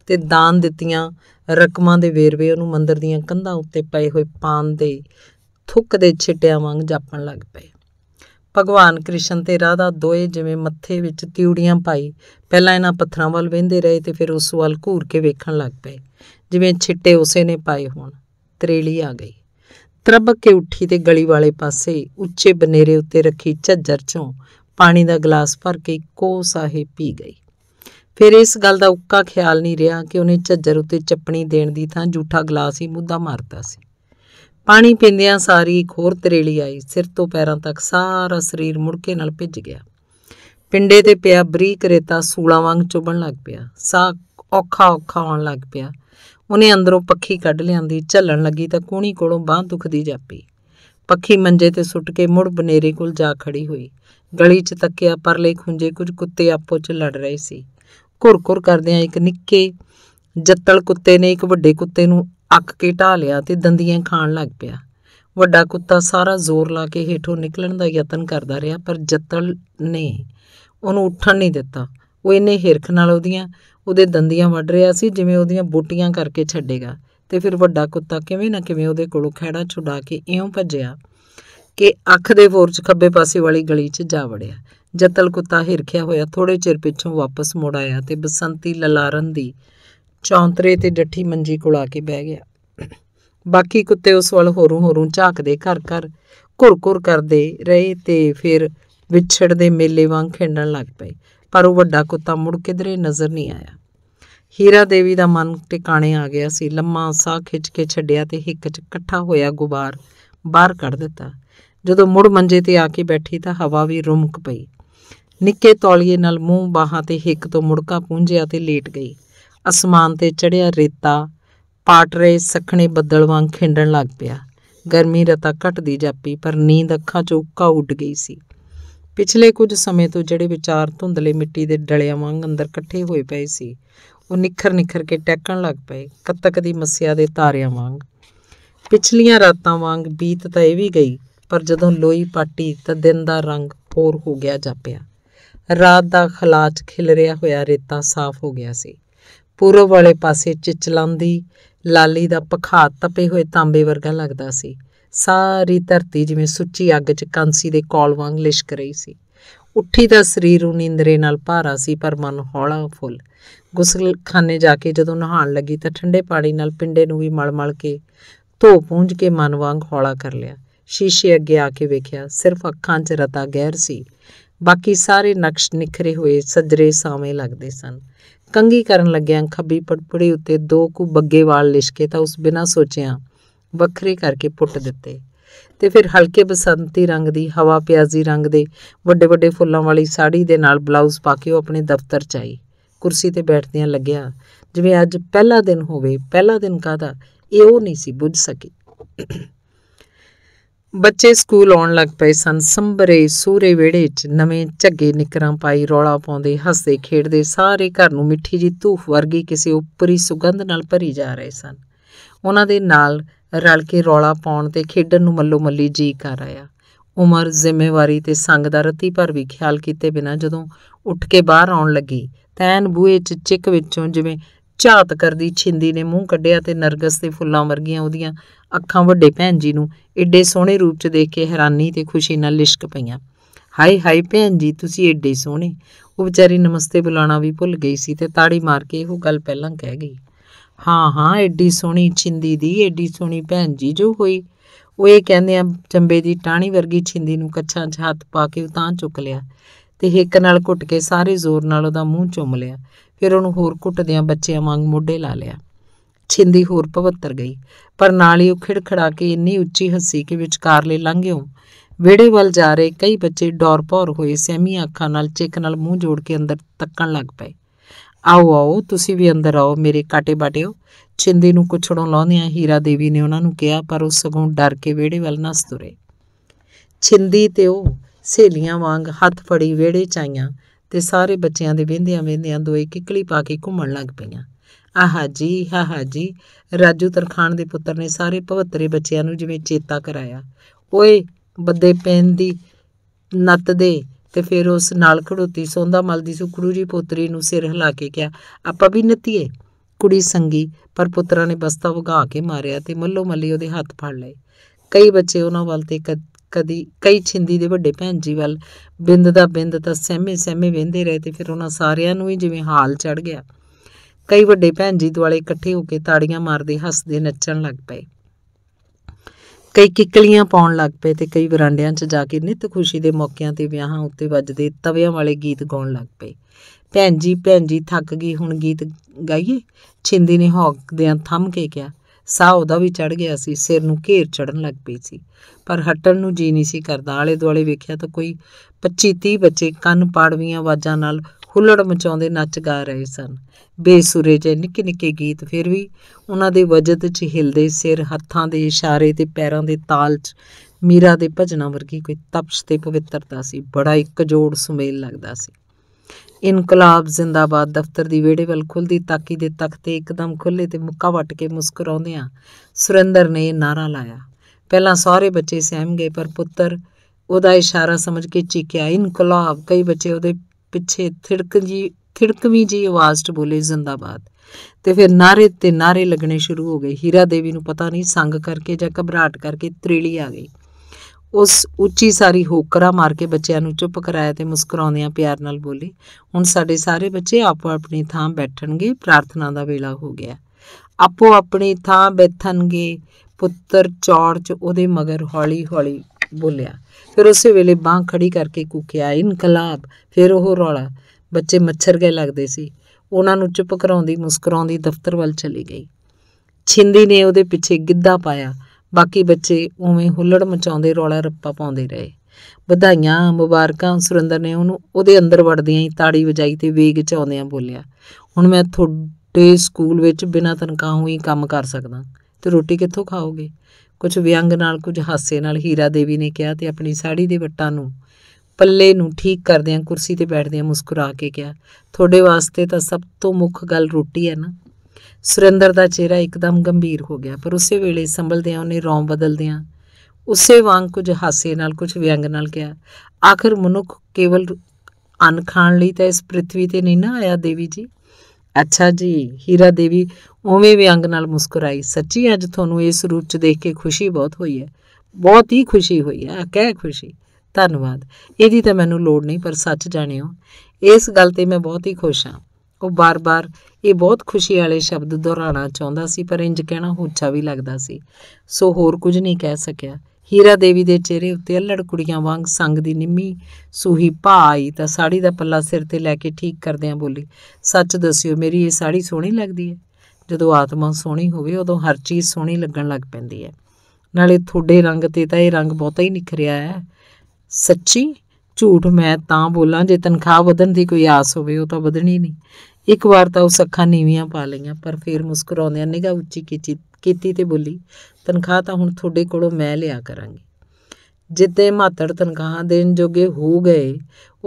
ਤੇ ਦਾਨ ਦਿੱਤੀਆਂ ਰਕਮਾਂ ਦੇ ਵੇਰਵੇ ਉਹਨੂੰ ਮੰਦਰ ਦੀਆਂ ਕੰਧਾਂ ਉੱਤੇ ਪਏ ਹੋਏ ਪਾਨ ਦੇ ਥੁੱਕ ਦੇ ਛਿਟਿਆਂ ਵਾਂਗ ਜਾਪਣ ਲੱਗ ਪਏ ਭਗਵਾਨ ਕ੍ਰਿਸ਼ਨ ਤੇ ਰਾਧਾ ਦੋਏ ਜਿਵੇਂ ਮੱਥੇ ਵਿੱਚ ਤਿਉੜੀਆਂ ਪਾਈ ਪਹਿਲਾਂ ਇਹਨਾਂ ਪੱਥਰਾਂ ਵੱਲ ਵੇਂਦੇ ਰਹੇ ਤੇ ਫਿਰ ਉਸ ਵੱਲ ਘੂਰ ਕੇ ਵੇਖਣ ਲੱਗ ਪਏ ਜਿਵੇਂ ਛਿੱਟੇ ਉਸੇ ਨੇ ਪਾਏ ਹੋਣ ਤਰੇਲੀ ਆ ਗਈ ਤਰਬ ਕੇ ਉੱਠੀ ਤੇ ਗਲੀ ਵਾਲੇ ਪਾਸੇ ਉੱਚੇ ਬਨੇਰੇ ਉੱਤੇ ਰੱਖੀ ਝੱਜਰ ਚੋਂ ਪਾਣੀ ਦਾ ਗਲਾਸ ਭਰ ਕੇ ਕੋ ਸਾਹੇ ਪੀ ਗਈ ਫਿਰ ਇਸ ਗੱਲ ਦਾ ਉੱਕਾ ਖਿਆਲ ਨਹੀਂ ਰਿਹਾ ਕਿ ਉਹਨੇ ਝੱਜਰ ਉੱਤੇ ਚੱਪਣੀ ਦੇਣ ਦੀ ਥਾਂ ਝੂਠਾ ਗਲਾਸ ਹੀ ਮੁੱਦਾ ਮਾਰਤਾ ਸੀ ਪਾਣੀ ਪੀਂਦਿਆਂ ਸਾਰੀ ਖੋਰ ਤਰੇਲੀ ਆਈ ਸਿਰ ਤੋਂ ਪੈਰਾਂ ਤੱਕ ਸਾਰਾ ਸਰੀਰ ਮੁੜਕੇ ਨਾਲ ਭਿੱਜ ਗਿਆ ਪਿੰਡੇ ਤੇ ਪਿਆ ਬਰੀਕ ਰੇਤਾ ਸੂਲਾ ਵਾਂਗ ਚੁਬਣ ਲੱਗ ਪਿਆ ਸਾ ਔਖਾ ਔਖਾ ਆਉਣ ਲੱਗ ਪਿਆ ਉਹਨੇ ਅੰਦਰੋਂ ਪੱਖੀ ਕੱਢ ਲਿਆਂਦੀ ਝੱਲਣ ਲੱਗੀ ਤਾਂ ਕੋਣੀ ਕੋਲੋਂ ਬਾਹ ਦੁਖਦੀ ਜਾਪੀ ਪੱਖੀ ਮੰਜੇ ਤੇ ਸੁੱਟ ਕੇ ਮੁੜ ਬਨੇਰੇ ਕੋਲ ਜਾ ਖੜੀ ਹੋਈ ਗਲੀ 'ਚ ਤੱਕਿਆ ਪਰਲੇ ਖੁੰਝੇ ਕੁਝ ਕੁੱਤੇ ਆਪੋ 'ਚ ਲੜ ਰਹੇ ਸੀ ਘੁਰ-ਘੁਰ ਕਰਦਿਆਂ ਇੱਕ ਨਿੱਕੇ ਜੱਤਲ ਕੁੱਤੇ ਨੇ ਇੱਕ ਵੱਡੇ ਕੁੱਤੇ ਨੂੰ ਅੱਕ ਕੇ ਢਾ ਲਿਆ ਤੇ ਦੰਦੀਆਂ ਖਾਣ ਲੱਗ ਪਿਆ ਵੱਡਾ ਕੁੱਤਾ ਸਾਰਾ ਜ਼ੋਰ ਲਾ ਕੇ ਹੇਠੋਂ ਨਿਕਲਣ ਦਾ ਯਤਨ ਕਰਦਾ ਰਿਹਾ ਪਰ ਜੱਤਲ ਨੇ ਉਹਨੂੰ ਉੱਠਣ ਨਹੀਂ ਦਿੱਤਾ ਉਹ ਇੰਨੇ ਹਿਰਖ ਨਾਲ ਉਹਦੀਆਂ ਉਹਦੇ ਦੰਦੀਆਂ ਵੱਢ ਰਿਹਾ ਸੀ ਜਿਵੇਂ ਉਹਦੀਆਂ ਬੋਟੀਆਂ ਕਰਕੇ ਛੱਡੇਗਾ ਤੇ ਫਿਰ ਵੱਡਾ ਕੁੱਤਾ ਕਿਵੇਂ ਨਾ ਕਿਵੇਂ ਉਹਦੇ ਕੋਲੋਂ ਖਹਿੜਾ ਛੁਡਾ ਕੇ ਇਉਂ ਭੱਜਿਆ ਕਿ ਅੱਖ ਦੇ ਫੋਰਚ ਖੱਬੇ ਪਾਸੇ ਵਾਲੀ ਗਲੀ 'ਚ ਜਾ ਵੜਿਆ ਜੱਤਲ ਕੁੱਤਾ ਹਿਰਖਿਆ ਹੋਇਆ ਥੋੜੇ ਚਿਰ ਪਿੱਛੋਂ ਵਾਪਸ ਮੁੜ ਆਇਆ ਤੇ ਬਸੰਤੀ ਲਲਾਰਨ ਦੀ ਚੌਂਤਰੇ ਤੇ ਡੱਠੀ ਮੰਜੀ ਕੋਲ ਆ ਕੇ ਬਹਿ ਗਿਆ ਬਾਕੀ ਕੁੱਤੇ ਉਸ ਵੱਲ ਹੋਰੂ ਹੋਰੂ ਝਾਕਦੇ ਘਰ ਘਰ ਘੁਰ-ਘੁਰ ਕਰਦੇ ਰਹੇ ਤੇ ਫਿਰ ਵਿਛੜਦੇ ਮੇਲੇ ਵਾਂਗ ਖੇਡਣ ਲੱਗ ਪਏ ਪਰ ਉਹ ਵੱਡਾ ਕੁੱਤਾ ਮੁੜ ਕਿਧਰੇ ਨਜ਼ਰ ਨਹੀਂ ਆਇਆ ਹੀਰਾ ਦੇਵੀ ਦਾ ਮਨ ਟਿਕਾਣੇ ਆ ਗਿਆ ਸੀ ਲੰਮਾ ਸਾਹ ਖਿੱਚ ਕੇ ਛੱਡਿਆ ਤੇ ਹਿੱਕ 'ਚ ਇਕੱਠਾ ਹੋਇਆ ਗੁਬਾਰ ਬਾਹਰ ਕੱਢ ਦਿੱਤਾ ਜਦੋਂ ਮੁੜ ਮੰਜੇ ਤੇ ਆ ਕੇ ਬੈਠੀ ਤਾਂ ਹਵਾ ਵੀ ਰੁਮਕ ਪਈ ਨਿੱਕੇ ਤੌਲੀਏ ਨਾਲ ਮੂੰਹ ਬਾਹਾਂ ਤੇ ਹਿੱਕ ਤੋਂ ਮੁੜਕਾ ਪੁੰਝਿਆ ਤੇ ਲੇਟ ਗਈ ਅਸਮਾਨ ਤੇ ਚੜਿਆ ਰੇਤਾ ਪਾਟ ਰੇ ਸਖਣੇ ਬੱਦਲ ਵਾਂਗ ਖਿੰਡਣ ਲੱਗ ਪਿਆ ਗਰਮੀ ਰਤਾ ਘਟਦੀ ਜਾਪੀ ਪਰ ਨੀਂਦ ਅੱਖਾਂ ਚੋਂ ਉੱਕਾ ਉੱਡ ਗਈ ਸੀ ਪਿਛਲੇ ਕੁਝ ਸਮੇਂ ਤੋਂ ਜਿਹੜੇ ਵਿਚਾਰ ਧੁੰਦਲੇ ਮਿੱਟੀ ਦੇ ਡਲਿਆਂ ਵਾਂਗ ਅੰਦਰ ਇਕੱਠੇ ਹੋਏ ਪਏ ਸੀ ਉਹ ਨਿਖਰ ਨਿਖਰ ਕੇ ਟੈਕਣ ਲੱਗ ਪਏ ਕੱਤਕ ਦੀ ਮੱਸਿਆ ਦੇ ਤਾਰਿਆਂ ਵਾਂਗ ਪਿਛਲੀਆਂ ਰਾਤਾਂ ਵਾਂਗ ਬੀਤ ਤਾਂ ਇਹ ਵੀ ਗਈ ਪਰ ਜਦੋਂ ਲੋਈ ਪਾਟੀ ਤਾਂ ਦਿਨ ਦਾ ਰੰਗ ਹੋਰ ਹੋ ਗਿਆ ਜਾਪਿਆ ਰਾਤ ਦਾ ਖਲਾਚ ਖਿਲ ਰਿਹਾ ਹੋਇਆ ਰੇਤਾ ਸਾਫ਼ ਹੋ ਗਿਆ ਸੀ ਪੂਰਬ ਵਾਲੇ ਪਾਸੇ ਚਿਚਲਾਂਦੀ ਲਾਲੀ ਦਾ ਪਖਾਤ ਤਪੇ ਹੋਏ ਤਾਂਬੇ ਵਰਗਾ ਲੱਗਦਾ ਸੀ ਸਾਰੀ ਧਰਤੀ ਜਿਵੇਂ ਸੁੱਚੀ ਅੱਗ 'ਚ ਕਾਂਸੀ ਦੇ ਕੌਲ ਵਾਂਗ ਲਿਸ਼ਕ ਰਹੀ ਸੀ ਉੱਠੀ ਦਾ ਸਰੀਰ ਉਹ ਨੀਂਦਰੇ ਨਾਲ ਭਾਰਾ ਸੀ ਪਰ ਮਨ ਹੌਲਾ ਫੁੱਲ ਗੁਸਲਖਾਨੇ ਜਾ ਕੇ ਜਦੋਂ ਨਹਾਣ ਲੱਗੀ ਤਾਂ ਠੰਡੇ ਪਾਣੀ ਨਾਲ ਪਿੰਡੇ ਨੂੰ ਵੀ ਮਲ-ਮਲ ਕੇ ਧੋ ਪੂੰਝ ਕੇ ਮਨ ਵਾਂਗ ਹੌਲਾ ਕਰ ਲਿਆ ਸ਼ੀਸ਼ੇ ਅੱਗੇ ਆ ਕੇ ਵੇਖਿਆ ਸਿਰਫ ਅੱਖਾਂ 'ਚ ਰਤਾ ਗਹਿਰ ਸੀ ਬਾਕੀ ਸਾਰੇ ਨਕਸ਼ ਨਿਖਰੇ ਹੋਏ ਸਜਰੇ ਸਾਵੇਂ ਲੱਗਦੇ ਸਨ ਕੰਗੀ ਕਰਨ ਲੱਗਿਆ ਖੱਬੀ ਪੜਪੜੀ ਉੱਤੇ ਦੋ ਕੁ ਬੱਗੇ ਵਾਲ ਲਿਸ਼ਕੇ ਤਾਂ ਉਸ ਬਿਨਾਂ ਸੋਚਿਆ ਵੱਖਰੇ ਕਰਕੇ ਪੁੱਟ ਦਿੱਤੇ ਤੇ ਫਿਰ ਹਲਕੇ ਬਸੰਤੀ ਰੰਗ ਦੀ ਹਵਾ ਪਿਆਜ਼ੀ ਰੰਗ ਦੇ ਵੱਡੇ ਵੱਡੇ ਫੁੱਲਾਂ ਵਾਲੀ ਸਾੜੀ ਦੇ ਨਾਲ ਬਲਾਊਜ਼ ਪਾ ਕੇ ਉਹ ਆਪਣੇ ਦਫ਼ਤਰ 'ਚ ਆਈ ਕੁਰਸੀ ਤੇ ਬੈਠਦਿਆਂ ਲੱਗਿਆ ਜਿਵੇਂ ਅੱਜ ਪਹਿਲਾ ਦਿਨ ਹੋਵੇ ਪਹਿਲਾ ਦਿਨ ਕਾਦਾ ਇਹ ਉਹ ਨਹੀਂ ਸੀ ਬੁੱਝ ਸਕੀ ਬੱਚੇ ਸਕੂਲ ਆਉਣ ਲੱਗ ਪਏ ਸਨ ਸੰਭਰੇ ਸੂਰੇ ਵੇੜੇ 'ਚ ਨਵੇਂ ਝੱਗੇ ਨਿਕਰਾਂ ਪਾਈ ਰੌਲਾ ਪਾਉਂਦੇ ਹੱਸਦੇ ਖੇਡਦੇ ਸਾਰੇ ਘਰ ਨੂੰ ਮਿੱਠੀ ਜੀ ਧੂਫ ਵਰਗੀ ਕਿਸੇ ਉੱਪਰੀ ਸੁਗੰਧ ਨਾਲ ਭਰੀ ਜਾ ਰਹੇ ਸਨ ਉਹਨਾਂ ਦੇ ਨਾਲ ਰਲ ਕੇ ਰੌਲਾ ਪਾਉਣ ਤੇ ਖੇਡਣ ਨੂੰ ਮੱਲੋ ਮੱਲੀ ਜੀ ਕਰ ਆਇਆ ਉਮਰ ਜ਼ਿੰਮੇਵਾਰੀ ਤੇ ਸੰਗ ਦਾ ਰਤੀ ਭਰ ਵੀ ਖਿਆਲ ਕੀਤੇ ਬਿਨਾ ਜਦੋਂ ਉੱਠ ਕੇ ਬਾਹਰ ਆਉਣ ਲੱਗੀ ਤੈਨ ਬੂਹੇ 'ਚ ਚਿੱਕ ਵਿੱਚੋਂ ਜਿਵੇਂ ਝਾਤ ਕਰਦੀ ਛਿੰਦੀ ਨੇ ਮੂੰਹ ਕੱਢਿਆ ਤੇ ਨਰਗਸ ਦੇ ਫੁੱਲਾਂ ਵਰਗੀਆਂ ਉਹਦੀਆਂ ਅੱਖਾਂ ਵੱਡੇ ਭੈਣ ਜੀ ਨੂੰ ਏਡੇ ਸੋਹਣੇ ਰੂਪ 'ਚ ਦੇਖ ਕੇ ਹੈਰਾਨੀ ਤੇ ਖੁਸ਼ੀ ਨਾਲ ਲਿਸ਼ਕ ਪਈਆਂ ਹਾਏ ਹਾਏ ਭੈਣ ਜੀ ਤੁਸੀਂ ਏਡੇ ਸੋਹਣੇ ਉਹ ਵਿਚਾਰੀ ਨਮਸਤੇ ਬੁਲਾਣਾ ਵੀ ਭੁੱਲ ਗਈ ਸੀ ਤੇ ਤਾੜੀ ਮਾਰ ਕੇ ਉਹ ਗੱਲ ਪਹਿਲਾਂ ਕਹਿ ਗਈ ਹਾਂ ਹਾਂ ਏਡੀ ਸੋਹਣੀ ਛਿੰਦੀ ਦੀ ਏਡੀ ਸੋਹਣੀ ਭੈਣ ਜੀ ਜੋ ਹੋਈ ਉਹ ਇਹ ਕਹਿੰਦੇ ਆ ਚੰਬੇ ਦੀ ਟਾਣੀ ਵਰਗੀ ਛਿੰਦੀ ਨੂੰ ਕੱਛਾਂ 'ਚ ਹੱਥ ਪਾ ਕੇ ਉਤਾਂ ਚੁੱਕ ਲਿਆ ਤੇ ਹਿੱਕ ਨਾਲ ਘੁੱਟ ਕੇ ਸਾਰੇ ਜ਼ੋਰ ਨਾਲ ਉਹਦਾ ਮੂੰਹ ਚੁੰਮ ਲਿਆ ਫਿਰ ਉਹਨੂੰ ਹੋਰ ਘੁੱਟਦਿਆਂ ਬੱਚਿਆਂ ਵਾਂਗ ਮੋਢੇ ਲਾ ਲਿਆ ਛਿੰਦੀ ਹੋਰ ਭਵੱਤਰ ਗਈ ਪਰ ਨਾਲ ਹੀ ਉਹ ਖਿੜਖੜਾ ਕੇ ਇੰਨੀ ਉੱਚੀ ਹੱਸੀ ਕਿ ਵਿਚਕਾਰਲੇ ਲੰਘਿਓ ਵਿੜੇ ਵੱਲ ਜਾ ਰਹੇ ਕਈ ਬੱਚੇ ਡੌਰ-ਭੌਰ ਹੋਏ ਸਹਿਮੀ ਅੱਖਾਂ ਨਾਲ ਚੇਕ ਨਾਲ ਮੂੰਹ ਜੋੜ ਕੇ ਅੰਦਰ ਤੱਕਣ ਲੱਗ ਪਏ ਆਓ ਆਓ ਤੁਸੀਂ ਵੀ ਅੰਦਰ ਆਓ ਮੇਰੇ ਕਾਟੇ ਬਾਟਿਓ ਛਿੰਦੀ ਨੂੰ ਕੁਛੜੋਂ ਲਾਉਂਦਿਆਂ ਹੀਰਾ ਦੇਵੀ ਨੇ ਉਹਨਾਂ ਨੂੰ ਕਿਹਾ ਪਰ ਉਹ ਸਗੋਂ ਡਰ ਕੇ ਵਿੜੇ ਵੱਲ ਨਸ ਤੁਰੇ ਛਿੰਦੀ ਤੇ ਉਹ ਸਹੇਲੀਆਂ ਵਾਂਗ ਹੱਥ ਫੜੀ ਵਿੜੇ ਚ ਆਈਆਂ ਤੇ ਸਾਰੇ ਬੱਚਿਆਂ ਦੇ ਵਿੰਦਿਆਂ ਵਿੰਦਿਆਂ ਦੋਏ ਕਿਕਲੀ ਪਾ ਕੇ ਘੁੰਮਣ ਲੱਗ ਪਈਆਂ ਆਹਾ ਜੀ ਹਾਹਾ ਜੀ ਰਾਜੂ ਤਰਖਾਨ ਦੇ ਪੁੱਤਰ ਨੇ ਸਾਰੇ ਭਵਤਰੇ ਬੱਚਿਆਂ ਨੂੰ ਜਿਵੇਂ ਚੇਤਾ ਕਰਾਇਆ ਓਏ ਬੱਦੇ ਪੈਨ ਦੀ ਨੱਤ ਦੇ ਤੇ ਫਿਰ ਉਸ ਨਾਲ ਖੜੋਤੀ ਸੋਂਦਾ ਮਲ ਦੀ ਸੁਖੜੂ ਜੀ ਪੋਤਰੀ ਨੂੰ ਸਿਰ ਹਿਲਾ ਕੇ ਕਿਹਾ ਆਪਾਂ ਵੀ ਨਤੀਏ ਕੁੜੀ ਸੰਗੀ ਪਰ ਪੁੱਤਰਾਂ ਨੇ ਬਸਤਾ ਵਗਾ ਕੇ ਮਾਰਿਆ ਤੇ ਮੱਲੋ ਮੱਲੀ ਉਹਦੇ ਹੱਥ ਫੜ ਲਏ ਕਈ ਬੱਚੇ ਉਹਨਾਂ ਵੱਲ ਤੇ ਕਦੀ ਕਈ ਛਿੰਦੀ ਦੇ ਵੱਡੇ ਭੈਣ ਜੀ ਵੱਲ ਬਿੰਦ ਦਾ ਬਿੰਦ ਤਾਂ ਸਹਿਮੇ ਸਹਿਮੇ ਵਹਿੰਦੇ ਰਹੇ ਤੇ ਫਿਰ ਉਹਨਾਂ ਸਾਰਿਆਂ ਨੂੰ ਹੀ ਜਿਵੇਂ ਹਾਲ ਚੜ ਗਿਆ ਕਈ ਵੱਡੇ ਭੈਣ ਜੀ ਦੁਆਲੇ ਇਕੱਠੇ ਹੋ ਕੇ ਤਾੜੀਆਂ ਮਾਰਦੇ ਹੱਸਦੇ ਨੱਚਣ ਲੱਗ ਪਏ ਕਈ ਕਿੱਕਲੀਆਂ ਪਾਉਣ ਲੱਗ ਪਏ ਤੇ ਕਈ ਵਰਾਂਡਿਆਂ 'ਚ ਜਾ ਕੇ ਨਿੱਤ ਖੁਸ਼ੀ ਦੇ ਮੌਕਿਆਂ ਤੇ ਵਿਆਹਾਂ ਉੱਤੇ ਵੱਜਦੇ ਤਵਿਆਂ ਵਾਲੇ ਗੀਤ ਗਾਉਣ ਲੱਗ ਪਏ ਭੈਣ ਜੀ ਭੈਣ ਜੀ ਥੱਕ ਗਈ ਹੁਣ ਗੀਤ ਗਾਈਏ ਛਿੰਦੀ ਨੇ ਹੌਕਦਿਆਂ ਥੰਮ ਕੇ ਕਿਹਾ ਸਾਹ ਉਹਦਾ ਵੀ ਚੜ ਗਿਆ ਸੀ ਸਿਰ ਨੂੰ ਘੇਰ ਚੜਨ ਲੱਗ ਪਈ ਸੀ ਪਰ ਹਟਣ ਨੂੰ ਜੀ ਨਹੀਂ ਸੀ ਕਰਦਾ ਆਲੇ ਦੁਆਲੇ ਵੇਖਿਆ ਤਾਂ ਕੋਈ 25 30 ਬੱਚੇ ਕੰਨ ਪਾੜਵੀਆਂ ਆਵਾਜ਼ਾਂ ਨਾਲ ਹੁੱਲੜ ਮਚਾਉਂਦੇ ਨੱਚ ਗਾ ਰਹੇ ਸਨ ਬੇਸੁਰੇ ਜੇ ਨਿੱਕੇ ਨਿੱਕੇ ਗੀਤ ਫਿਰ ਵੀ ਉਹਨਾਂ ਦੇ ਵਜਦ 'ਚ ਹਿਲਦੇ ਸਿਰ ਹੱਥਾਂ ਦੇ ਇਸ਼ਾਰੇ ਤੇ ਪੈਰਾਂ ਦੇ ਤਾਲ 'ਚ ਮੀਰਾ ਦੇ ਭਜਨਾਂ ਵਰਗੀ ਕੋਈ ਤਪਸ਼ ਤੇ ਪਵਿੱਤਰਤਾ ਸੀ ਬੜਾ ਇੱਕ ਜੋੜ ਸੁਮੇਲ ਲੱਗਦਾ ਸੀ ਇਨਕਲਾਬ ਜ਼ਿੰਦਾਬਾਦ ਦਫ਼ਤਰ ਦੀ ਵਿਹੜੇ ਵੱਲ ਖੁੱਲਦੀ ਤਾਕੀ ਦੇ ਤਖਤੇ ਇੱਕਦਮ ਖੁੱਲੇ ਤੇ ਮੁੱਕਾ ਵਟ ਕੇ ਮੁਸਕਰਾਉਂਦਿਆਂ ਸੁਰਿੰਦਰ ਨੇ ਨਾਰਾ ਲਾਇਆ ਪਹਿਲਾਂ ਸਾਰੇ ਬੱਚੇ ਸਹਿਮ ਗਏ ਪਰ ਪੁੱਤਰ ਉਹਦਾ ਇਸ਼ਾਰਾ ਸਮਝ ਕੇ ਚੀਕਿਆ ਇਨਕਲਾਬ ਕਈ ਬੱਚੇ ਉਹਦੇ ਪਿੱਛੇ ਥਿੜਕ ਜੀ ਥਿੜਕਵੀਂ ਜੀ ਆਵਾਜ਼ 'ਚ ਬੋਲੇ ਜ਼ਿੰਦਾਬਾਦ ਤੇ ਫਿਰ ਨਾਰੇ ਤੇ ਨਾਰੇ ਲੱਗਣੇ ਸ਼ੁਰੂ ਹੋ ਗਏ ਹੀਰਾ ਦੇਵੀ ਨੂੰ ਪਤਾ ਨਹੀਂ ਸੰਗ ਕਰਕੇ ਜਾਂ ਘਬਰਾਟ ਕਰਕੇ ਤ੍ਰਿਲੀ ਆ ਗਈ ਉਸ ਉੱਚੀ ਸਾਰੀ ਹੋਕਰਾ ਮਾਰ ਕੇ ਬੱਚਿਆਂ ਨੂੰ ਚੁੱਪ ਕਰਾਇਆ ਤੇ ਮੁਸਕਰਾਉਂਦਿਆਂ ਪਿਆਰ ਨਾਲ ਬੋਲੀ ਹੁਣ ਸਾਡੇ ਸਾਰੇ ਬੱਚੇ ਆਪੋ ਆਪਣੀ ਥਾਂ ਬੈਠਣਗੇ ਪ੍ਰਾਰਥਨਾ ਦਾ ਵੇਲਾ ਹੋ ਗਿਆ ਆਪੋ ਆਪਣੀ ਥਾਂ ਬੈਠਣਗੇ ਪੁੱਤਰ ਚੌੜ ਚ ਉਹਦੇ ਮਗਰ ਹੌਲੀ ਹੌਲੀ ਬੋਲਿਆ ਫਿਰ ਉਸੇ ਵੇਲੇ ਬਾਹ ਖੜੀ ਕਰਕੇ ਕੂਕਿਆ ਇਨਕਲਾਬ ਫਿਰ ਉਹ ਰੌਲਾ ਬੱਚੇ ਮੱਛਰ ਗਏ ਲੱਗਦੇ ਸੀ ਉਹਨਾਂ ਨੂੰ ਚੁੱਪ ਕਰਾਉਂਦੀ ਮੁਸਕਰਾਉਂਦੀ ਦਫ਼ਤਰ ਵੱਲ ਚਲੀ ਗਈ ਛਿੰਦੀ ਨੇ ਉਹਦੇ ਪਿੱਛੇ ਗਿੱਧਾ ਪਾਇਆ ਬਾਕੀ ਬੱਚੇ ਉਵੇਂ ਹੁੱਲੜ ਮਚਾਉਂਦੇ ਰੌਲਾ ਰੱਪਾ ਪਾਉਂਦੇ ਰਹੇ ਵਧਾਈਆਂ ਮੁਬਾਰਕਾਂ ਸੁਰਿੰਦਰ ਨੇ ਉਹਨੂੰ ਉਹਦੇ ਅੰਦਰ ਵੜਦਿਆਂ ਹੀ ਤਾੜੀ ਵਜਾਈ ਤੇ ਵੇਗ ਚ ਆਉਂਦਿਆਂ ਬੋਲਿਆ ਹੁਣ ਮੈਂ ਤੁਹਾਡੇ ਸਕੂਲ ਵਿੱਚ ਬਿਨਾਂ ਤਨਖਾਹੋਂ ਹੀ ਕੰਮ ਕਰ ਸਕਦਾ ਤੇ ਰੋਟੀ ਕਿੱਥੋਂ ਖਾਓਗੇ ਕੁਝ ਵਿਅੰਗ ਨਾਲ ਕੁਝ ਹਾਸੇ ਨਾਲ ਹੀਰਾ ਦੇਵੀ ਨੇ ਕਿਹਾ ਤੇ ਆਪਣੀ ਸਾੜੀ ਦੇ ਵੱਟਾਂ ਨੂੰ ਪੱਲੇ ਨੂੰ ਠੀਕ ਕਰਦਿਆਂ ਕੁਰਸੀ ਤੇ ਬੈਠਦਿਆਂ ਮੁਸਕਰਾ ਕੇ ਕਿਹਾ ਤੁਹਾਡੇ ਵਾਸਤੇ ਤਾਂ ਸਭ ਤੋਂ ਮੁੱਖ ਗੱਲ ਰੋਟੀ ਹੈ ਨਾ ਸੁਰਿੰਦਰ ਦਾ ਚਿਹਰਾ ਇੱਕਦਮ ਗੰਭੀਰ ਹੋ ਗਿਆ ਪਰ ਉਸੇ ਵੇਲੇ ਸੰਭਲਦਿਆਂ ਉਹਨੇ ਰੌਂ ਬਦਲਦਿਆਂ ਉਸੇ ਵਾਂਗ ਕੁਝ ਹਾਸੇ ਨਾਲ ਕੁਝ ਵਿਅੰਗ ਨਾਲ ਕਿਹਾ ਆਖਰ ਮਨੁੱਖ ਕੇਵਲ ਅਨਖਾਣ ਖਾਣ ਲਈ ਤਾਂ ਇਸ ਪ੍ਰithvi ਤੇ ਨਹੀਂ ਨਾ ਆਇਆ ਦੇਵੀ ਜੀ ਅੱਛਾ ਜੀ ਹੀਰਾ ਦੇਵੀ ਉਵੇਂ ਵਿਅੰਗ ਨਾਲ ਮੁਸਕਰਾਈ ਸੱਚੀ ਅੱਜ ਤੁਹਾਨੂੰ ਇਸ ਰੂਪ 'ਚ ਦੇਖ ਕੇ ਖੁਸ਼ੀ ਬਹੁਤ ਹੋਈ ਹੈ ਬਹੁਤ ਹੀ ਖੁਸ਼ੀ ਹੋਈ ਹੈ ਕਹਿ ਖੁਸ਼ੀ ਧੰਨਵਾਦ ਇਹਦੀ ਤਾਂ ਮੈਨੂੰ ਲੋੜ ਨਹੀਂ ਪਰ ਸੱਚ ਜਾਣਿਓ ਇਸ ਗੱਲ ਤੇ ਮੈਂ ਬਹੁਤ ਹੀ ਖੁਸ਼ ਹਾਂ ਉਹ ਬਾਰ-ਬਾਰ ਇਹ ਬਹੁਤ ਖੁਸ਼ੀ ਵਾਲੇ ਸ਼ਬਦ ਦੁਹਰਾਣਾ ਚਾਹੁੰਦਾ ਸੀ ਪਰ ਇੰਜ ਕਹਿਣਾ ਹੋਛਾ ਵੀ ਲੱਗਦਾ ਸੀ ਸੋ ਹੋਰ ਕੁਝ ਨਹੀਂ ਕਹਿ ਸਕਿਆ ਹੀਰਾ ਦੇਵੀ ਦੇ ਚਿਹਰੇ ਉੱਤੇ ਅਲੜ ਕੁੜੀਆਂ ਵਾਂਗ ਸੰਗ ਦੀ ਨਿੰਮੀ ਸੂਹੀ ਭਾ ਆਈ ਤਾਂ ਸਾੜੀ ਦਾ ਪੱਲਾ ਸਿਰ ਤੇ ਲੈ ਕੇ ਠੀਕ ਕਰਦਿਆਂ ਬੋਲੀ ਸੱਚ ਦੱਸਿਓ ਮੇਰੀ ਇਹ ਸਾੜੀ ਸੋਹਣੀ ਲੱਗਦੀ ਹੈ ਜਦੋਂ ਆਤਮਾ ਸੋਹਣੀ ਹੋਵੇ ਉਦੋਂ ਹਰ ਚੀਜ਼ ਸੋਹਣੀ ਲੱਗਣ ਲੱਗ ਪੈਂਦੀ ਹੈ ਨਾਲੇ ਥੋੜੇ ਰੰਗ ਤੇ ਤਾਂ ਇਹ ਰੰਗ ਬਹੁਤਾ ਹੀ ਨਿਖਰਿਆ ਹੈ ਸੱਚੀ ਝੂਠ ਮੈਂ ਤਾਂ ਬੋਲਾਂ ਜੇ ਤਨਖਾਹ ਵਧਣ ਦੀ ਕੋਈ ਆਸ ਹੋਵੇ ਉਹ ਤਾਂ ਵਧਣੀ ਨਹੀਂ ਇੱਕ ਵਾਰ ਤਾਂ ਉਸ ਅੱਖਾਂ ਨੀਵੀਆਂ ਪਾ ਲਈਆਂ ਪਰ ਫਿਰ ਮੁਸਕਰਾਉਂਦਿਆਂ ਨਿਗਾ ਉੱਚੀ ਕੀਤੀ ਤੇ ਬੋਲੀ ਤਨਖਾਹ ਤਾਂ ਹੁਣ ਤੁਹਾਡੇ ਕੋਲੋਂ ਮੈਂ ਲਿਆ ਕਰਾਂਗੀ ਜਿੱਦੇ ਮਾਤੜ ਤਨਖਾਹਾਂ ਦੇਣ ਜੋਗੇ ਹੋ ਗਏ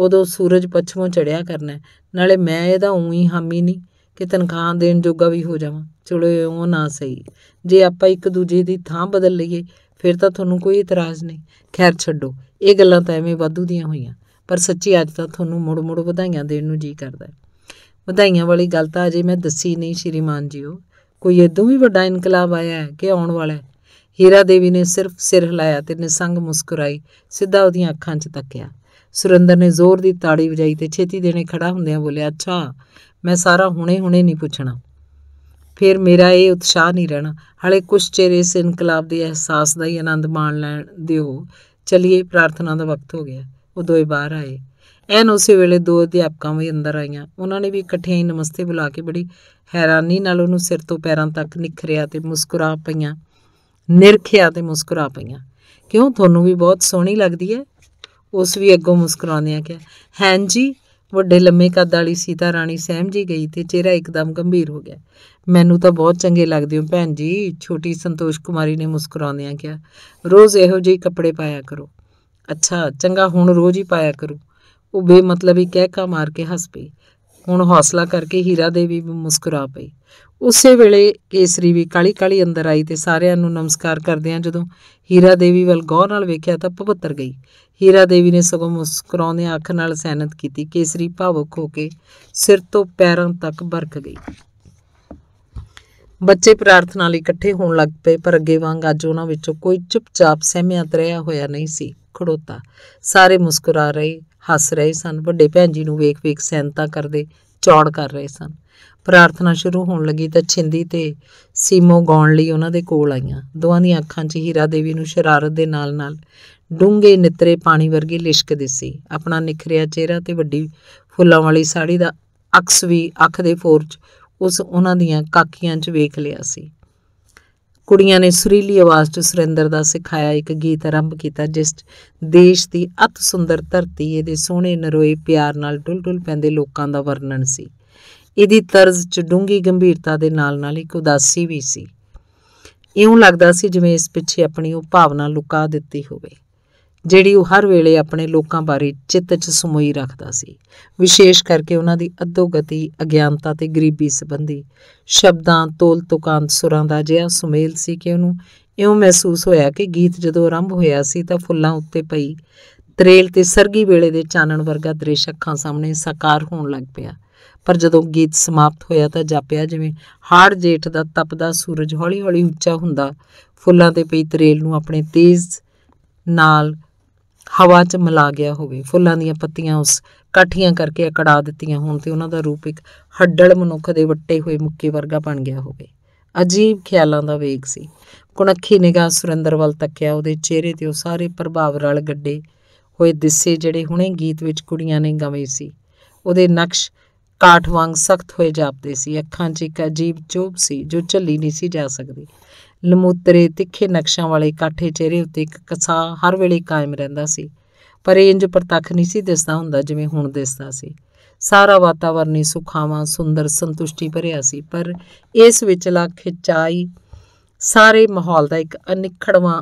ਉਦੋਂ ਸੂਰਜ ਪੱਛਮੋਂ ਚੜਿਆ ਕਰਨਾ ਨਾਲੇ ਮੈਂ ਇਹਦਾ ਉਹੀ ਹਾਮੀ ਨਹੀਂ ਕਿ ਤਨਖਾਹ ਦੇਣ ਜੋਗਾ ਵੀ ਹੋ ਜਾਵਾਂ ਚਲੋ ਉਹ ਨਾ ਸਹੀ ਜੇ ਆਪਾਂ ਇੱਕ ਦੂਜੇ ਦੀ ਥਾਂ ਬਦਲ ਲਈਏ ਫਿਰ ਤਾਂ ਤੁਹਾਨੂੰ ਕੋਈ ਇਤਰਾਜ਼ ਨਹੀਂ ਖੈਰ ਛੱਡੋ ਇਹ ਗੱਲਾਂ ਤਾਂ ਐਵੇਂ ਵਾਧੂ ਦੀਆਂ ਹੋਈਆਂ ਪਰ ਸੱਚੀ ਅੱਜ ਤਾਂ ਤੁਹਾਨੂੰ ਮੁੜ-ਮੁੜ ਵਧਾਈਆਂ ਦੇਣ ਨੂੰ ਜੀ ਕਰਦਾ ਹੈ ਵਧਾਈਆਂ ਵਾਲੀ ਗੱਲ ਤਾਂ ਅਜੇ ਮੈਂ ਦੱਸੀ ਨਹੀਂ ਸ਼੍ਰੀਮਾਨ ਜੀਓ ਕੋਈ ਇਦੋਂ ਵੀ ਵੱਡਾ ਇਨਕਲਾਬ ਆਇਆ ਹੈ ਕਿ ਆਉਣ ਵਾਲਾ ਹੈ ਹੀਰਾ ਦੇਵੀ ਨੇ ਸਿਰਫ ਸਿਰ ਹਿਲਾਇਆ ਤੇ ਨਿਸੰਗ ਮੁਸਕਰਾਈ ਸਿੱਧਾ ਉਹਦੀਆਂ ਅੱਖਾਂ 'ਚ ਤੱਕਿਆ ਸੁਰਿੰਦਰ ਨੇ ਜ਼ੋਰ ਦੀ ਤਾੜੀ ਵਜਾਈ ਤੇ ਛੇਤੀ ਦੇਣੇ ਖੜਾ ਹੁੰਦਿਆਂ ਬੋਲਿਆ ਅੱਛਾ ਮੈਂ ਸਾਰਾ ਹੁਣੇ-ਹੁਣੇ ਨਹੀਂ ਪੁੱਛਣਾ ਫਿਰ ਮੇਰਾ ਇਹ ਉਤਸ਼ਾਹ ਨਹੀਂ ਰਹਿਣਾ ਹਲੇ ਕੁਝ ਚਿਰ ਇਸ ਇਨਕਲਾਬ ਦੇ ਅਹਿਸਾਸ ਦਾ ਹੀ ਆਨੰਦ ਮਾਣ ਲੈਣ ਦਿਓ ਚਲਿਏ ਪ੍ਰਾਰਥਨਾ ਦਾ ਵਕਤ ਹੋ ਗਿਆ ਉਹ ਦੋਏ ਬਾਹਰ ਆਏ ਐਨ ਉਸੇ ਵੇਲੇ ਦੋ ਅਧਿਆਪਕਾਂ ਵੀ ਅੰਦਰ ਆਈਆਂ ਉਹਨਾਂ ਨੇ ਵੀ ਇਕੱਠਿਆਂ ਹੀ ਨਮਸਤੇ ਬੁਲਾ ਕੇ ਬੜੀ ਹੈਰਾਨੀ ਨਾਲ ਉਹਨੂੰ ਸਿਰ ਤੋਂ ਪੈਰਾਂ ਤੱਕ ਨਿਖਰਿਆ ਤੇ ਮੁਸਕਰਾ ਪਈਆਂ ਨਿਰਖਿਆ ਤੇ ਮੁਸਕਰਾ ਪਈਆਂ ਕਿਉਂ ਤੁਹਾਨੂੰ ਵੀ ਬਹੁਤ ਸੋਹਣੀ ਲੱਗਦੀ ਹੈ ਉਸ ਵੀ ਅੱਗੋਂ ਮੁਸਕਰਾਉਂਦਿਆਂ ਕਿਹਾ ਹਾਂਜੀ ਜੀ ਵੱਡੇ ਲੰਮੇ ਕੱਦ ਵਾਲੀ ਸੀਤਾ ਰਾਣੀ ਸਹਿਮ ਜੀ ਗਈ ਤੇ ਚਿਹਰਾ ਇੱਕਦਮ ਗੰਭੀਰ ਹੋ ਗਿਆ ਮੈਨੂੰ ਤਾਂ ਬਹੁਤ ਚੰਗੇ ਲੱਗਦੇ ਹੋ ਭੈਣ ਜੀ ਛੋਟੀ ਸੰਤੋਸ਼ ਕੁਮਾਰੀ ਨੇ ਮੁਸਕਰਾਉਂਦਿਆਂ ਕਿਹਾ ਰੋਜ਼ ਇਹੋ ਜਿਹੇ ਕੱਪੜੇ ਪਾਇਆ ਕਰੋ ਅੱਛਾ ਚੰਗਾ ਹੁਣ ਰੋਜ਼ ਹੀ ਪਾਇਆ ਕਰੋ ਉਹ ਬੇਮਤਲਬੀ ਕਹਿ ਕਾ ਮਾਰ ਕੇ ਹੱਸ ਪਈ ਹੁਣ ਹੌਸਲਾ ਕਰਕੇ ਹੀਰਾ ਦੇਵੀ ਵੀ ਮੁਸਕਰਾ ਪਈ ਉਸੇ ਵੇਲੇ ਕੇਸਰੀ ਵੀ ਕਾਲੀ ਕਾਲੀ ਅੰਦਰ ਆਈ ਤੇ ਸਾਰਿਆਂ ਨੂੰ ਨਮਸਕਾਰ ਕਰਦਿਆਂ ਜਦੋਂ ਹੀਰਾ ਦੇਵੀ ਵੱਲ ਗੌਰ ਨਾਲ ਵੇਖਿਆ ਤਾਂ ਪਵਿੱਤਰ ਗਈ ਹੀਰਾ ਦੇਵੀ ਨੇ ਸਗੋਂ ਮੁਸਕਰਾਉਂਦੇ ਅੱਖ ਨਾਲ ਸਹਿਨਤ ਕੀਤੀ ਕੇਸਰੀ ਭਾਵੁਕ ਹੋ ਕੇ ਸਿਰ ਤੋਂ ਪੈਰਾਂ ਤੱਕ ਬਰਕ ਗਈ ਬੱਚੇ ਪ੍ਰਾਰਥਨਾ ਲਈ ਇਕੱਠੇ ਹੋਣ ਲੱਗ ਪਏ ਪਰ ਅੱਗੇ ਵਾਂਗ ਅੱਜ ਉਹਨਾਂ ਵਿੱਚੋਂ ਕੋਈ ਚੁੱਪਚਾਪ ਸਹਿਮਿਆ ਤਰਿਆ ਹੋਇਆ ਨਹੀਂ ਸੀ ਖੜੋਤਾ ਸਾਰੇ ਮੁਸਕਰਾ ਰਹੇ ਹੱਸ ਰਹੇ ਸਨ ਵੱਡੇ ਭੈਣ ਜੀ ਨੂੰ ਵੇਖ-ਵੇਖ ਸੈਨਤਾ ਕਰਦੇ ਚੌੜ ਕਰ ਰਹੇ ਸਨ ਪ੍ਰਾਰਥਨਾ ਸ਼ੁਰੂ ਹੋਣ ਲੱਗੀ ਤਾਂ ਛਿੰਦੀ ਤੇ ਸੀਮੋ ਗਾਉਣ ਲਈ ਉਹਨਾਂ ਦੇ ਕੋਲ ਆਈਆਂ ਦੋਵਾਂ ਦੀਆਂ ਅੱਖਾਂ 'ਚ ਹੀਰਾ ਦੇਵੀ ਨੂੰ ਸ਼ਰਾਰਤ ਦੇ ਨਾਲ-ਨਾਲ ਡੂੰਘੇ ਨਿਤਰੇ ਪਾਣੀ ਵਰਗੇ ਲਿਸ਼ਕ ਸੀ ਆਪਣਾ ਨਿਖਰਿਆ ਚਿਹਰਾ ਤੇ ਵੱਡੀ ਫੁੱਲਾਂ ਵਾਲੀ ਸਾੜੀ ਦਾ ਅਕਸ ਵੀ ਅੱਖ ਦੇ ਫੋਰਚ ਉਸ ਉਹਨਾਂ ਦੀਆਂ ਕਾਕੀਆਂ 'ਚ ਵੇਖ ਲਿਆ ਸੀ ਕੁੜੀਆਂ ਨੇ ਸੁਰੀਲੀ ਆਵਾਜ਼ 'ਚ ਸੁਰਿੰਦਰ ਦਾ ਸਿਖਾਇਆ ਇੱਕ ਗੀਤ ਆਰੰਭ ਕੀਤਾ ਜਿਸ ਦੇਸ਼ ਦੀ ਅਤ ਸੁੰਦਰ ਧਰਤੀ ਇਹਦੇ ਸੋਹਣੇ ਨਰੋਏ ਪਿਆਰ ਨਾਲ ਡੁੱਲ-ਡੁੱਲ ਪੈਂਦੇ ਲੋਕਾਂ ਦਾ ਵਰਣਨ ਸੀ ਇਹਦੀ ਤਰਜ਼ 'ਚ ਡੂੰਗੀ ਗੰਭੀਰਤਾ ਦੇ ਨਾਲ-ਨਾਲ ਇੱਕ ਉਦਾਸੀ ਵੀ ਸੀ ਇਉਂ ਲੱਗਦਾ ਸੀ ਜਿਵੇਂ ਇਸ ਪਿੱਛੇ ਆਪਣੀ ਉਹ ਭਾਵਨਾ ਲੁਕਾ ਦਿੱਤੀ ਹੋਵੇ ਜਿਹੜੀ ਉਹ ਹਰ ਵੇਲੇ ਆਪਣੇ ਲੋਕਾਂ ਬਾਰੇ ਚਿੱਤ 'ਚ ਸਮੋਈ ਰੱਖਦਾ ਸੀ ਵਿਸ਼ੇਸ਼ ਕਰਕੇ ਉਹਨਾਂ ਦੀ ਅਧੋਗਤੀ ਅਗਿਆਨਤਾ ਤੇ ਗਰੀਬੀ ਸੰਬੰਧੀ ਸ਼ਬਦਾਂ ਤੋਲ ਤੁਕਾਂ ਸੁਰਾਂ ਦਾ ਜਿਹਾ ਸੁਮੇਲ ਸੀ ਕਿ ਉਹਨੂੰ ਇਉਂ ਮਹਿਸੂਸ ਹੋਇਆ ਕਿ ਗੀਤ ਜਦੋਂ ਆਰੰਭ ਹੋਇਆ ਸੀ ਤਾਂ ਫੁੱਲਾਂ ਉੱਤੇ ਪਈ ਤਰੇਲ ਤੇ ਸਰਗੀ ਵੇਲੇ ਦੇ ਚਾਨਣ ਵਰਗਾ ਦ੍ਰਿਸ਼ ਅੱਖਾਂ ਸਾਹਮਣੇ ਸਾਕਾਰ ਹੋਣ ਲੱਗ ਪਿਆ ਪਰ ਜਦੋਂ ਗੀਤ ਸਮਾਪਤ ਹੋਇਆ ਤਾਂ ਜਾਪਿਆ ਜਿਵੇਂ ਹਾੜ ਜੇਠ ਦਾ ਤਪਦਾ ਸੂਰਜ ਹੌਲੀ-ਹੌਲੀ ਉੱਚਾ ਹੁੰਦਾ ਫੁੱਲਾਂ ਤੇ ਪਈ ਤਰੇਲ ਨੂੰ ਆਪਣੇ ਤੇਜ਼ ਨਾਲ ਹਵਾ 'ਚ ਮਿਲਾ ਗਿਆ ਹੋਵੇ ਫੁੱਲਾਂ ਦੀਆਂ ਪੱਤੀਆਂ ਉਸ ਕਾਠੀਆਂ ਕਰਕੇ ਅਕੜਾ ਦਿੱਤੀਆਂ ਹੋਣ ਤੇ ਉਹਨਾਂ ਦਾ ਰੂਪ ਇੱਕ ਹੱਡਲ ਮਨੁੱਖ ਦੇ ਵੱਟੇ ਹੋਏ ਮੁੱਕੇ ਵਰਗਾ ਬਣ ਗਿਆ ਹੋਵੇ ਅਜੀਬ ਖਿਆਲਾਂ ਦਾ ਵੇਗ ਸੀ ਕੁਣਖੀ ਨਿਗਾਹ ਸੁਰਿੰਦਰ ਵੱਲ ਤੱਕਿਆ ਉਹਦੇ ਚਿਹਰੇ ਤੇ ਉਹ ਸਾਰੇ ਪ੍ਰਭਾਵ ਰਲ ਗੱਡੇ ਹੋਏ ਦਿੱਸੇ ਜਿਹੜੇ ਹੁਣੇ ਗੀਤ ਵਿੱਚ ਕੁੜੀਆਂ ਨੇ ਗਾਵੇ ਸੀ ਉਹਦੇ ਨਕਸ਼ ਕਾਠ ਵਾਂਗ ਸਖਤ ਹੋਏ ਜਾਪਦੇ ਸੀ ਅੱਖਾਂ 'ਚ ਇੱਕ ਅਜੀਬ ਚੋਬ ਸੀ ਜੋ ਝੱਲੀ ਨਹੀਂ ਸੀ ਜਾ ਸਕਦੀ ਲਮੂਤਰੇ ਤਿੱਖੇ ਨਕਸ਼ਾਂ ਵਾਲੇ ਕਾਠੇ ਚਿਹਰੇ ਉੱਤੇ ਇੱਕ ਕਸਾ ਹਰ ਵੇਲੇ ਕਾਇਮ ਰਹਿੰਦਾ ਸੀ ਪਰ ਇਹ ਇੰਜ ਪ੍ਰਤੱਖ ਨਹੀਂ ਸੀ ਦਿਸਦਾ ਹੁੰਦਾ ਜਿਵੇਂ ਹੁਣ ਦਿਸਦਾ ਸੀ ਸਾਰਾ ਵਾਤਾਵਰਣ ਹੀ ਸੁਖਾਵਾਂ ਸੁੰਦਰ ਸੰਤੁਸ਼ਟੀ ਭਰਿਆ ਸੀ ਪਰ ਇਸ ਵਿਚਲਾ ਖਿਚਾਈ ਸਾਰੇ ਮਾਹੌਲ ਦਾ ਇੱਕ ਅਨਿਖੜਵਾ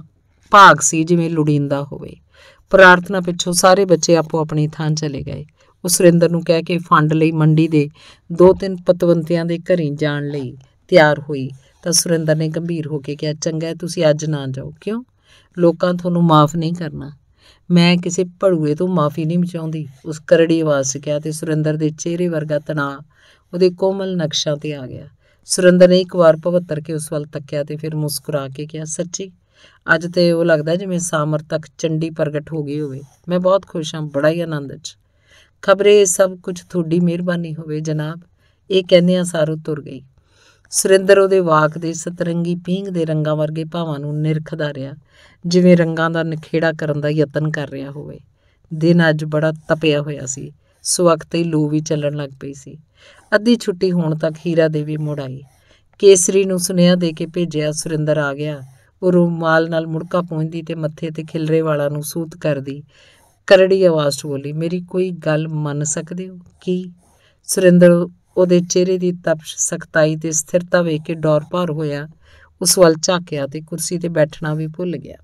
ਭਾਗ ਸੀ ਜਿਵੇਂ ਲੁੜੀਂਦਾ ਹੋਵੇ ਪ੍ਰਾਰਥਨਾ ਪਿੱਛੋਂ ਸਾਰੇ ਬੱਚੇ ਆਪੋ ਆਪਣੀ ਥਾਂ ਚਲੇ ਗਏ ਉਹ ਸੁਰਿੰਦਰ ਨੂੰ ਕਹਿ ਕੇ ਫੰਡ ਲਈ ਮੰਡੀ ਦੇ ਦੋ ਤਿੰਨ ਪਤਵੰਤਿਆਂ ਦੇ ਘਰੀ ਜਾਣ ਲਈ ਤਿਆਰ ਹੋਈ ਤਾਂ ਸੁਰਿੰਦਰ ਨੇ ਗੰਭੀਰ ਹੋ ਕੇ ਕਿਹਾ ਚੰਗਾ ਤੁਸੀਂ ਅੱਜ ਨਾ ਜਾਓ ਕਿਉਂ ਲੋਕਾਂ ਤੁਹਾਨੂੰ ਮਾਫ ਨਹੀਂ ਕਰਨਾ ਮੈਂ ਕਿਸੇ ਭੜੂਏ ਤੋਂ ਮਾਫੀ ਨਹੀਂ ਚਾਹੁੰਦੀ ਉਸ ਕਰੜੀ ਆਵਾਜ਼ 'ਚ ਕਿਹਾ ਤੇ ਸੁਰਿੰਦਰ ਦੇ ਚਿਹਰੇ ਵਰਗਾ ਤਣਾਅ ਉਹਦੇ ਕੋਮਲ ਨਕਸ਼ਾਂ ਤੇ ਆ ਗਿਆ ਸੁਰਿੰਦਰ ਨੇ ਇੱਕ ਵਾਰ ਭਵਤਰ ਕੇ ਉਸ ਵੱਲ ਤੱਕਿਆ ਤੇ ਫਿਰ ਮੁਸਕਰਾ ਕੇ ਕਿਹਾ ਸੱਚੀ ਅੱਜ ਤੇ ਉਹ ਲੱਗਦਾ ਜਿਵੇਂ ਸਾਮਰ ਤੱਕ ਚੰਡੀ ਪ੍ਰਗਟ ਹੋ ਗਈ ਹੋਵੇ ਮੈਂ ਬਹੁਤ ਖੁਸ਼ ਹਾਂ ਬੜਾ ਹੀ ਆਨੰਦ 'ਚ ਖਬਰੇ ਸਭ ਕੁਝ ਤੁਹਾਡੀ ਮਿਹਰਬਾਨੀ ਹੋਵੇ ਜਨਾਬ ਇਹ ਕਹਿੰਦੇ ਆ ਸਾਰੋ ਤੁਰ ਗਈ ਸੁਰਿੰਦਰ ਉਹਦੇ ਵਾਕ ਦੇ ਸਤਰੰਗੀ ਪੀਂਘ ਦੇ ਰੰਗਾਂ ਵਰਗੇ ਭਾਵਾਂ ਨੂੰ ਨਿਰਖਦਾ ਰਿਹਾ ਜਿਵੇਂ ਰੰਗਾਂ ਦਾ ਨਖੇੜਾ ਕਰਨ ਦਾ ਯਤਨ ਕਰ ਰਿਹਾ ਹੋਵੇ ਦਿਨ ਅੱਜ ਬੜਾ ਤਪਿਆ ਹੋਇਆ ਸੀ ਸਵਖਤ ਹੀ ਲੂ ਵੀ ਚੱਲਣ ਲੱਗ ਪਈ ਸੀ ਅੱਧੀ ਛੁੱਟੀ ਹੋਣ ਤੱਕ ਹੀਰਾ ਦੇਵੀ ਮੁੜ ਆਈ ਕੇਸਰੀ ਨੂੰ ਸੁਨੇਹਾ ਦੇ ਕੇ ਭੇਜਿਆ ਸੁਰਿੰਦਰ ਆ ਗਿਆ ਉਹ ਰੁਮਾਲ ਨਾਲ ਮੁੜਕਾ ਪਹੁੰਚਦੀ ਤੇ ਮੱਥੇ ਤੇ ਖਿਲਰੇ ਵਾਲਾ ਨੂੰ ਸੂਤ ਕਰਦੀ ਕਰੜੀ ਆਵਾਜ਼ 'ਚ ਬੋਲੀ ਮੇਰੀ ਕੋਈ ਗੱਲ ਮੰਨ ਸਕਦੇ ਹੋ ਕੀ ਸੁਰਿੰਦਰ ਉਹਦੇ ਚਿਹਰੇ ਦੀ ਤਪਸ਼ ਸਖਤਾਈ ਤੇ ਸਥਿਰਤਾ ਵੇਖ ਕੇ ਡੌਰ-ਭਾਰ ਹੋਇਆ ਉਸ ਵੱਲ ਝਾਕਿਆ ਤੇ ਕੁਰਸੀ ਤੇ ਬੈਠਣਾ ਵੀ ਭੁੱਲ ਗਿਆ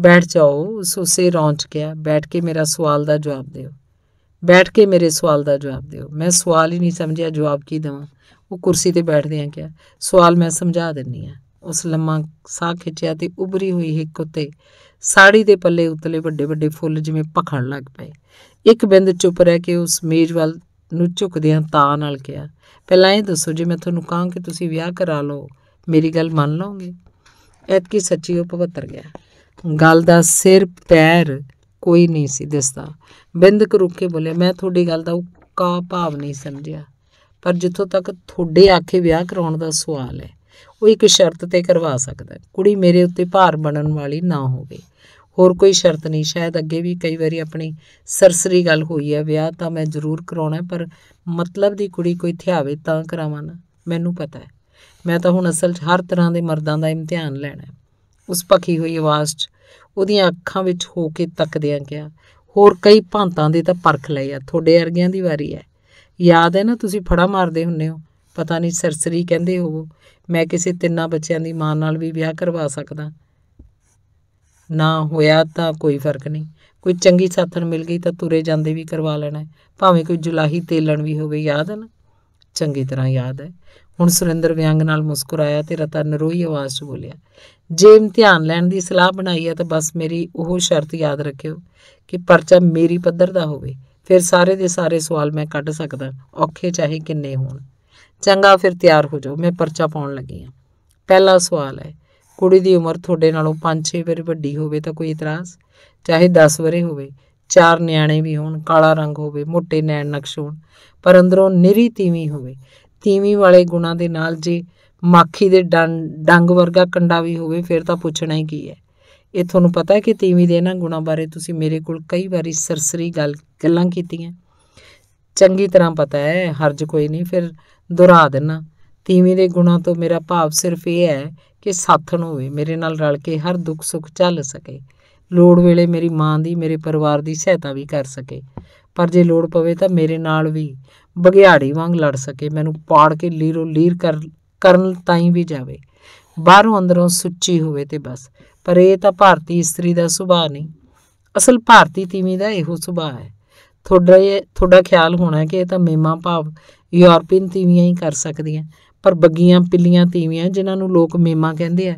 ਬੈਠ ਜਾਓ ਉਸ ਉਸੇ ਰੌਂਚ ਗਿਆ ਬੈਠ ਕੇ ਮੇਰਾ ਸਵਾਲ ਦਾ ਜਵਾਬ ਦਿਓ ਬੈਠ ਕੇ ਮੇਰੇ ਸਵਾਲ ਦਾ ਜਵਾਬ ਦਿਓ ਮੈਂ ਸਵਾਲ ਹੀ ਨਹੀਂ ਸਮਝਿਆ ਜਵਾਬ ਕੀ ਦਵਾਂ ਉਹ ਕੁਰਸੀ ਤੇ ਬੈਠਦਿਆਂ ਕਿਹਾ ਸਵਾਲ ਮੈਂ ਸਮਝਾ ਦਿੰਨੀ ਆ ਉਸ ਲੰਮਾ ਸਾਹ ਖਿੱਚਿਆ ਤੇ ਉਭਰੀ ਹੋਈ ਇੱਕ ਉੱਤੇ ਸਾੜੀ ਦੇ ਪੱਲੇ ਉਤਲੇ ਵੱਡੇ ਵੱਡੇ ਫੁੱਲ ਜਿਵੇਂ ਪਖਣ ਲੱਗ ਪਏ ਇੱਕ ਬਿੰਦ ਚੁੱਪ ਰਹਿ ਕੇ ਉਸ ਮੇਜ਼ ਵੱਲ ਨੂੰ ਝੁਕਦਿਆਂ ਤਾਂ ਨਾਲ ਕਿਹਾ ਪਹਿਲਾਂ ਇਹ ਦੱਸੋ ਜੇ ਮੈਂ ਤੁਹਾਨੂੰ ਕਹਾਂ ਕਿ ਤੁਸੀਂ ਵਿਆਹ ਕਰਾ ਲਓ ਮੇਰੀ ਗੱਲ ਮੰਨ ਲਓਗੇ ਐਤਕੀ ਸੱਚੀ ਉਹ ਪਵਤਰ ਗਿਆ ਗੱਲ ਦਾ ਸਿਰ ਪੈਰ ਕੋਈ ਨਹੀਂ ਸੀ ਦਿਸਦਾ ਬਿੰਦਕ ਰੁੱਕ ਕੇ ਬੋਲੇ ਮੈਂ ਤੁਹਾਡੀ ਗੱਲ ਦਾ ਕਾ ਭਾਵ ਨਹੀਂ ਸਮਝਿਆ ਪਰ ਜਿੱਥੋਂ ਤੱਕ ਤੁਹਾਡੇ ਆਖੇ ਵਿਆਹ ਕਰਾਉਣ ਦਾ ਸਵਾਲ ਹੈ ਉਹ ਇੱਕ ਸ਼ਰਤ ਤੇ ਕਰਵਾ ਸਕਦਾ ਕੁੜੀ ਮੇਰੇ ਉੱਤੇ ਭਾਰ ਬਣਨ ਵਾਲੀ ਨਾ ਹੋਵੇ ਹੋਰ ਕੋਈ ਸ਼ਰਤ ਨਹੀਂ ਸ਼ਾਇਦ ਅੱਗੇ ਵੀ ਕਈ ਵਾਰੀ ਆਪਣੀ ਸਰਸਰੀ ਗੱਲ ਹੋਈ ਹੈ ਵਿਆਹ ਤਾਂ ਮੈਂ ਜ਼ਰੂਰ ਕਰਾਉਣਾ ਪਰ ਮਤਲਬ ਦੀ ਕੁੜੀ ਕੋਈ ਥਿਆਵੇ ਤਾਂ ਕਰਾਵਾਂ ਨਾ ਮੈਨੂੰ ਪਤਾ ਹੈ ਮੈਂ ਤਾਂ ਹੁਣ ਅਸਲ 'ਚ ਹਰ ਤਰ੍ਹਾਂ ਦੇ ਮਰਦਾਂ ਦਾ ਇਮਤਿਹਾਨ ਲੈਣਾ ਹੈ ਉਸ ਪੱਖੀ ਹੋਈ ਆਵਾਜ਼ 'ਚ ਉਹਦੀਆਂ ਅੱਖਾਂ ਵਿੱਚ ਹੋ ਕੇ ਤੱਕਦਿਆਂ ਗਿਆ ਹੋਰ ਕਈ ਭਾਂਤਾਂ ਦੇ ਤਾਂ ਪਰਖ ਲਏ ਆ ਤੁਹਾਡੇ ਵਰਗਿਆਂ ਦੀ ਵਾਰੀ ਹੈ ਯਾਦ ਹੈ ਨਾ ਤੁਸੀਂ ਫੜਾ ਮਾਰਦੇ ਹੁੰਨੇ ਹੋ ਪਤਾ ਨਹੀਂ ਸਰਸਰੀ ਕਹਿੰਦੇ ਹੋਵੋ ਮੈਂ ਕਿਸੇ ਤਿੰਨਾਂ ਬੱਚਿਆਂ ਦੀ ਮਾਂ ਨਾਲ ਵੀ ਵਿਆਹ ਕਰਵਾ ਸਕਦਾ ਨਾ ਹੋਇਆ ਤਾਂ ਕੋਈ ਫਰਕ ਨਹੀਂ ਕੋਈ ਚੰਗੀ ਸਾਥਣ ਮਿਲ ਗਈ ਤਾਂ ਤੁਰੇ ਜਾਂਦੇ ਵੀ ਕਰਵਾ ਲੈਣਾ ਭਾਵੇਂ ਕੋਈ ਜੁਲਾਹੀ ਤੇਲਣ ਵੀ ਹੋਵੇ ਯਾਦ ਹੈ ਨਾ ਚੰਗੀ ਤਰ੍ਹਾਂ ਯਾਦ ਹੈ ਹੁਣ ਸੁਰਿੰਦਰ ਵਿਅੰਗ ਨਾਲ ਮੁਸਕਰਾਇਆ ਤੇ ਰਤਾ ਨਰੋਈ ਆਵਾਜ਼ 'ਚ ਬੋਲਿਆ ਜੇ ਇਮਤਿਹਾਨ ਲੈਣ ਦੀ ਸਲਾਹ ਬਣਾਈ ਹੈ ਤਾਂ ਬਸ ਮੇਰੀ ਉਹ ਸ਼ਰਤ ਯਾਦ ਰੱਖਿਓ ਕਿ ਪਰਚਾ ਮੇਰੀ ਪੱਧਰ ਦਾ ਹੋਵੇ ਫਿਰ ਸਾਰੇ ਦੇ ਸਾਰੇ ਸਵਾਲ ਮੈਂ ਕੱਢ ਸਕਦਾ ਔਖੇ ਚਾਹੇ ਕਿੰਨੇ ਹੋਣ ਚੰਗਾ ਫਿਰ ਤਿਆਰ ਹੋ ਜਾਓ ਮੈਂ ਪਰਚਾ ਪਾਉਣ ਲੱਗੀ ਹਾਂ ਪਹਿਲਾ ਸਵਾਲ ਹੈ ਕੁੜੀ ਦੀ ਉਮਰ ਤੁਹਾਡੇ ਨਾਲੋਂ 5-6 ਵਰੇ ਵੱਡੀ ਹੋਵੇ ਤਾਂ ਕੋਈ ਇਤਰਾਜ਼ ਚਾਹੇ 10 ਵਰੇ ਹੋਵੇ ਚਾਰ ਨਿਆਣੇ ਵੀ ਹੋਣ ਕਾਲਾ ਰੰਗ ਹੋਵੇ ਮੋٹے ਨੈਣ ਨਕਸ਼ ਹੋਣ ਪਰ ਅੰਦਰੋਂ ਨਿਰੀ ਤੀਵੀਂ ਹੋਵੇ ਤੀਵੀਂ ਵਾਲੇ ਗੁਣਾਂ ਦੇ ਨਾਲ ਜੇ ਮਾਖੀ ਦੇ ਡੰਗ ਵਰਗਾ ਕੰਡਾ ਵੀ ਹੋਵੇ ਫਿਰ ਤਾਂ ਪੁੱਛਣਾ ਹੀ ਕੀ ਹੈ ਇਹ ਤੁਹਾਨੂੰ ਪਤਾ ਹੈ ਕਿ ਤੀਵੀਂ ਦੇ ਇਹਨਾਂ ਗੁਣਾਂ ਬਾਰੇ ਤੁਸੀਂ ਮੇਰੇ ਕੋਲ ਕਈ ਵਾਰੀ ਸਰਸਰੀ ਗੱਲ ਗੱਲਾਂ ਕੀਤੀਆਂ ਚੰਗੀ ਤਰ੍ਹਾਂ ਪਤਾ ਹੈ ਹਰਜ ਕੋਈ ਨਹੀਂ ਫਿਰ ਦੁਹਰਾ ਦੇਣਾ ਤੀਵੀਂ ਦੇ ਗੁਣਾਂ ਤੋਂ ਮੇਰਾ ਭਾਵ ਸਿਰਫ ਇਹ ਹੈ ਕਿ ਸਾਥਣ ਹੋਵੇ ਮੇਰੇ ਨਾਲ ਰਲ ਕੇ ਹਰ ਦੁੱਖ ਸੁੱਖ ਚੱਲ ਸਕੇ ਲੋੜ ਵੇਲੇ ਮੇਰੀ ਮਾਂ ਦੀ ਮੇਰੇ ਪਰਿਵਾਰ ਦੀ ਸਹਾਇਤਾ ਵੀ ਕਰ ਸਕੇ ਪਰ ਜੇ ਲੋੜ ਪਵੇ ਤਾਂ ਮੇਰੇ ਨਾਲ ਵੀ ਬਗਿਆੜੀ ਵਾਂਗ ਲੜ ਸਕੇ ਮੈਨੂੰ ਪਾੜ ਕੇ ਲੀਰੋ ਲੀਰ ਕਰਨ ਤਾਈਂ ਵੀ ਜਾਵੇ ਬਾਹਰੋਂ ਅੰਦਰੋਂ ਸੁੱਚੀ ਹੋਵੇ ਤੇ ਬਸ ਪਰ ਇਹ ਤਾਂ ਭਾਰਤੀ ਇਸਤਰੀ ਦਾ ਸੁਭਾਅ ਨਹੀਂ ਅਸਲ ਭਾਰਤੀ ਤੀਵੀਂ ਦਾ ਇਹੋ ਸੁਭਾਅ ਹੈ ਤੁਹਾਡਾ ਇਹ ਤੁਹਾਡਾ ਖਿਆਲ ਹੋਣਾ ਕਿ ਇਹ ਤਾਂ ਮੇਮਾ ਭਾਵ ਯੂਰਪੀਨ ਤੀਵੀਆਂ ਹੀ ਕਰ ਸਕਦੀਆਂ ਪਰ ਬੱਗੀਆਂ ਪਿੱਲੀਆਂ ਤੀਵੀਆਂ ਜਿਨ੍ਹਾਂ ਨੂੰ ਲੋਕ ਮੇਮਾ ਕਹਿੰਦੇ ਆ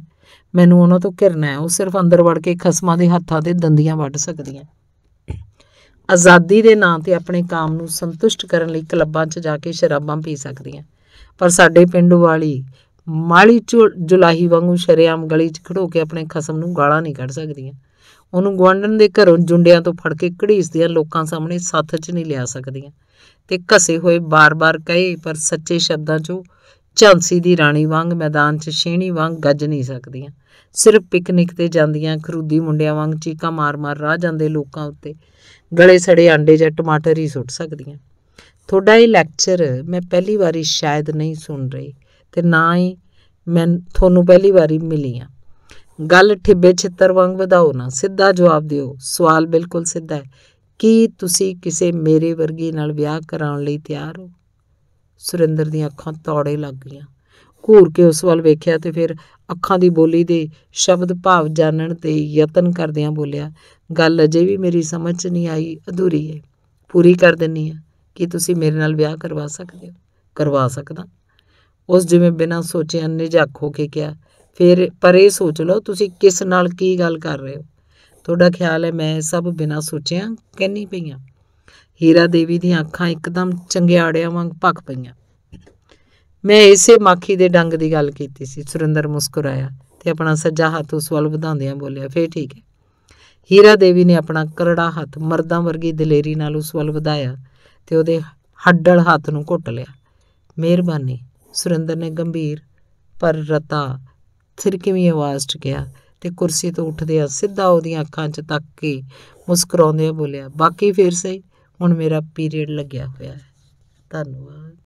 ਮੈਨੂੰ ਉਹਨਾਂ ਤੋਂ ਘਿਰਨਾ ਹੈ ਉਹ ਸਿਰਫ ਅੰਦਰ ਵੜ ਕੇ ਖਸਮਾਂ ਦੇ ਹੱਥਾਂ ਤੇ ਦੰਦੀਆਂ ਵੱਢ ਸਕਦੀਆਂ ਆਜ਼ਾਦੀ ਦੇ ਨਾਂ ਤੇ ਆਪਣੇ ਕਾਮ ਨੂੰ ਸੰਤੁਸ਼ਟ ਕਰਨ ਲਈ ਕਲੱਬਾਂ 'ਚ ਜਾ ਕੇ ਸ਼ਰਾਬਾਂ ਪੀ ਸਕਦੀਆਂ ਪਰ ਸਾਡੇ ਪਿੰਡ ਵਾਲੀ ਮਾਲੀ ਜੁਲਾਹੀ ਵਾਂਗੂ ਸ਼ਰਿਆਮ ਗਲੀ 'ਚ ਖੜੋ ਕੇ ਆਪਣੇ ਖਸਮ ਨੂੰ ਗਾਲਾਂ ਨਹੀਂ ਕੱਢ ਸਕਦੀਆਂ ਉਹਨੂੰ ਗਵਾਂਡਨ ਦੇ ਘਰੋਂ ਜੁੰਡਿਆਂ ਤੋਂ ਫੜ ਕੇ ਘੜੀਸਦੀਆਂ ਲੋਕਾਂ ਸਾਹਮਣੇ ਸੱਥ 'ਚ ਨਹੀਂ ਲਿਆ ਸਕਦੀਆਂ ਤੇ ਕਸੇ ਹੋਏ ਬਾਰ-ਬਾਰ ਕਹੇ ਪਰ ਸੱਚੇ ਸ਼ਬਦਾਂ 'ਚੋਂ ਝਾਂਸੀ ਦੀ ਰਾਣੀ ਵਾਂਗ ਮੈਦਾਨ 'ਚ ਸ਼ੇਣੀ ਵਾਂਗ ਗੱਜ ਨਹੀਂ ਸਕਦੀਆਂ ਸਿਰਫ ਪਿਕਨਿਕ ਤੇ ਜਾਂਦੀਆਂ ਖਰੂਦੀ ਮੁੰਡਿਆਂ ਵਾਂਗ ਚੀਕਾ ਮਾਰ-ਮਾਰ ਰਾਹ ਜਾਂਦੇ ਲੋਕਾਂ ਉੱਤੇ ਗਲੇ ਸੜੇ ਆਂਡੇ ਜਾਂ ਟਮਾਟਰ ਹੀ ਸੁੱਟ ਸਕਦੀਆਂ ਤੁਹਾਡਾ ਇਹ ਲੈਕਚਰ ਮੈਂ ਪਹਿਲੀ ਵਾਰੀ ਸ਼ਾਇਦ ਨਹੀਂ ਸੁਣ ਰਹੀ ਤੇ ਨਾ ਹੀ ਮੈਂ ਤੁਹਾਨੂੰ ਪਹਿਲੀ ਵਾਰੀ ਮਿਲੀ ਆ ਗੱਲ ਠਿੱਬੇ ਛਿੱਤਰ ਵਾਂਗ ਵਧਾਓ ਨਾ ਸਿੱਧਾ ਜਵਾਬ ਦਿਓ ਸਵਾਲ ਬਿਲਕੁਲ ਸਿੱਧਾ ਹੈ ਕੀ ਤੁਸੀਂ ਕਿਸੇ ਮੇਰੇ ਵਰਗੀ ਨਾਲ ਵਿਆਹ ਕਰਾਉਣ ਲਈ ਤਿਆਰ ਹੋ ਸੁਰਿੰਦਰ ਦੀਆਂ ਅੱਖਾਂ ਤੌੜੇ ਲੱਗ ਗਈਆਂ ਘੂਰ ਕੇ ਉਸ ਵੱਲ ਵੇਖਿਆ ਤੇ ਫਿਰ ਅੱਖਾਂ ਦੀ ਬੋਲੀ ਦੇ ਸ਼ਬਦ ਭਾਵ ਜਾਣਨ ਤੇ ਯਤਨ ਕਰਦਿਆਂ ਬੋਲਿਆ ਗੱਲ ਅਜੇ ਵੀ ਮੇਰੀ ਸਮਝ 'ਚ ਨਹੀਂ ਆਈ ਅਧੂਰੀ ਹੈ ਪੂਰੀ ਕਰ ਦਿੰਨੀ ਆ ਕਿ ਤੁਸੀਂ ਮੇਰੇ ਨਾਲ ਵਿਆਹ ਕਰਵਾ ਸਕਦੇ ਹੋ ਕਰਵਾ ਸਕਦਾ ਉਸ ਜਿਵੇਂ ਬਿਨਾਂ ਸੋਚੇ ਨਿਝਾਕ ਹੋ ਕੇ ਕਿਹਾ ਫਿਰ ਪਰ ਇਹ ਸੋਚ ਲਓ ਤੁਸੀਂ ਕਿਸ ਨਾਲ ਕੀ ਗੱਲ ਕਰ ਰਹੇ ਹੋ ਤੁਹਾਡਾ ਖਿਆਲ ਹੈ ਮੈਂ ਸਭ ਬਿਨਾਂ ਸੋਚਿਆ ਨਹੀਂ ਪਈਆਂ ਹੀਰਾ ਦੇਵੀ ਦੀਆਂ ਅੱਖਾਂ ਇੱਕਦਮ ਚੰਗਿਆੜਿਆਂ ਵਾਂਗ ਭੱਕ ਪਈਆਂ ਮੈਂ ਇਸੇ ਮਾਖੀ ਦੇ ਡੰਗ ਦੀ ਗੱਲ ਕੀਤੀ ਸੀ ਸੁਰਿੰਦਰ ਮੁਸਕਰਾਇਆ ਤੇ ਆਪਣਾ ਸੱਜਾ ਹੱਥ ਉਸ ਵੱਲ ਵਧਾਉਂਦਿਆਂ ਬੋਲਿਆ ਫੇਰ ਠੀਕ ਹੈ ਹੀਰਾ ਦੇਵੀ ਨੇ ਆਪਣਾ ਕਰੜਾ ਹੱਥ ਮਰਦਾਂ ਵਰਗੀ ਦਲੇਰੀ ਨਾਲ ਉਸ ਵੱਲ ਵਧਾਇਆ ਤੇ ਉਹਦੇ ਹੱਡਲ ਹੱਥ ਨੂੰ ਘੁੱਟ ਲਿਆ ਮਿਹਰਬਾਨੀ ਸੁਰਿੰਦਰ ਨੇ ਗੰਭੀਰ ਪਰ ਰਤਾ ਥਿਰਕਵੀਂ ਆਵਾਜ਼ 'ਚ ਕਿਹਾ ਤੇ ਕੁਰਸੀ ਤੋਂ ਉੱਠਦਿਆਂ ਸਿੱਧਾ ਉਹਦੀਆਂ ਅੱਖਾਂ 'ਚ ਤੱਕ ਕੇ ਮੁਸਕਰਾਉਂਦਿਆਂ ਬੋਲਿਆ ਬਾਕੀ ਫੇਰ ਸਹੀ ਹੁਣ ਮੇਰਾ ਪੀਰੀਅਡ ਲੱਗਿਆ ਹੋਇਆ ਹੈ ਧੰਨਵਾਦ